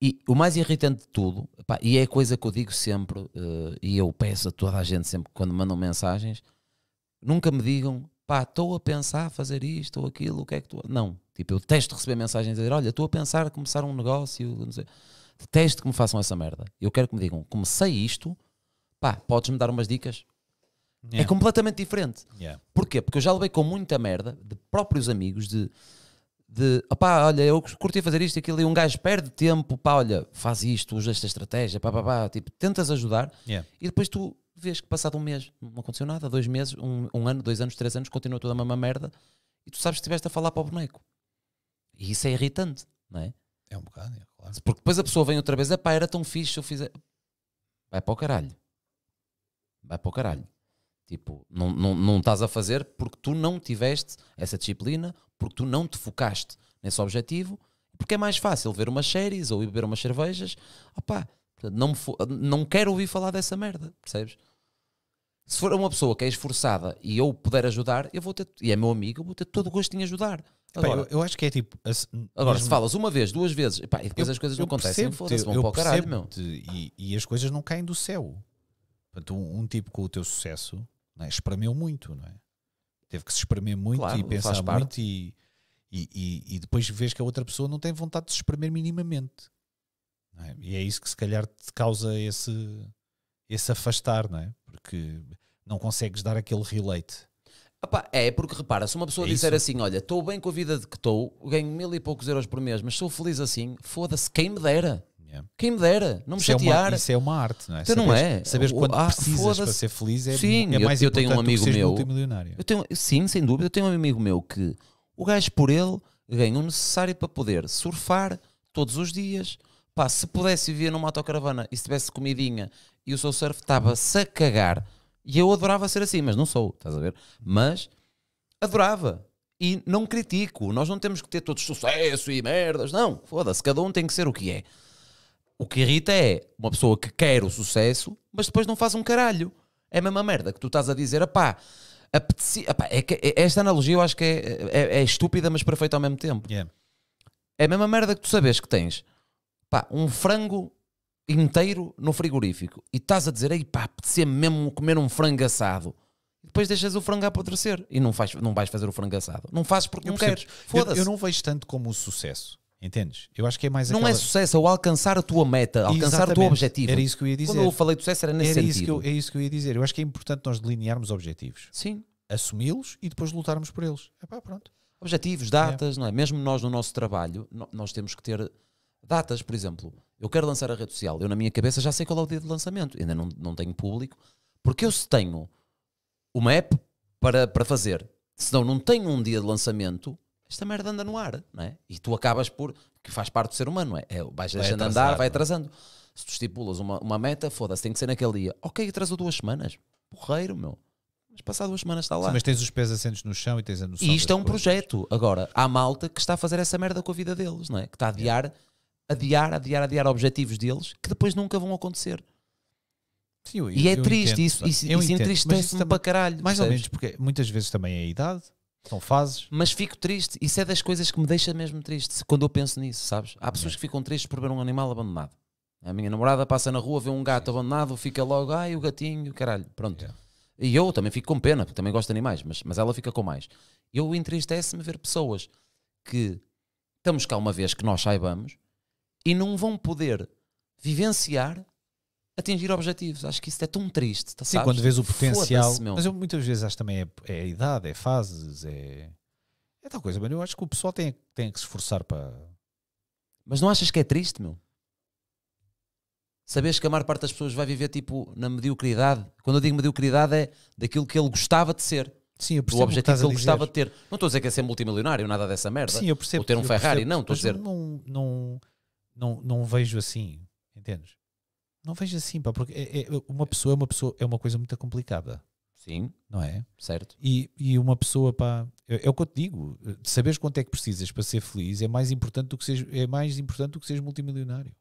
E o mais irritante de tudo, pá, e é a coisa que eu digo sempre, uh, e eu peço a toda a gente sempre quando mandam mensagens, Nunca me digam, pá, estou a pensar fazer isto ou aquilo, o que é que tu. Não. Tipo, eu detesto receber mensagens a dizer, olha, estou a pensar começar um negócio, não sei. Detesto que me façam essa merda. Eu quero que me digam, comecei isto, pá, podes-me dar umas dicas? É yeah. É completamente diferente. Yeah. Porquê? Porque eu já levei com muita merda de próprios amigos de de opá, olha, eu curti fazer isto e aquilo e um gajo perde tempo, pá, olha, faz isto, usa esta estratégia, pá, pá, pá, tipo, tentas ajudar yeah. e depois tu vês que passado um mês não aconteceu nada, dois meses, um, um ano, dois anos, três anos, continua toda a mesma merda e tu sabes que estiveste a falar para o boneco. E isso é irritante, não é? É um bocado, é claro. Porque depois a pessoa vem outra vez, é pá, era tão fixe eu fizer. Vai para o caralho. Vai para o caralho. Tipo, não, não, não estás a fazer porque tu não tiveste essa disciplina, porque tu não te focaste nesse objetivo, porque é mais fácil ver umas séries ou ir beber umas cervejas. Opá, não, não quero ouvir falar dessa merda, percebes? Se for uma pessoa que é esforçada e eu puder ajudar, eu vou ter, e é meu amigo, eu vou ter todo o gosto em ajudar. Agora, eu, eu, acho que é tipo. Assim, agora, mesmo... se falas uma vez, duas vezes, epá, e depois eu, as coisas não acontecem, foda-se, vão para o caralho, meu. E, e, as coisas não caem do céu. Portanto, um, um tipo com o teu sucesso não é? espremeu muito, não é? Teve que se espremer muito claro, e pensar muito e, e, e, depois vês que a outra pessoa não tem vontade de se espremer minimamente. É? E é isso que se calhar te causa esse, esse afastar, não é? Porque não consegues dar aquele relate. Epá, é, porque repara, se uma pessoa é disser assim, olha, estou bem com a vida de que estou, ganho mil e poucos euros por mês, mas sou feliz assim, foda-se, quem me dera. Yeah. Quem me dera, não me isso chatear. É uma, isso é uma arte, não é? Então não é. Saberes quando ah, precisas para ser feliz é, sim, é mais eu, eu tenho um amigo meu, eu tenho, Sim, sem dúvida. Eu tenho um amigo meu que o gajo por ele ganha o necessário para poder surfar todos os dias. Pá, se pudesse viver numa autocaravana e se tivesse comidinha e o seu surf estava-se a cagar e eu adorava ser assim, mas não sou, estás a ver? Mas adorava. E não critico. Nós não temos que ter todos sucesso e merdas. Não, foda-se. Cada um tem que ser o que é. O que irrita é uma pessoa que quer o sucesso, mas depois não faz um caralho. É a mesma merda que tu estás a dizer, apá, apeteci... apá é que, é, esta analogia eu acho que é, é, é estúpida, mas perfeita ao mesmo tempo. Yeah. É a mesma merda que tu sabes que tens pá, um frango inteiro no frigorífico e estás a dizer, ei pá, apetecer mesmo comer um frango assado. Depois deixas o frango a apodrecer e não, faz, não vais fazer o frango assado. Não fazes porque eu não percebo. queres. Foda-se. Eu, eu, não vejo tanto como o sucesso. Entendes? Eu acho que é mais Não é aquela... é sucesso, é o alcançar a tua meta, alcançar Exatamente. o teu objetivo. Era isso que eu ia dizer. Quando eu falei de sucesso era nesse era sentido. Isso eu, é isso que eu ia dizer. Eu acho que é importante nós delinearmos objetivos. Sim. Assumi-los e depois lutarmos por eles. É pá, pronto. Objetivos, datas, é. não é? Mesmo nós no nosso trabalho, nós temos que ter datas, por exemplo eu quero lançar a rede social. Eu, na minha cabeça, já sei qual é o dia de lançamento. Ainda não, não tenho público. Porque eu, se tenho uma app para, para fazer, se não não tenho um dia de lançamento, esta merda anda no ar, não é? E tu acabas por. que faz parte do ser humano, não é? é vais deixando atrasar, andar, vai é? atrasando. Se tu estipulas uma, uma meta, foda-se, tem que ser naquele dia. Ok, atrasou duas semanas. Porreiro, meu. Mas passado duas semanas está lá. Sim, mas tens os pés assentos no chão e tens a noção. E isto é um coisas. projeto. Agora, há malta que está a fazer essa merda com a vida deles, não é? Que está a é. adiar adiar, adiar, adiar objetivos deles que depois nunca vão acontecer. Sim, eu, e é triste, entendo, isso, isso, isso entristece-me para caralho. Mais percebes? ou menos, porque muitas vezes também é a idade, são fases. Mas fico triste, isso é das coisas que me deixa mesmo triste quando eu penso nisso, sabes? Há pessoas é. que ficam tristes por ver um animal abandonado. A minha namorada passa na rua, vê um gato Sim. abandonado, fica logo, ai o gatinho, caralho, pronto. E eu também fico com pena, porque também gosto de animais, mas, mas ela fica com mais. Eu entristece-me ver pessoas que estamos cá uma vez que nós saibamos, e não vão poder vivenciar atingir objetivos. Acho que isso é tão triste. Tá, Sim, sabes? quando vês o potencial. Mas eu muitas vezes acho também é, é a idade, é fases, é, é tal coisa. Mas eu acho que o pessoal tem, tem que se esforçar para. Mas não achas que é triste, meu? Saberes que a maior parte das pessoas vai viver tipo na mediocridade. Quando eu digo mediocridade, é daquilo que ele gostava de ser. Sim, eu percebo. O objetivo que, que ele gostava de ter. Não estou a dizer que é ser multimilionário, nada dessa merda. Sim, eu percebo. Ou ter um Ferrari, percebo, não. Estou a dizer. Não, não, não, não vejo assim, entendes? Não vejo assim, pá, porque é, é, uma pessoa é uma pessoa, é uma coisa muito complicada. Sim. Não é? Certo. E, e uma pessoa, pá, é, é o que eu te digo, saberes quanto é que precisas para ser feliz é mais importante do que seres, é mais importante do que seres multimilionário.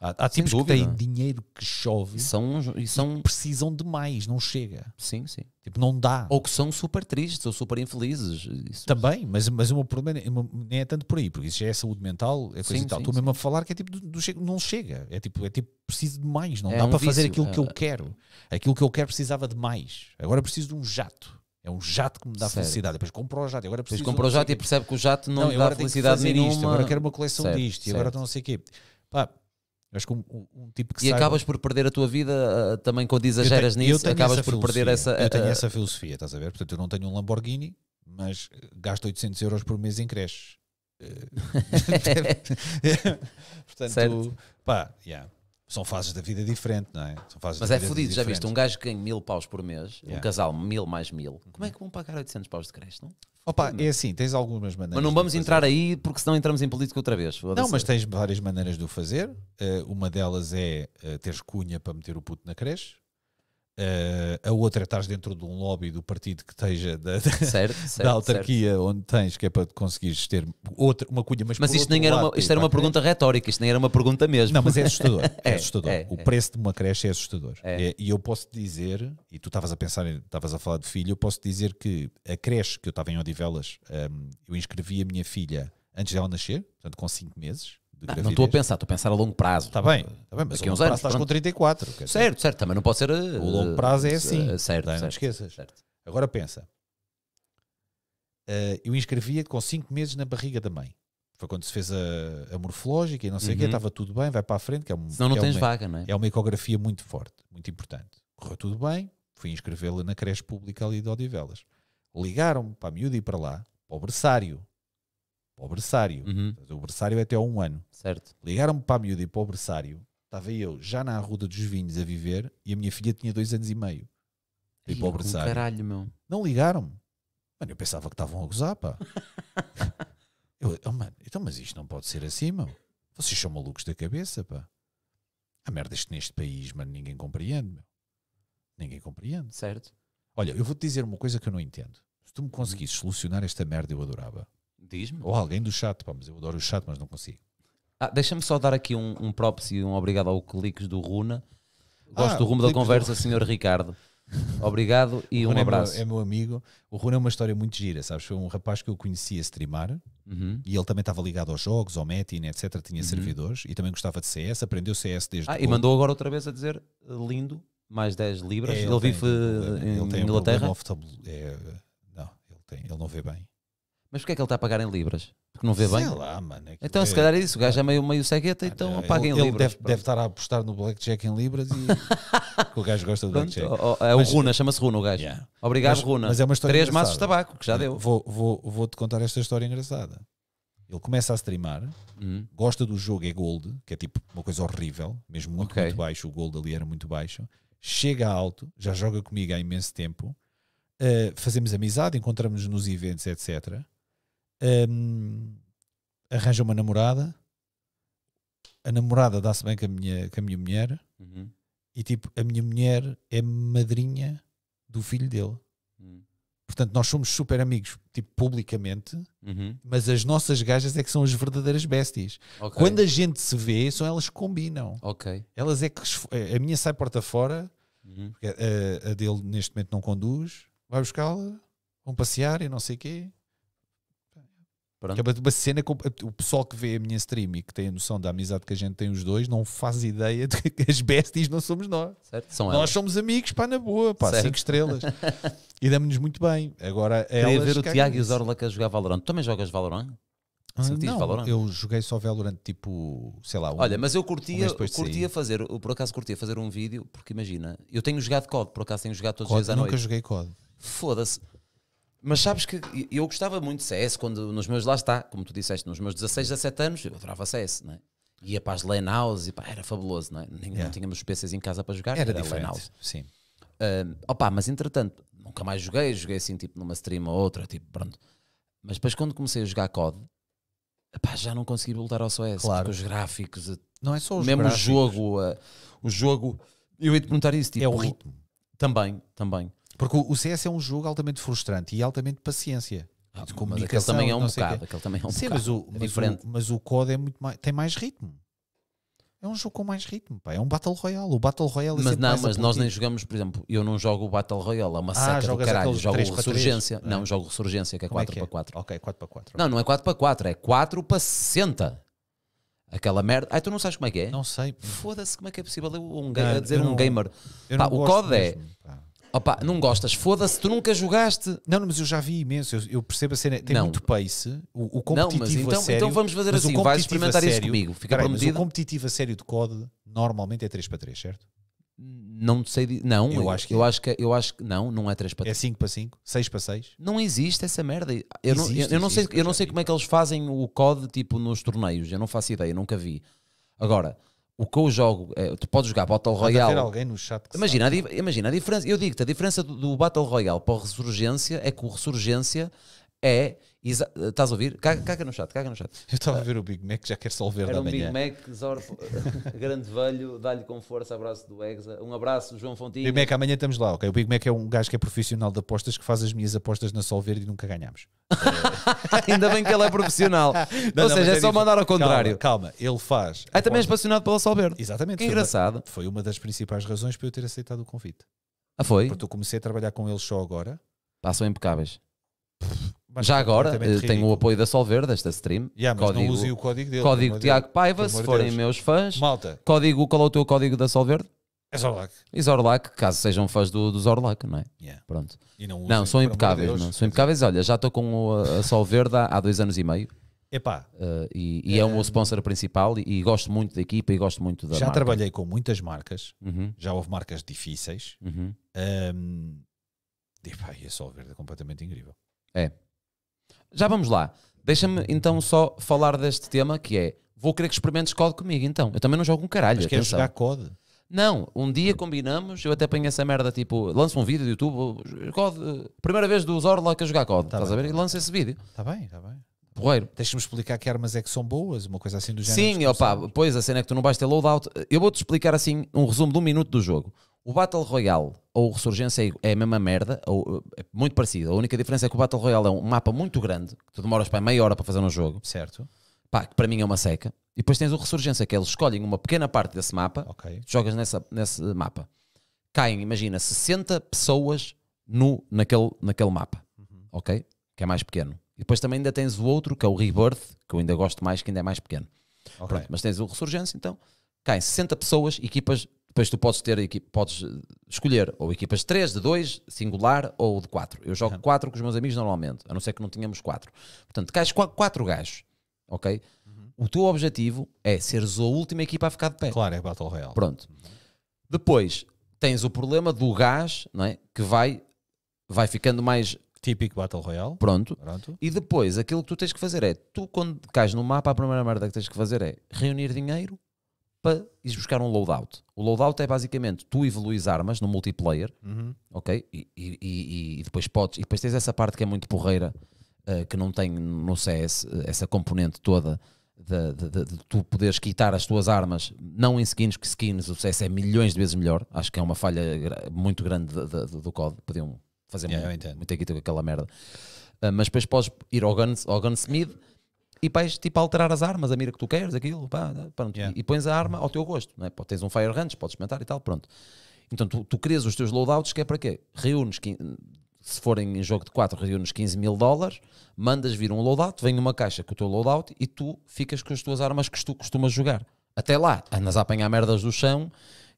Há, há tipos dúvida. que têm dinheiro que chove e, são, e, são... E precisam de mais, não chega. Sim, sim. Tipo, não dá. Ou que são super tristes ou super infelizes. Isso, Também, sim. mas, mas o meu problema é, nem é tanto por aí, porque isso já é saúde mental, é coisa sim, e tal. Estou mesmo a falar que é tipo, do, do, não chega. É tipo, é tipo, preciso de mais, não é dá um para vício. fazer aquilo que eu é. quero. Aquilo que eu quero precisava de mais. Agora preciso de um jato. É um jato que me dá Sério? felicidade. Depois compro o jato. Agora preciso Depois compro o jato e percebe que o jato não, não dá felicidade nenhuma. Isto, agora quero uma coleção certo, disto. E agora não sei o quê. Pá, Acho que um, um tipo que e saiba... acabas por perder a tua vida uh, também quando exageras tenho, nisso, acabas por perder essa. Uh, eu tenho ah, ah, essa filosofia, estás a ver? Portanto, eu não tenho um Lamborghini, mas eh, gasto 800 euros por mês em creches. Eh, portanto, certo. pá, yeah. são fases da vida diferente, não é? São fases mas é fodido, já viste? Um gajo que ganha mil paus por mês, yeah. um casal mil mais mil, uhum. como é que vão pagar 800 paus de creche, não? Opa, é assim, tens algumas maneiras. Mas não vamos entrar aí porque senão entramos em política outra vez. Não, mas tens várias maneiras de o fazer. Uh, uma delas é uh, teres cunha para meter o puto na creche. Uh, a outra estás dentro de um lobby do partido que esteja da, da, certo, certo, da autarquia certo. onde tens, que é para conseguires ter outra, uma cunha, mas, mas isto, nem era, lado, uma, isto era uma pergunta retórica, isto nem era uma pergunta mesmo. Não, mas é assustador. é, é assustador. É, o é. preço de uma creche é assustador. É. É, e eu posso dizer, e tu estavas a pensar, estavas a falar de filho, eu posso dizer que a creche que eu estava em Odivelas, um, ehm, eu inscrevi a minha filha antes dela nascer, portanto com 5 meses, não, não estou a pensar, estou a pensar a longo prazo. Está bem, está bem mas Daqui longo prazo anos, estás com 34. Certo, certo, certo, também não pode ser... o longo prazo é eh, assim, uh, certo, não, não esqueças. Certo. Agora pensa, uh, eu inscrevia com 5 meses na barriga da mãe. Foi quando se fez a, a morfológica e não sei o uhum. quê, estava tudo bem, vai para a frente. Que é um, Senão não é tens uma, vaga, não é? É uma ecografia muito forte, muito importante. Correu tudo bem, fui inscrevê-la na creche pública ali de Odivelas. Ligaram-me para a miúda e para lá, para o berçário para o berçário. Uhum. O berçário é até um ano. Certo. Ligaram-me para a miúda e para o berçário. Estava eu já na Ruda dos Vinhos a viver e a minha filha tinha dois anos e meio. E para o berçário. Caralho, meu. Não ligaram-me. Mano, eu pensava que estavam a gozar, pá. eu, oh, mano, então, mas isto não pode ser assim, mano Vocês são malucos da cabeça, pá. Há ah, merdas que neste país, mano, ninguém compreende, meu. Ninguém compreende. Certo. Olha, eu vou-te dizer uma coisa que eu não entendo. Se tu me conseguisses solucionar esta merda, eu adorava. Diz-me. Ou alguém do chat, pá, mas eu adoro o chat, mas não consigo. Ah, Deixa-me só dar aqui um, um props e um obrigado ao Cliques do Runa. Gosto Ah, do rumo da do conversa, senhor Ricardo. Obrigado e um é meu- abraço. É meu amigo. O Runa é uma história muito gira, sabes? Foi um rapaz que eu conhecia streamar Uhum. e ele também estava ligado aos jogos, ao Metin, etc. Tinha uhum. servidores e também gostava de CS, aprendeu CS desde. Ah, e mandou agora outra vez a dizer lindo, mais 10 libras. É, ele, vive tem em Ele tem Inglaterra. é, não, ele, tem, ele não vê bem. Mas porquê é que ele está a pagar em libras? Porque não vê Sei bem? lá, mano. É então, é... se calhar é isso. O gajo é meio, meio cegueta, ah, então apaga paga em ele libras. Deve, deve estar a apostar no blackjack em libras e o gajo gosta do pronto, blackjack. O, é o mas, Runa, chama-se Runa o gajo. Yeah. Obrigado, mas, Runa. Mas é uma história Três engraçada. maços de tabaco, que já deu. Vou-te vou, vou contar esta história engraçada. Ele começa a streamar, hum. gosta do jogo, é gold, que é tipo uma coisa horrível, mesmo muito, okay. muito baixo. O gold ali era muito baixo. Chega alto, já joga comigo há imenso tempo. Uh, fazemos amizade, encontramos-nos nos eventos, etc um, arranja uma namorada, a namorada dá-se bem com a minha, com a minha mulher, uhum. e tipo, a minha mulher é madrinha do filho dele. Uhum. Portanto, nós somos super amigos, tipo, publicamente, uhum. mas as nossas gajas é que são as verdadeiras besties. Okay. Quando a gente se vê, são elas combinam. Ok. Elas é que. A minha sai porta fora, uhum. a, a dele neste momento não conduz, vai buscá-la, vão passear e não sei o quê. Pronto. Que é uma cena que o pessoal que vê a minha stream e que tem a noção da amizade que a gente tem os dois não faz ideia de que as besties não somos nós. Certo, são nós somos amigos, pá, na boa, pá, certo. cinco estrelas. e damos-nos muito bem. Agora, Queria ver o Tiago e o que a jogar Valorant. Tu também jogas Valorant? Ah, não, Valorant? eu joguei só Valorant tipo, sei lá. Um, Olha, mas eu curtia, um curtia fazer, eu por acaso curtia fazer um vídeo, porque imagina, eu tenho jogado COD, por acaso tenho jogado todos os dias à noite. Eu nunca joguei COD. Foda-se. Mas sabes que eu gostava muito de CS quando nos meus, lá está, como tu disseste, nos meus 16, 17 anos, eu adorava CS, não é? Ia para as LAN house e pá, era fabuloso, não é? yeah. Não tínhamos PCs em casa para jogar, era, era diferente, house. sim. Uh, ah, opa, mas entretanto, nunca mais joguei, joguei assim tipo numa stream ou outra, tipo, pronto. Mas depois quando comecei a jogar COD, já não consegui voltar ao CS, claro. os gráficos, eh, não é só os mesmo gráficos. o jogo, uh, o jogo, eu ia te perguntar isso, tipo, é o tipo, ritmo. Também, também. Porque o, CS é um jogo altamente frustrante e altamente paciência. Ah, de comunicação, mas também é um bocado. Aquele também é um Sim, bocado. Mas o, mas, diferente. o, mas o COD é muito mais, tem mais ritmo. É um jogo com mais ritmo, pá. é um Battle Royale. O Battle Royale é Mas não, mas nós nem jogamos, por exemplo, eu não jogo o Battle Royale, é uma ah, seca do caralho. Jogo Resurgência. Não, é. jogo Resurgência, que é 4x4. É? é? Ok, 4x4. Não, não é 4x4, é 4x60. Aquela merda. Ah, tu não sabes como é que é? Não sei. Foda-se como é que é possível um, um, dizer não, um gamer. Pá, o COD é. Mesmo, Opa, não gostas, foda-se, tu nunca jogaste. Não, mas eu já vi imenso, eu, eu percebo a cena, tem não. muito pace, o, o competitivo não, mas então, a então sério. Então vamos fazer assim, vais experimentar sério, isso comigo, fica peraí, prometido. Mas o competitivo a sério de COD normalmente é 3 para 3, certo? Não sei, não, eu, eu acho que eu é. acho que é, eu acho que não, não é 3 para 3. É 5 para 5, 6 para 6. Não existe essa merda. Eu existe, não, eu, eu não sei, eu não sei como é que eles fazem o COD tipo nos torneios, eu não faço ideia, nunca vi. Agora, o que eu jogo, é, tu podes jogar Battle Royale. alguém no chat imagina, a, imagina a diferença, eu digo-te, a diferença do, do Battle Royale para o Ressurgência é que o Ressurgência é estás a ouvir? Caga, caga, no chat, caga no chat. Eu estava a ver o Big Mac, já quero só o um manhã. Big Mac, Zorpo, grande velho, dá-lhe com força, abraço do Exa. Um abraço, João Fontinho. Big Mac, amanhã estamos lá, ok? O Big Mac é um gajo que é profissional de apostas, que faz as minhas apostas na Solverde e nunca ganhamos. É. Ainda bem que ele é profissional. Não, Ou não, seja, é, é só mandar ao contrário. Calma, calma. ele faz. É também é apaixonado pela Solverde. Exatamente. Que foi engraçado. Uma, foi uma das principais razões para eu ter aceitado o convite. Ah, foi? Porque eu comecei a trabalhar com eles só agora. Passam impecáveis. Já agora, eh, tenho o apoio da Solver, desta stream. Yeah, código, não usem o código dele. Código Tiago Paiva, se forem Deus. meus fãs. Malta. Código, qual é o teu código da Solver? É Zorlac. E Zorlac, caso sejam fãs do, do Zorlac, não é? Yeah. Pronto. não, usem, não, são impecáveis, não. São impecáveis. Olha, já estou com a Solver há dois anos e meio. Epá. Uh, e, e é, um meu sponsor principal e, e, gosto muito da equipa e gosto muito da Já marca. trabalhei com muitas marcas, uhum. já houve marcas difíceis. Uhum. Um, epá, e a Solver é completamente incrível. É, já vamos lá. Deixa-me então só falar deste tema que é: vou querer que experimentes COD comigo então. Eu também não jogo um caralho. Mas queres jogar COD? Não, um dia combinamos, eu até ponho essa merda, tipo, lanço um vídeo do YouTube, COD, primeira vez do que a jogar COD, tá estás bem, a ver? Tá e lança esse vídeo. Está bem, está bem. Porreiro. Deixa-me explicar que armas é que são boas, uma coisa assim do género. Sim, opá, pois a cena é que tu não vais ter loadout. Eu vou-te explicar assim um resumo de um minuto do jogo. O Battle Royale ou o Ressurgência é, é a mesma merda, ou é muito parecido. A única diferença é que o Battle Royale é um mapa muito grande, que tu demoras para meia hora para fazer um jogo. Certo. Pá, que para mim é uma seca. E depois tens o Ressurgência, que eles escolhem uma pequena parte desse mapa, jogas nessa, nesse mapa. Caem, imagina, 60 pessoas no, naquele, naquele mapa, uhum. ok? Que é mais pequeno. E depois também ainda tens o outro, que é o Rebirth, que eu ainda gosto mais, que ainda é mais pequeno. Ok. Mas tens o Ressurgência, então. Caem 60 pessoas, equipas depois tu podes ter podes eh, escolher ou equipas de 3, de 2, singular ou de 4. Eu jogo 4 uhum. com os meus amigos normalmente, a não ser que não tínhamos 4. Portanto, caes 4 gajos, ok? Uhum. O teu objetivo é seres a última equipa a ficar de pé. Claro, é Battle Royale. Pronto. Uhum. Depois tens o problema do gás, não é? Que vai, vai ficando mais Típico Battle Royale. Pronto. Pronto. E depois, aquilo que tu tens que fazer é, tu quando cais no mapa, a primeira merda que tens que fazer é reunir dinheiro para ires buscar um loadout. O loadout é basicamente tu evoluís armas no multiplayer, uhum. ok? E, e, e, e, depois podes, e depois tens essa parte que é muito porreira, uh, que não tem no CS eh, essa componente toda de, de, de, de, tu poderes quitar as tuas armas, não em skins, que skins o CS é milhões de vezes melhor. Acho que é uma falha muito grande do código. Podiam fazer yeah, muito, muita quita com aquela merda. Uh, mas depois podes ir ao, guns, ao Gunsmith e vais tipo, alterar as armas, a mira que tu queres, aquilo, pá, pronto. Yeah. E, e, pões a arma ao teu gosto, não é? Tens um Fire Range, podes experimentar e tal, pronto. Então tu, tu crias os teus loadouts, que é para quê? Reúnes, se forem em jogo de 4, reúnes 15 mil dólares, mandas vir um loadout, vem uma caixa com o teu loadout e tu ficas com as tuas armas que tu costumas jogar. Até lá, andas a apanhar merdas do chão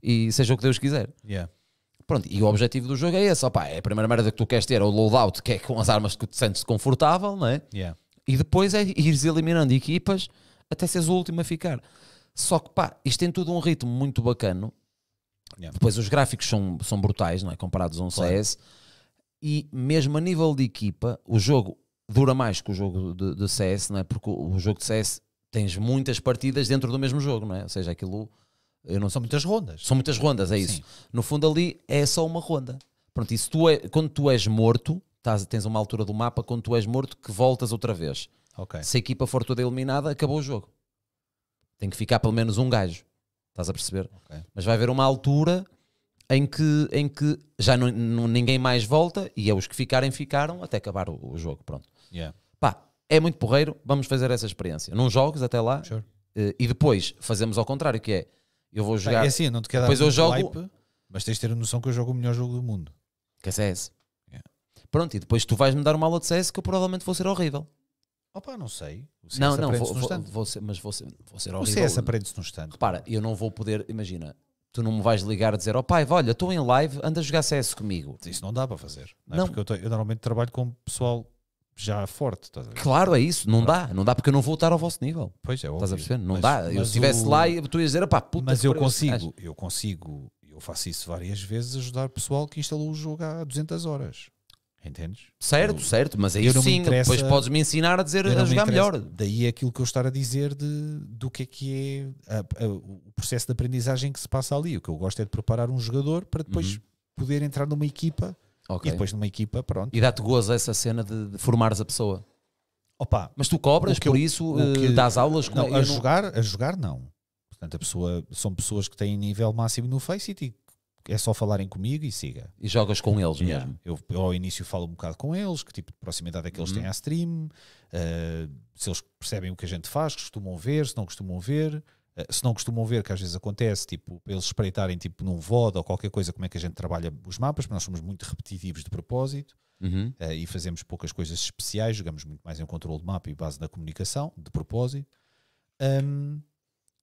e seja o que Deus quiser. Yeah. Pronto, e o objetivo do jogo é esse, opa, é a primeira merda que tu queres ter, é o loadout, que é com as armas que tu te sentes confortável, não é? Yeah. E depois é ires eliminando equipas até seres o último a ficar. Só que pá, isto tem tudo um ritmo muito bacano. Yeah. Depois os gráficos são, são brutais, não é? Comparados a um claro. CS. E mesmo a nível de equipa, o jogo dura mais que o jogo de, de CS, não é? Porque o, o jogo de CS tens muitas partidas dentro do mesmo jogo, não é? Ou seja, aquilo. Eu não são muitas rondas. São muitas rondas, é isso. Sim. No fundo, ali é só uma ronda. Pronto, e tu é, quando tu és morto, estás, tens uma altura do mapa quando tu és morto que voltas outra vez. Okay. Se a equipa for toda eliminada, acabou o jogo. Tem que ficar pelo menos um gajo. Estás a perceber? Okay. Mas vai haver uma altura em que, em que já não, não, ninguém mais volta e é os que ficarem, ficaram até acabar o, o jogo. Pronto. Yeah. Pá, é muito porreiro. Vamos fazer essa experiência. Não jogues até lá sure. Eh, e depois fazemos ao contrário, que é eu vou jogar. É assim, não te quero depois eu jogo. Hype, mas tens de ter a noção que eu jogo o melhor jogo do mundo. Que é esse? Pronto, e depois tu vais-me dar uma aula de CS que eu provavelmente vou ser horrível. Opa, não sei. O CS não, não, vou, vou, vou ser, mas vou ser, vou ser horrível. O CS aprende-se no stand. Repara, eu não vou poder, imagina, tu não me vais ligar a dizer, ó oh, pai, olha, estou em live, anda a jogar CS comigo. Isso não dá para fazer. Não, é? não. É porque eu, tô, eu, normalmente trabalho com pessoal já forte. Claro, é isso. Não claro. dá. Não dá porque eu não vou estar ao vosso nível. Pois é, Estás a perceber? Não mas, dá. Mas eu estivesse o... lá e tu ias dizer, pá, puta Mas eu consigo, eu consigo, eu consigo, eu faço isso várias vezes, ajudar pessoal que instalou o jogo há 200 horas. Entendes? Certo, eu, certo, mas aí eu sim, depois podes-me ensinar a dizer a jogar me melhor. Daí é aquilo que eu estar a dizer de, do que é que é a, a, o processo de aprendizagem que se passa ali. O que eu gosto é de preparar um jogador para depois uhum. poder entrar numa equipa okay. e depois numa equipa, pronto. E dá-te gozo essa cena de, de formares a pessoa. Opa, mas tu cobras por eu, isso eh, que, das aulas não, a não... jogar a jogar não portanto a pessoa são pessoas que têm nível máximo no face e é só falarem comigo e siga. E jogas com eles yeah. mesmo? Eu, eu, ao início falo um bocado com eles, que tipo de proximidade é que eles uhum. têm à stream, uh, se eles percebem o que a gente faz, costumam ver, se não costumam ver eh, se não costumam ver, que às vezes acontece, tipo, eles espreitarem tipo, num VOD ou qualquer coisa, como é que a gente trabalha os mapas, porque nós somos muito repetitivos de propósito uhum. uh, e fazemos poucas coisas especiais, jogamos muito mais em controle de mapa e base na comunicação, de propósito. Um,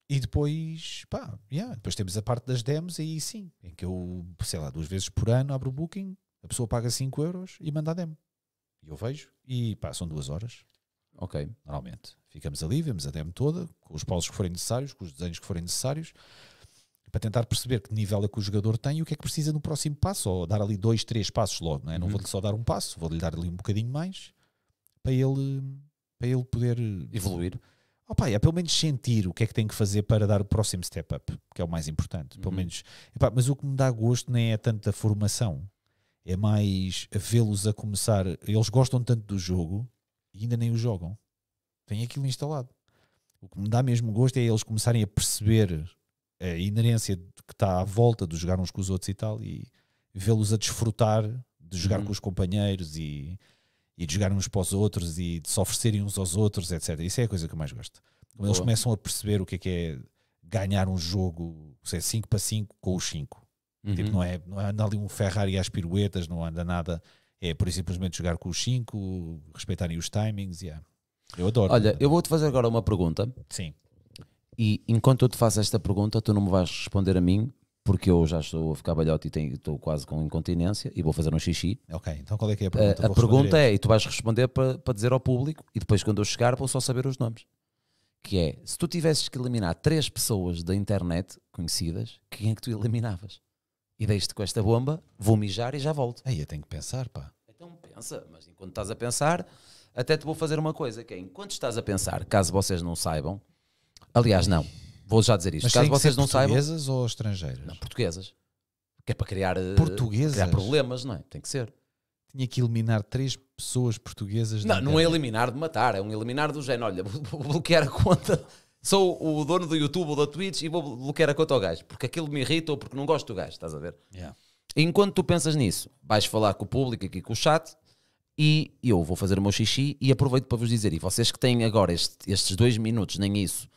e depois, pá, yeah, depois temos a parte das demos aí sim, em que eu, sei lá, duas vezes por ano abro o booking, a pessoa paga 5 euros e manda a demo. E eu vejo, e pá, são duas horas. Ok. Normalmente. Ficamos ali, vemos a demo toda, com os pausos que forem necessários, com os desenhos que forem necessários, para tentar perceber que nível é que o jogador tem e o que é que precisa no próximo passo, ou dar ali dois, três passos logo, não é? Não uhum. vou-lhe só dar um passo, vou-lhe dar ali um bocadinho mais, para ele, para ele poder evoluir. Opa, é pelo menos sentir o que é que tem que fazer para dar o próximo step up, que é o mais importante. Pelo uhum. menos, mas o que me dá gosto nem é tanto a formação, é mais vê-los a começar. Eles gostam tanto do jogo e ainda nem o jogam. Têm aquilo instalado. O que me dá mesmo gosto é eles começarem a perceber a inerência que está à volta de jogar uns com os outros e tal, e vê-los a desfrutar de jogar uhum. com os companheiros e e de jogar uns para os outros e de se oferecerem uns aos outros, etc. Isso é a coisa que eu mais gosto. Quando eles começam a perceber o que é que é ganhar um jogo, sei, 5 para 5 com os 5. Tipo, uhum. Tipo, não é, não é anda ali um Ferrari às piruetas, não anda nada. É por simplesmente jogar com os 5, respeitarem os timings. Yeah. Eu adoro. Olha, eu vou-te fazer agora uma pergunta. Sim. E enquanto eu te faço esta pergunta, tu não me vais responder a mim, porque eu já estou a ficar balhote e tenho, estou quase com incontinência e vou fazer um xixi. Ok, então qual é que é a pergunta? Uh, a pergunta é, e tu vais responder para, para dizer ao público, e depois quando eu chegar vou só saber os nomes. Que é, se tu tivesses que eliminar três pessoas da internet conhecidas, quem é que tu eliminavas? E deixo-te com esta bomba, vou mijar e já volto. Aí eu tenho que pensar, pá. Então pensa, mas enquanto estás a pensar, até te vou fazer uma coisa, que é, enquanto estás a pensar, caso vocês não saibam, aliás não Vou já dizer isto. Mas Caso vocês não saibam. Portuguesas ou estrangeiras? Não, portuguesas. Que é para criar, eh, portuguesas? criar problemas, não é? Tem que ser. Tinha que eliminar três pessoas portuguesas. Não, não é eliminar de matar, é um eliminar do género. Olha, vou bloquear a conta. Sou o dono do YouTube ou da Twitch e vou bloquear a conta ao gajo. Porque aquilo me irrita ou porque não gosto do gajo, estás a ver? Yeah. Enquanto tu pensas nisso, vais falar com o público aqui com o chat e eu vou fazer o meu xixi e aproveito para vos dizer, e vocês que têm agora este, estes dois minutos, nem isso,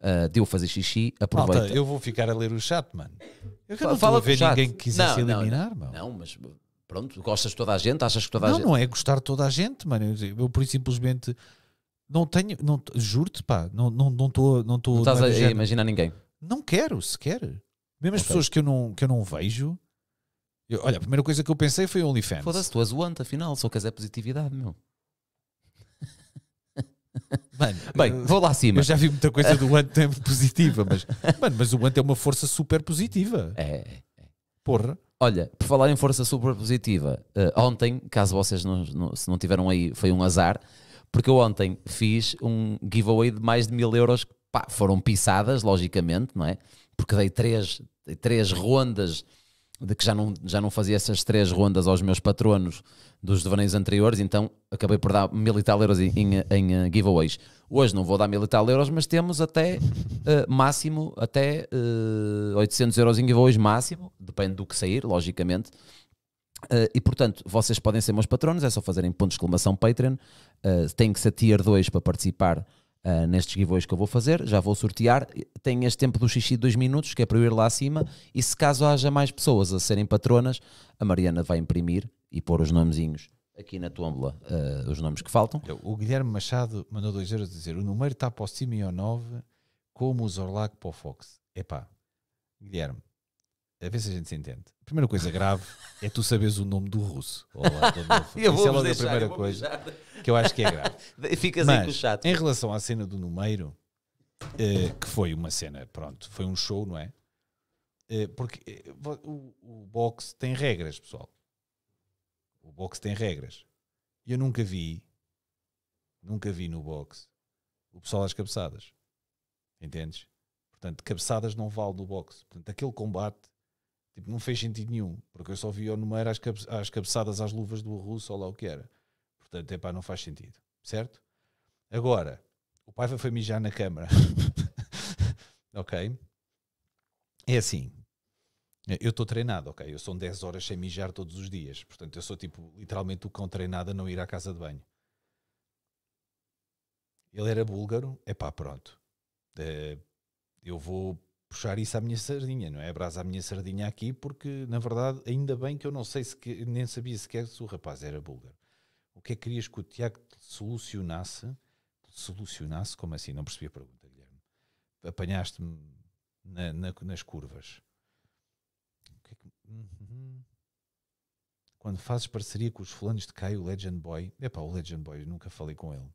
uh, de eu fazer xixi, aproveita. Malta, eu vou ficar a ler o chat, mano. Eu não falar ver chat. ninguém que quisesse não, eliminar, não, mano. Não, mas pronto, gostas de toda a gente, achas que toda a não, gente... Não, é gostar de toda a gente, mano. Eu, eu por simplesmente não tenho, não, juro-te, pá, não estou... Não, não, não, não estás a imaginar ninguém? Não quero, sequer. Mesmo as pessoas que eu não, que eu não vejo... Eu, olha, a primeira coisa que eu pensei foi OnlyFans. Foda-se, tu és o afinal, só queres é positividade, meu. Mano, bem, vou lá acima. Eu já vi muita coisa do Ant positiva, mas, mano, mas o Ant é uma força super positiva. É. é, é. Porra. Olha, por falar em força super positiva, uh, ontem, caso vocês não, não, se não tiveram aí, foi um azar, porque eu ontem fiz um giveaway de mais de mil euros que pá, foram pisadas, logicamente, não é? Porque dei três, dei três rondas de que já não, já não fazia essas três rondas aos meus patronos dos devaneios anteriores, então acabei por dar mil e tal euros em, em, em eh, giveaways. Hoje não vou dar mil e tal euros, mas temos até uh, máximo, até uh, eh, 800 euros em giveaways máximo, depende do que sair, logicamente. Uh, e portanto, vocês podem ser meus patronos, é só fazerem ponto de exclamação Patreon. Uh, tem que ser tier 2 para participar Uh, nestes giveaways que eu vou fazer, já vou sortear. Tem este tempo do xixi de 2 minutos, que é para eu ir lá acima. E se caso haja mais pessoas a serem patronas, a Mariana vai imprimir e pôr os nomezinhos aqui na tómbola uh, eh, os nomes que faltam. O Guilherme Machado mandou 2 euros dizer: o número está para o Simeon 9, como o Zorlac para o Fox. Epá, Guilherme, a ver se a gente se entende. A primeira coisa grave é tu saberes o nome do russo. Olá, eu é vou deixar, a primeira coisa deixar. que eu acho que é grave. Ficas Mas, aí com o chato. Em relação à cena do número, uh, que foi uma cena, pronto, foi um show, não é? Uh, porque o, o boxe tem regras, pessoal o boxe tem regras. Eu nunca vi, nunca vi no boxe o pessoal às cabeçadas. Entendes? Portanto, cabeçadas não vale no boxe. Portanto, aquele combate tipo, não fez sentido nenhum, porque eu só vi o número às, cabe às cabeçadas às luvas do russo ou lá o que era. Portanto, é pá, não faz sentido. Certo? Agora, o Paiva foi mijar na câmara. ok? É assim, eh, eu estou treinado, ok? Eu sou 10 horas sem mijar todos os dias. Portanto, eu sou tipo, literalmente o cão treinado a não ir à casa de banho. Ele era búlgaro, é pá, pronto. Eh, eu vou puxar isso à minha sardinha, não é? Abraço à minha sardinha aqui, porque na verdade, ainda bem que eu não sei se que, nem sabia sequer se o rapaz era búlgaro. O que é que querias que o Tiago solucionasse? Solucionasse? Como assim? Não percebi a pergunta, Guilherme. Apanhaste-me na, na, nas curvas. Uhum. Quando fazes parceria com os fulanos de Caio, o Legend Boy. Epá, o Legend Boy, nunca falei com ele.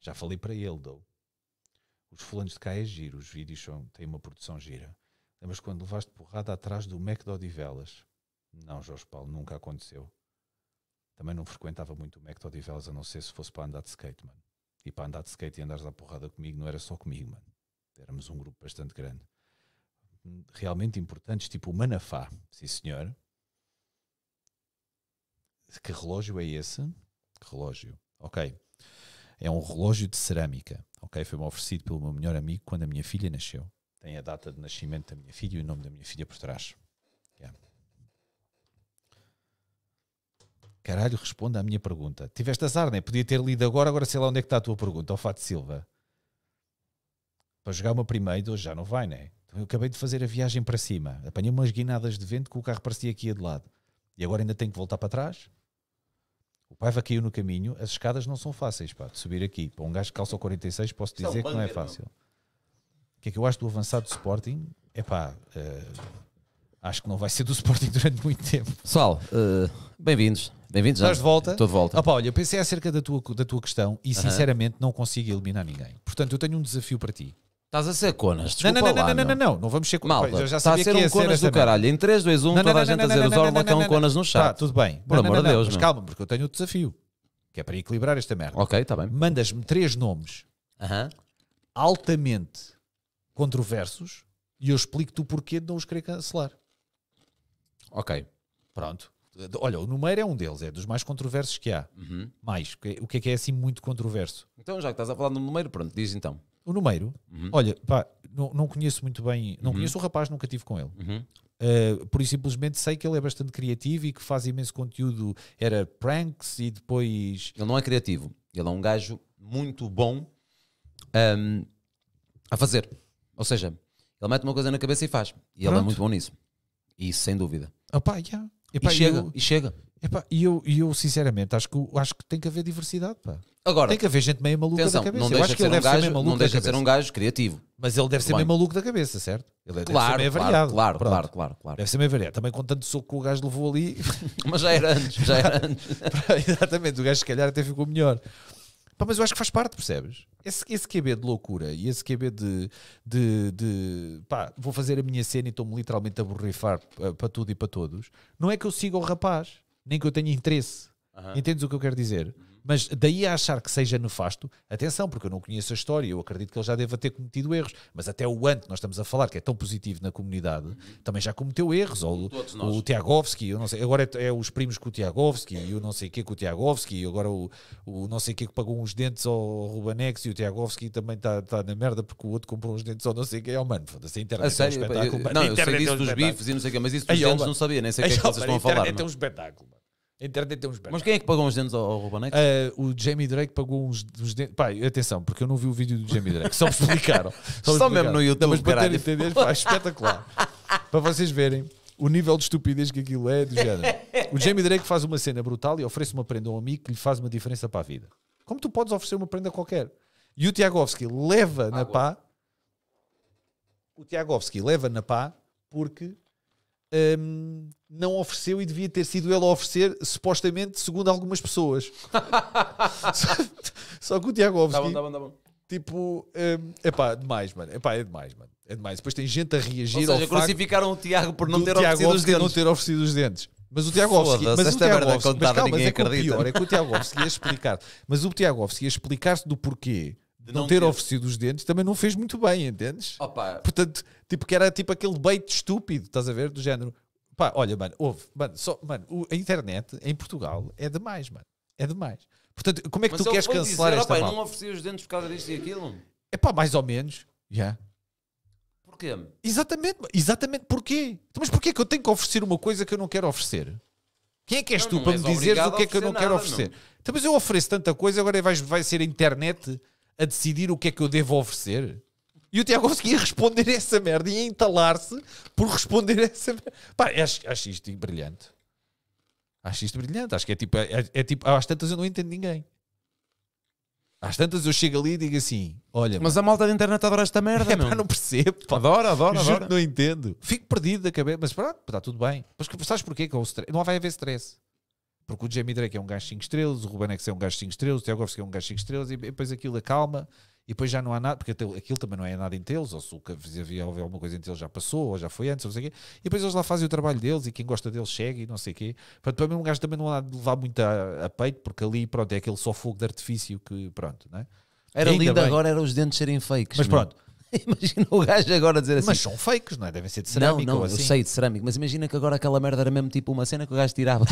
Já falei para ele, dou. Os fulanos de Caio é giro, os vídeos são, têm uma produção gira. mas quando levaste porrada atrás do Mac de Velas Não, Jorge Paulo, nunca aconteceu. Também não frequentava muito o Mac de Velas, a não ser se fosse para andar de skate, mano. E para andar de skate e andares à porrada comigo, não era só comigo, mano. Éramos um grupo bastante grande realmente importantes, tipo o Manafá, sim senhor. Que relógio é esse? Que relógio? Ok. É um relógio de cerâmica. Ok, foi-me oferecido pelo meu melhor amigo quando a minha filha nasceu. Tem a data de nascimento da minha filha e o nome da minha filha por trás. Yeah. É. Caralho, responda à minha pergunta. Tiveste azar, né? Podia ter lido agora, agora sei lá onde é que está a tua pergunta, ao Fato Silva. Para jogar uma primeira, hoje já não vai, né? Eu acabei de fazer a viagem para cima, apanhei umas guinadas de vento que o carro parecia aqui a de lado. E agora ainda tenho que voltar para trás? O Paiva caiu no caminho, as escadas não são fáceis, pá, de subir aqui. Para um gajo que calça o 46, posso é dizer que não é, é fácil. O que é que eu acho do avançado do Sporting? É pá, uh, eh, acho que não vai ser do Sporting durante muito tempo. Pessoal, uh, bem-vindos. Bem-vindos. Estás de volta? Estou de volta. Ah, pá, olha, eu pensei acerca da tua, da tua questão e, sinceramente, uh -huh. não consigo eliminar ninguém. Portanto, eu tenho um desafio para ti. Estás a ser conas. Desculpa não, não, não, lá, não, não, não, não, não, vamos ser conas. Malta, está a ser um conas do caralho. Em 3, 2, 1, toda a gente a dizer os Orlacão conas no chat. Tá, tudo bem. Por amor de Deus. Mas calma, porque eu tenho o desafio. Que é para equilibrar esta merda. Ok, está bem. Mandas-me três nomes altamente controversos e eu explico-te o porquê de não os querer cancelar. Ok. Pronto. Olha, o número é um deles, é dos mais controversos que há. Uhum. Mais, o que é que é assim muito controverso? Então, já que estás a falar do número, pronto, diz então. O Numeiro, uhum. olha, pá, não, não conheço muito bem, não uhum. conheço o rapaz, nunca tive com ele. Uhum. Uh, por isso simplesmente sei que ele é bastante criativo e que faz imenso conteúdo, era pranks e depois. Ele não é criativo, ele é um gajo muito bom um, ehm, a fazer. Ou seja, ele mete uma coisa na cabeça e faz. E Pronto. ele é muito bom nisso. E sem dúvida. Opa, yeah. Epá, e, chega, eu, e chega. e eu, e eu sinceramente acho que, acho que tem que haver diversidade, pá. Agora, tem que haver gente meio maluca atenção, da cabeça. Não eu acho que ele um deve ser não deixa de ser um gajo criativo. Mas ele deve ser meio maluco da cabeça, certo? Ele claro, deve ser meio variado. Claro, claro, claro, claro. Deve ser meio variado. Também com tanto soco que o gajo levou ali. Mas já era antes, já era antes. Exatamente, o gajo se calhar até ficou melhor. Pá, mas eu acho que faz parte, percebes? Esse, esse QB de loucura e esse QB de, de, de pá, vou fazer a minha cena e estou-me literalmente a borrifar eh, para tudo e para todos, não é que eu siga o rapaz, nem que eu tenha interesse. Uhum. Entendes o que eu quero dizer? Uhum. Mas daí a achar que seja nefasto, atenção, porque eu não conheço a história, eu acredito que ele já deva ter cometido erros, mas até o Ant, nós estamos a falar, que é tão positivo na comunidade, uhum. também já cometeu erros. Ou, o, Tiagovski, eu não sei, agora é, é os primos com o Tiagovski, e o não sei o que com o Tiagovski, e agora o, o não sei o que que pagou uns dentes ao Rubanex, e o Tiagovski também está tá na merda porque o outro comprou uns dentes ao não sei o que, é o oh, mano, foda-se, a internet a sério, é um espetáculo. Eu, não, eu sei disso é dos bifes e não sei o que, mas isso dos Ai, dentes não sabia, nem sei o que é que vocês estão a falar. A internet é um espetáculo, mano. A internet tem uns berros. Mas quem é que pagou uns dentes ao, ao Uh, o Jamie Drake pagou uns, uns dentes. Pá, atenção, porque eu não vi o vídeo do Jamie Drake, só me explicaram. Só, só mesmo no YouTube. mas para ter entendido, pá, espetacular. para vocês verem o nível de estupidez que aquilo é, do O Jamie Drake faz uma cena brutal e oferece uma prenda a um amigo que lhe faz uma diferença para a vida. Como tu podes oferecer uma prenda qualquer? E o Tiagovski leva na pá. O Tiagovski leva na pá porque um, ehm, não ofereceu e devia ter sido ele a oferecer, supostamente, segundo algumas pessoas. só, só, que o Tiago Ovski, tá bom, tá bom, tá bom. tipo, um, ehm, é demais, mano. Epá, é demais, mano. É demais. Depois tem gente a reagir Ou seja, ao facto crucificaram o Tiago por não ter, não ter oferecido os dentes. Mas o Tiago mas o Tiago é mas calma, mas é acredita. que o pior é que o Tiago ia explicar, mas o Tiago ia explicar-se do porquê de não, não ter, ter, oferecido os dentes também não fez muito bem, entendes? Opa. Portanto, Tipo, que era tipo aquele bait estúpido, estás a ver? Do género. Pá, olha, mano, houve. Mano, só, mano o, a internet em Portugal é demais, mano. É demais. Portanto, como é que Mas tu queres cancelar dizer, esta opa, mal? não oferecia os dentes por causa disto e aquilo? É pá, mais ou menos. Já. Yeah. Porquê? Exatamente, exatamente. Porquê? Então, mas porquê que eu tenho que oferecer uma coisa que eu não quero oferecer? Quem é que és não, tu não para me dizeres o que é que eu não nada, quero oferecer? Não. Então, mas eu ofereço tanta coisa, agora vai, vai ser a internet a decidir o que é que eu devo oferecer? E o Tiago conseguia responder essa merda, e entalar-se por responder essa merda. Pá, acho, acho isto brilhante. Acho isto brilhante. Acho que é tipo, é, é, é tipo, às tantas eu não entendo ninguém. Às tantas eu chego ali e digo assim: olha. Mas mano, a malta da internet adora esta merda, é, não? não percebo. Pá. Adoro, adora, Juro Que não entendo. Fico perdido da cabeça, mas pronto, está tudo bem. Mas sabes porquê que é stress? Não vai haver stress. Porque o Jamie Drake é um gajo 5 estrelas, o Ruben é um gajo 5 estrelas, o Tiago é um gajo 5 estrelas, e depois aquilo acalma e depois já não há nada, porque aquilo também não é nada entre eles, ou se havia alguma coisa entre eles já passou, ou já foi antes, ou não sei o quê, e depois eles lá fazem o trabalho deles e quem gosta deles chega e não sei o quê. Portanto, para mim um gajo também não há de levar muito a, a, peito, porque ali, pronto, é aquele só fogo de artifício que, pronto, né? Era lindo bem. agora, era os dentes serem fakes. Mas pronto, Imagina o gajo agora dizer assim. Mas são fakes, não é? Devem ser de cerâmica não, não, ou assim. eu sei de cerâmica, mas imagina que agora aquela merda era mesmo tipo uma cena que o gajo tirava.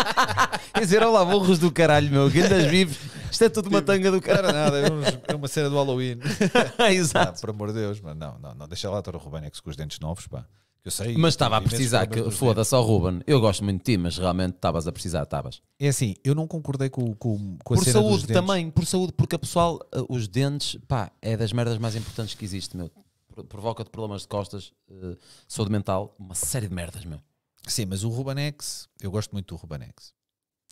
Quer dizer, olá, burros do caralho, meu, que das vives. Isto é tudo uma tipo, tanga do caralho. Não era nada, é, é uma cena do Halloween. Exato. Ah, por amor de Deus, mas não, não, não, deixa lá, Toro Rubanha, que se com os dentes novos, pá. Eu sei. Mas estava a precisar que foda-se ao Ruben. Eu gosto muito de ti, mas realmente estavas a precisar, estavas. É assim, eu não concordei com, com, com a por cena saúde dos também, por saúde, porque a pessoal, eh, os dentes, pá, é das merdas mais importantes que existe, meu. Provoca-te problemas de costas, uh, saúde mental, uma série de merdas, meu. Sim, mas o Rubanex, eu gosto muito do Rubanex.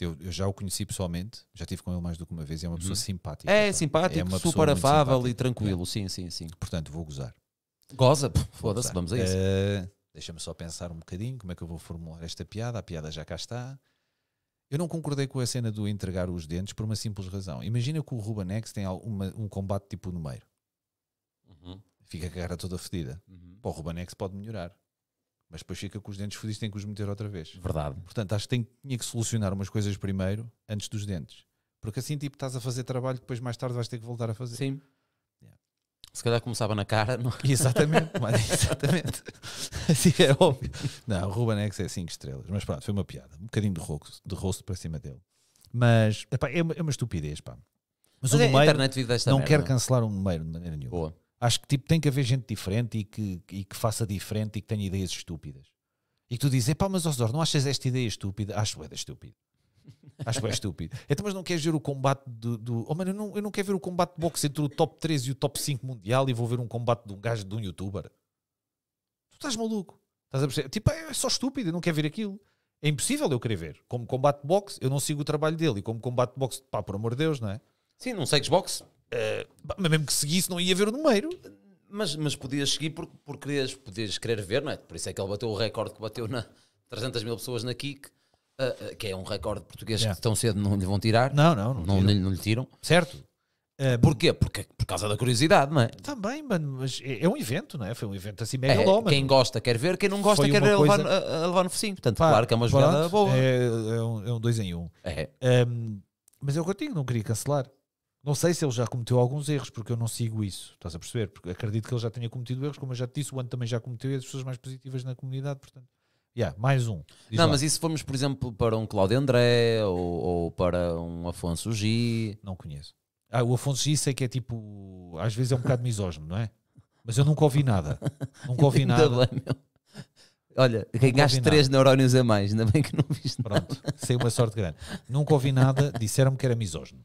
Eu, eu, já o conheci pessoalmente, já tive com ele mais do que uma vez, é uma pessoa uhum. simpática. É, sabe? simpático, é uma super afável simpática. e tranquilo, é. sim, sim, sim. Portanto, vou gozar. Goza, foda-se, vamos a isso. Uh, Deixa-me só pensar um bocadinho como é que eu vou formular esta piada. A piada já cá está. Eu não concordei com a cena do entregar os dentes por uma simples razão. Imagina que o Ruben X tem uma, um combate tipo no meio. Uhum. Fica com a cara toda fedida. Uhum. Pô, o Ruben X pode melhorar. Mas depois fica com os dentes fodidos tem que os meter outra vez. Verdade. Portanto, acho que tem, tinha que solucionar umas coisas primeiro, antes dos dentes. Porque assim, tipo, estás a fazer trabalho que depois mais tarde vais ter que voltar a fazer. Sim. Se calhar começava na cara, não? É? Exatamente, mas, exatamente. Assim era é óbvio. Não, o Ruben X é 5 estrelas, mas pronto, foi uma piada. Um bocadinho de rosto, de rosto para cima dele. Mas epá, é, uma, é uma estupidez, pá. Mas, mas o é, não quer é? cancelar o um Numeiro de maneira nenhuma. Boa. Acho que tipo, tem que haver gente diferente e que, e que faça diferente e que tenha ideias estúpidas. E que tu dizes, pá, mas Osor, não achas esta ideia estúpida? Acho que é estúpida. Acho que é estúpido. Então, mas não queres ver o combate do. do... Oh, mano, eu não, eu não quero ver o combate de boxe entre o top 3 e o top 5 mundial e vou ver um combate de um gajo de um youtuber. Tu estás maluco. Estás a perceber? Tipo, é, é só estúpido, eu não quero ver aquilo. É impossível eu querer ver. Como combate de boxe, eu não sigo o trabalho dele. E como combate de boxe, pá, por amor de Deus, não é? Sim, não segues boxe. Uh, mas mesmo que seguisse, não ia ver o número. Mas, mas podias seguir porque por querias, podias querer ver, não é? Por isso é que ele bateu o recorde que bateu na 300 mil pessoas na Kik uh, que é um recorde português yeah. que tão cedo não lhe vão tirar. Não, não, não, não, não, lhe tiram. Certo. Ah, eh, porquê? Porque, é por causa da curiosidade, não é? Também, mano, mas é, é um evento, não é? Foi um evento assim megalómano. É, quem gosta quer ver, quem não gosta quer coisa... levar, a, a levar no focinho. Portanto, Pá, claro que é uma jogada pronto, boa. É, é, um, é um dois em um. É. um mas é o que eu contigo não queria cancelar. Não sei se ele já cometeu alguns erros, porque eu não sigo isso. Estás a perceber? Porque acredito que ele já tenha cometido erros, como eu já te disse, o ano também já cometeu e as pessoas mais positivas na comunidade, portanto. Yeah, mais um. Diz não, lá. mas e se formos, por exemplo, para um Cláudio André ou, ou para um Afonso G? Não conheço. Ah, o Afonso G sei que é tipo. Às vezes é um bocado misógino, não é? Mas eu nunca ouvi nada. Nunca ouvi nada. Bem, Olha, ganhaste três neurónios a mais, ainda bem que não viste Pronto, sei uma sorte grande. Nunca ouvi nada, disseram-me que era misógino.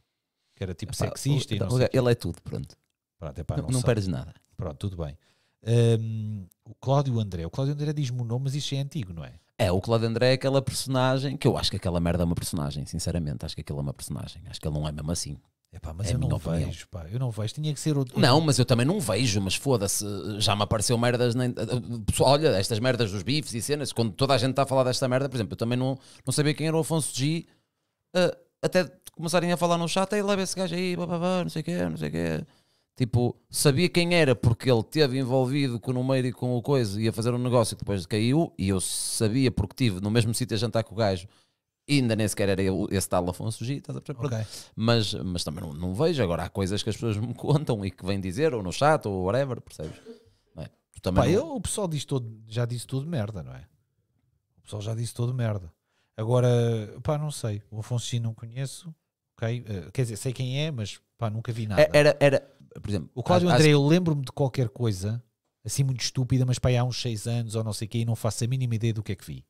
Que era tipo epá, sexista o, e não o, sei Ele é tudo, pronto. pronto epá, não não, não perdes nada. Pronto, tudo bem. Um, o Cláudio André. O Cláudio André diz-me o nome, mas isso é antigo, não é? É, o Cláudio André é aquela personagem que eu acho que aquela merda é uma personagem, sinceramente. Acho que aquilo é uma personagem. Acho que ele não é mesmo assim. Epá, mas é eu não opinião. vejo, pá. Eu não vejo. Tinha que ser outro. Não, mas eu também não vejo. Mas foda-se, já me apareceu merdas. Olha, estas merdas dos bifes e cenas. Quando toda a gente está a falar desta merda, por exemplo, eu também não, não sabia quem era o Afonso G. Uh, até começarem a falar no chat, aí leva esse gajo aí, bababá, não sei o quê, não sei o quê. Tipo, sabia quem era porque ele teve envolvido com o número e com o coisa, ia fazer um negócio que depois caiu, e eu sabia porque tive no mesmo sítio a jantar com o gajo, e ainda nem sequer era eu, esse tal Afonso G, estás a okay. mas, mas também não, não, vejo. Agora há coisas que as pessoas me contam e que vêm dizer, ou no chat, ou whatever, percebes? Não é? Pá, não... eu, o pessoal diz todo, já disse tudo merda, não é? O pessoal já disse tudo merda. Agora, pá, não sei. O Afonso G não conheço, ok? Uh, quer dizer, sei quem é, mas pá, nunca vi nada. É, era, era, por exemplo. O Cláudio há, André, há... eu lembro-me de qualquer coisa, assim muito estúpida, mas para aí há uns 6 anos ou não sei o quê, e não faço a mínima ideia do que é que vi.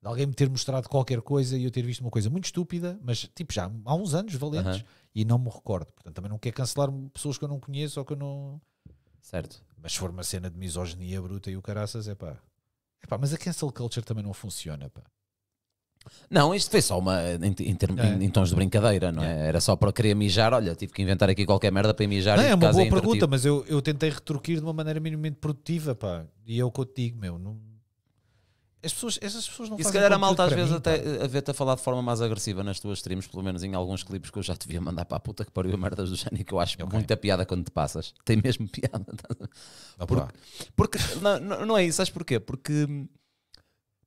De alguém me ter mostrado qualquer coisa e eu ter visto uma coisa muito estúpida, mas tipo já há uns anos valentes, uh -huh. e não me recordo. Portanto, também não quer cancelar pessoas que eu não conheço ou que eu não. Certo. Mas se for uma cena de misoginia bruta e o caraças, é pá. É pá, mas a cancel culture também não funciona, pá. Não, isto foi só uma. Em, em, term, é. em, em tons de brincadeira, não é. é? Era só para querer mijar, olha, tive que inventar aqui qualquer merda para mijar. Não, é uma boa é pergunta, mas eu, eu tentei retruquir de uma maneira minimamente produtiva, pá. E é o que eu te digo, meu. Não... As pessoas, essas pessoas não e fazem. E se calhar a malta às vezes mim, até a ver-te a falar de forma mais agressiva nas tuas streams, pelo menos em alguns clipes que eu já te via mandar para a puta que pariu merdas do Jani, que eu acho é okay. muita piada quando te passas. Tem mesmo piada. Não, porque, porque não, não é isso, sabes porquê? Porque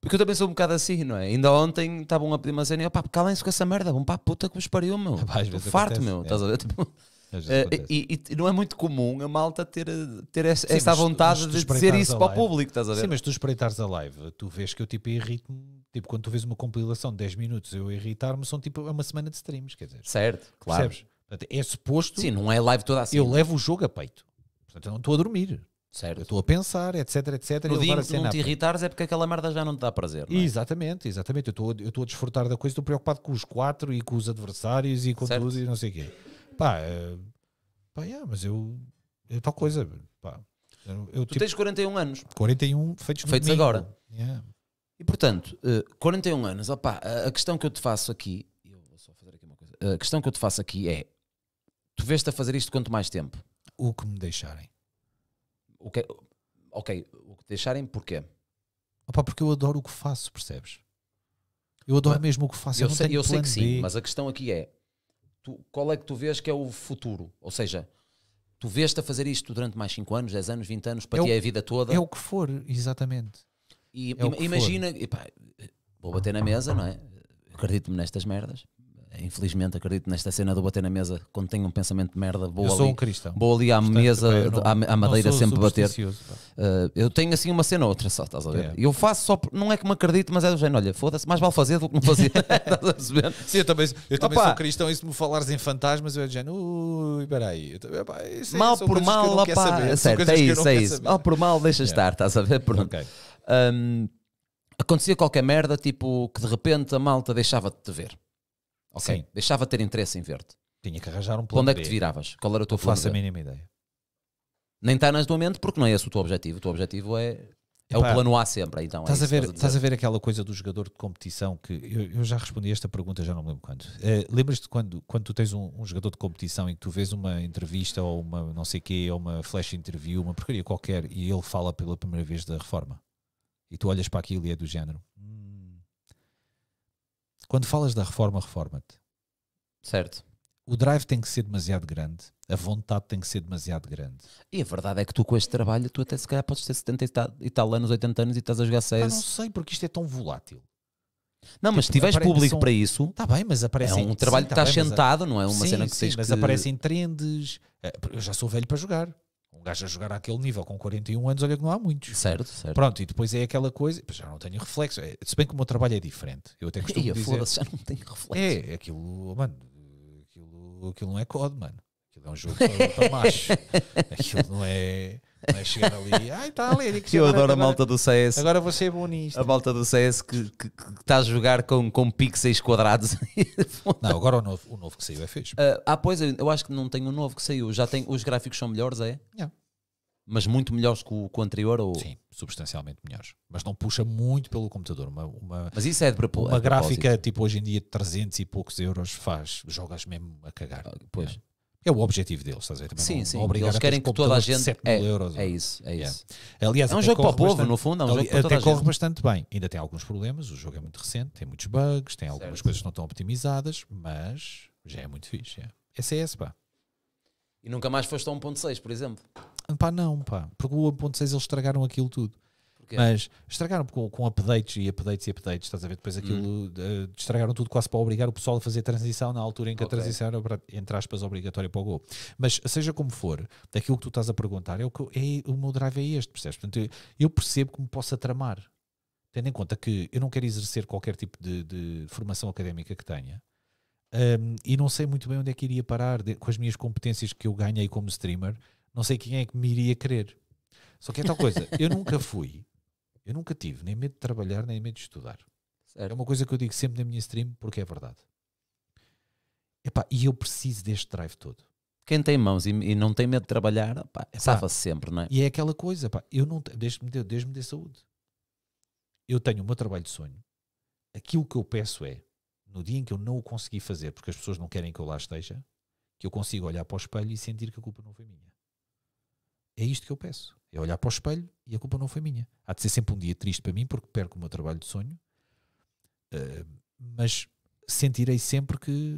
porque eu também sou um bocado assim, não é? Ainda ontem estavam a pedir uma cena e eu, pá, calem-se com essa merda, vão pá puta que vos pariu, meu. Rapaz, Estou farto, acontece, meu. É. Estás a ver? Tipo, uh, e, e, não é muito comum a malta ter, ter essa, Sim, essa vontade de dizer isso para o público, estás a ver? Sim, mas tu espreitares a live, tu vês que eu tipo irrito-me. Tipo, quando tu vês uma compilação de 10 minutos eu irritar-me, são tipo é uma semana de streams, quer dizer. Certo, claro. Percebes? é suposto. Sim, não é live toda assim. Eu levo o jogo a peito. Portanto, eu não estou a dormir. Certo. Eu estou a pensar, etc, etc. No dia que não te irritares é porque aquela merda já não te dá prazer. É? Exatamente, exatamente. Eu estou, eu estou a desfrutar da coisa, estou preocupado com os quatro e com os adversários e com certo. tudo e não sei o quê. Pá, é, pá yeah, mas eu. É tal coisa. Pá. Eu, tu tipo, tens 41 anos. 41 feitos, feitos agora. Yeah. E portanto, uh, eh, 41 anos, opá, a questão que eu te faço aqui, eu vou só fazer aqui uma coisa. A questão que eu te faço aqui é: tu vês-te a fazer isto quanto mais tempo? O que me deixarem. O que, é, ok, o que deixarem porquê? Opa, porque eu adoro o que faço, percebes? Eu adoro mas, mesmo o que faço. Eu, eu sei, eu sei que sim, mas a questão aqui é: tu, qual é que tu vês que é o futuro? Ou seja, tu vês-te a fazer isto durante mais 5 anos, 10 anos, 20 anos, para é ti é a vida toda? É o que for, exatamente. E é im, imagina, epá, vou bater na mesa, não é? Acredito-me nestas merdas, infelizmente acredito nesta cena do bater na mesa quando tenho um pensamento de merda vou eu ali, sou um cristão vou ali à Portanto, mesa à, madeira sempre bater uh, eu tenho assim uma cena ou outra só estás a ver é. eu faço só não é que me acredito mas é do género olha foda-se mais vale fazer do que não fazer estás a perceber sim eu também, eu também sou cristão e se me falares em fantasmas eu é do género ui peraí mal por mal opá, saber, é certo, é isso é isso mal por mal deixa é. estar estás a ver pronto okay. um, acontecia qualquer merda tipo que de repente a malta deixava de te ver Ok. Sim. Deixava de ter interesse em ver-te. Tinha que arranjar um plano. Onde é que te viravas? Qual era o teu plano? Faço a mínima ideia. Nem está na tua mente porque não é esse o teu objetivo. O teu objetivo é. É Epá, o plano A sempre, então. É estás, é a ver, estás, a estás a ver aquela coisa do jogador de competição que eu, eu já respondi esta pergunta, já não me lembro quando. Uh, Lembras-te quando, quando tu tens um, um, jogador de competição e que tu vês uma entrevista ou uma não sei quê, ou uma flash interview, uma porcaria qualquer, e ele fala pela primeira vez da reforma? E tu olhas para aquilo e é do género. Hum, quando falas da reforma, reforma-te. Certo. O drive tem que ser demasiado grande, a vontade tem que ser demasiado grande. E a verdade é que tu com este trabalho, tu até se calhar podes ter 70 e tal, anos, 80 anos e estás a jogar 6. Eu não sei, porque isto é tão volátil. Não, mas tipo, se tiveres público são... para isso, está bem, mas aparece é um trabalho sim, que está tá, tá sentado, a... não é uma sim, cena que sim, tens mas que... aparecem trendes. É, eu já sou velho para jogar. Um gajo a jogar àquele nível com 41 anos, olha que não há muitos. Certo, certo. Pronto, e depois é aquela coisa, já não tenho reflexo. É, se bem que o meu trabalho é diferente. Eu até costumo Ia, dizer. já não tenho reflexo. É, é, aquilo, mano, aquilo, aquilo não é code, mano. Aquilo é um jogo para, para macho. Aquilo não é chegar ali, ai tá, Eric. Eu adoro agora, a malta do CS. Agora você ser bom nisto. A malta do CS que, está a jogar com, com pixels quadrados. não, agora o novo, o novo que saiu é fixe. Uh, ah, pois, eu acho que não tem o novo que saiu. Já tem, os gráficos são melhores, é? Yeah. Mas muito melhores que o, que o anterior? Ou... Sim, substancialmente melhores. Mas não puxa muito pelo computador. Uma, uma, Mas isso é de é propósito. Uma gráfica, tipo hoje em dia, de 300 e poucos euros faz. Jogas mesmo a cagar. Ah, pois. É o objetivo deles, estás a ver? Sim, não, sim. Obrigar eles querem que toda a gente. 7 mil é, euros, é isso, é isso. Aliás, é um jogo para o povo, bastante, no fundo. É um ali, até corre bastante bem. Ainda tem alguns problemas. O jogo é muito recente, tem muitos bugs, tem algumas certo. coisas que não estão optimizadas, mas já é muito fixe. Yeah. É CS, pá. E nunca mais foste a 1.6, por exemplo? Pá, não, pá. Porque o 1.6 eles estragaram aquilo tudo okay. mas estragaram com, com updates e updates e updates, estás a ver? Depois aquilo hum. uh, estragaram tudo quase para obrigar o pessoal a fazer transição na altura em que okay. a transição era, entre aspas, obrigatória para o gol. Mas seja como for, daquilo que tu estás a perguntar, é o, que, é, o meu drive é este, percebes? Portanto, eu, eu percebo que me possa tramar, tendo em conta que eu não quero exercer qualquer tipo de, de formação académica que tenha. Um, e não sei muito bem onde é que iria parar de, com as minhas competências que eu ganhei como streamer. Não sei quem é que me iria querer. Só que é tal coisa, eu nunca fui eu nunca tive nem medo de trabalhar, nem medo de estudar. É certo. É uma coisa que eu digo sempre na minha stream porque é verdade. Epá, e eu preciso deste drive todo. Quem tem mãos e, e não tem medo de trabalhar, é safa-se sempre, não é? E é aquela coisa, pá, eu não deixe-me de, deixe de saúde. Eu tenho o meu trabalho de sonho. Aquilo que eu peço é, no dia em que eu não o consegui fazer, porque as pessoas não querem que eu lá esteja, que eu consiga olhar para o espelho e sentir que a culpa não foi minha. É isto que eu peço. É olhar para o espelho e a culpa não foi minha. Há de ser sempre um dia triste para mim porque perco o meu trabalho de sonho, uh, mas sentirei sempre que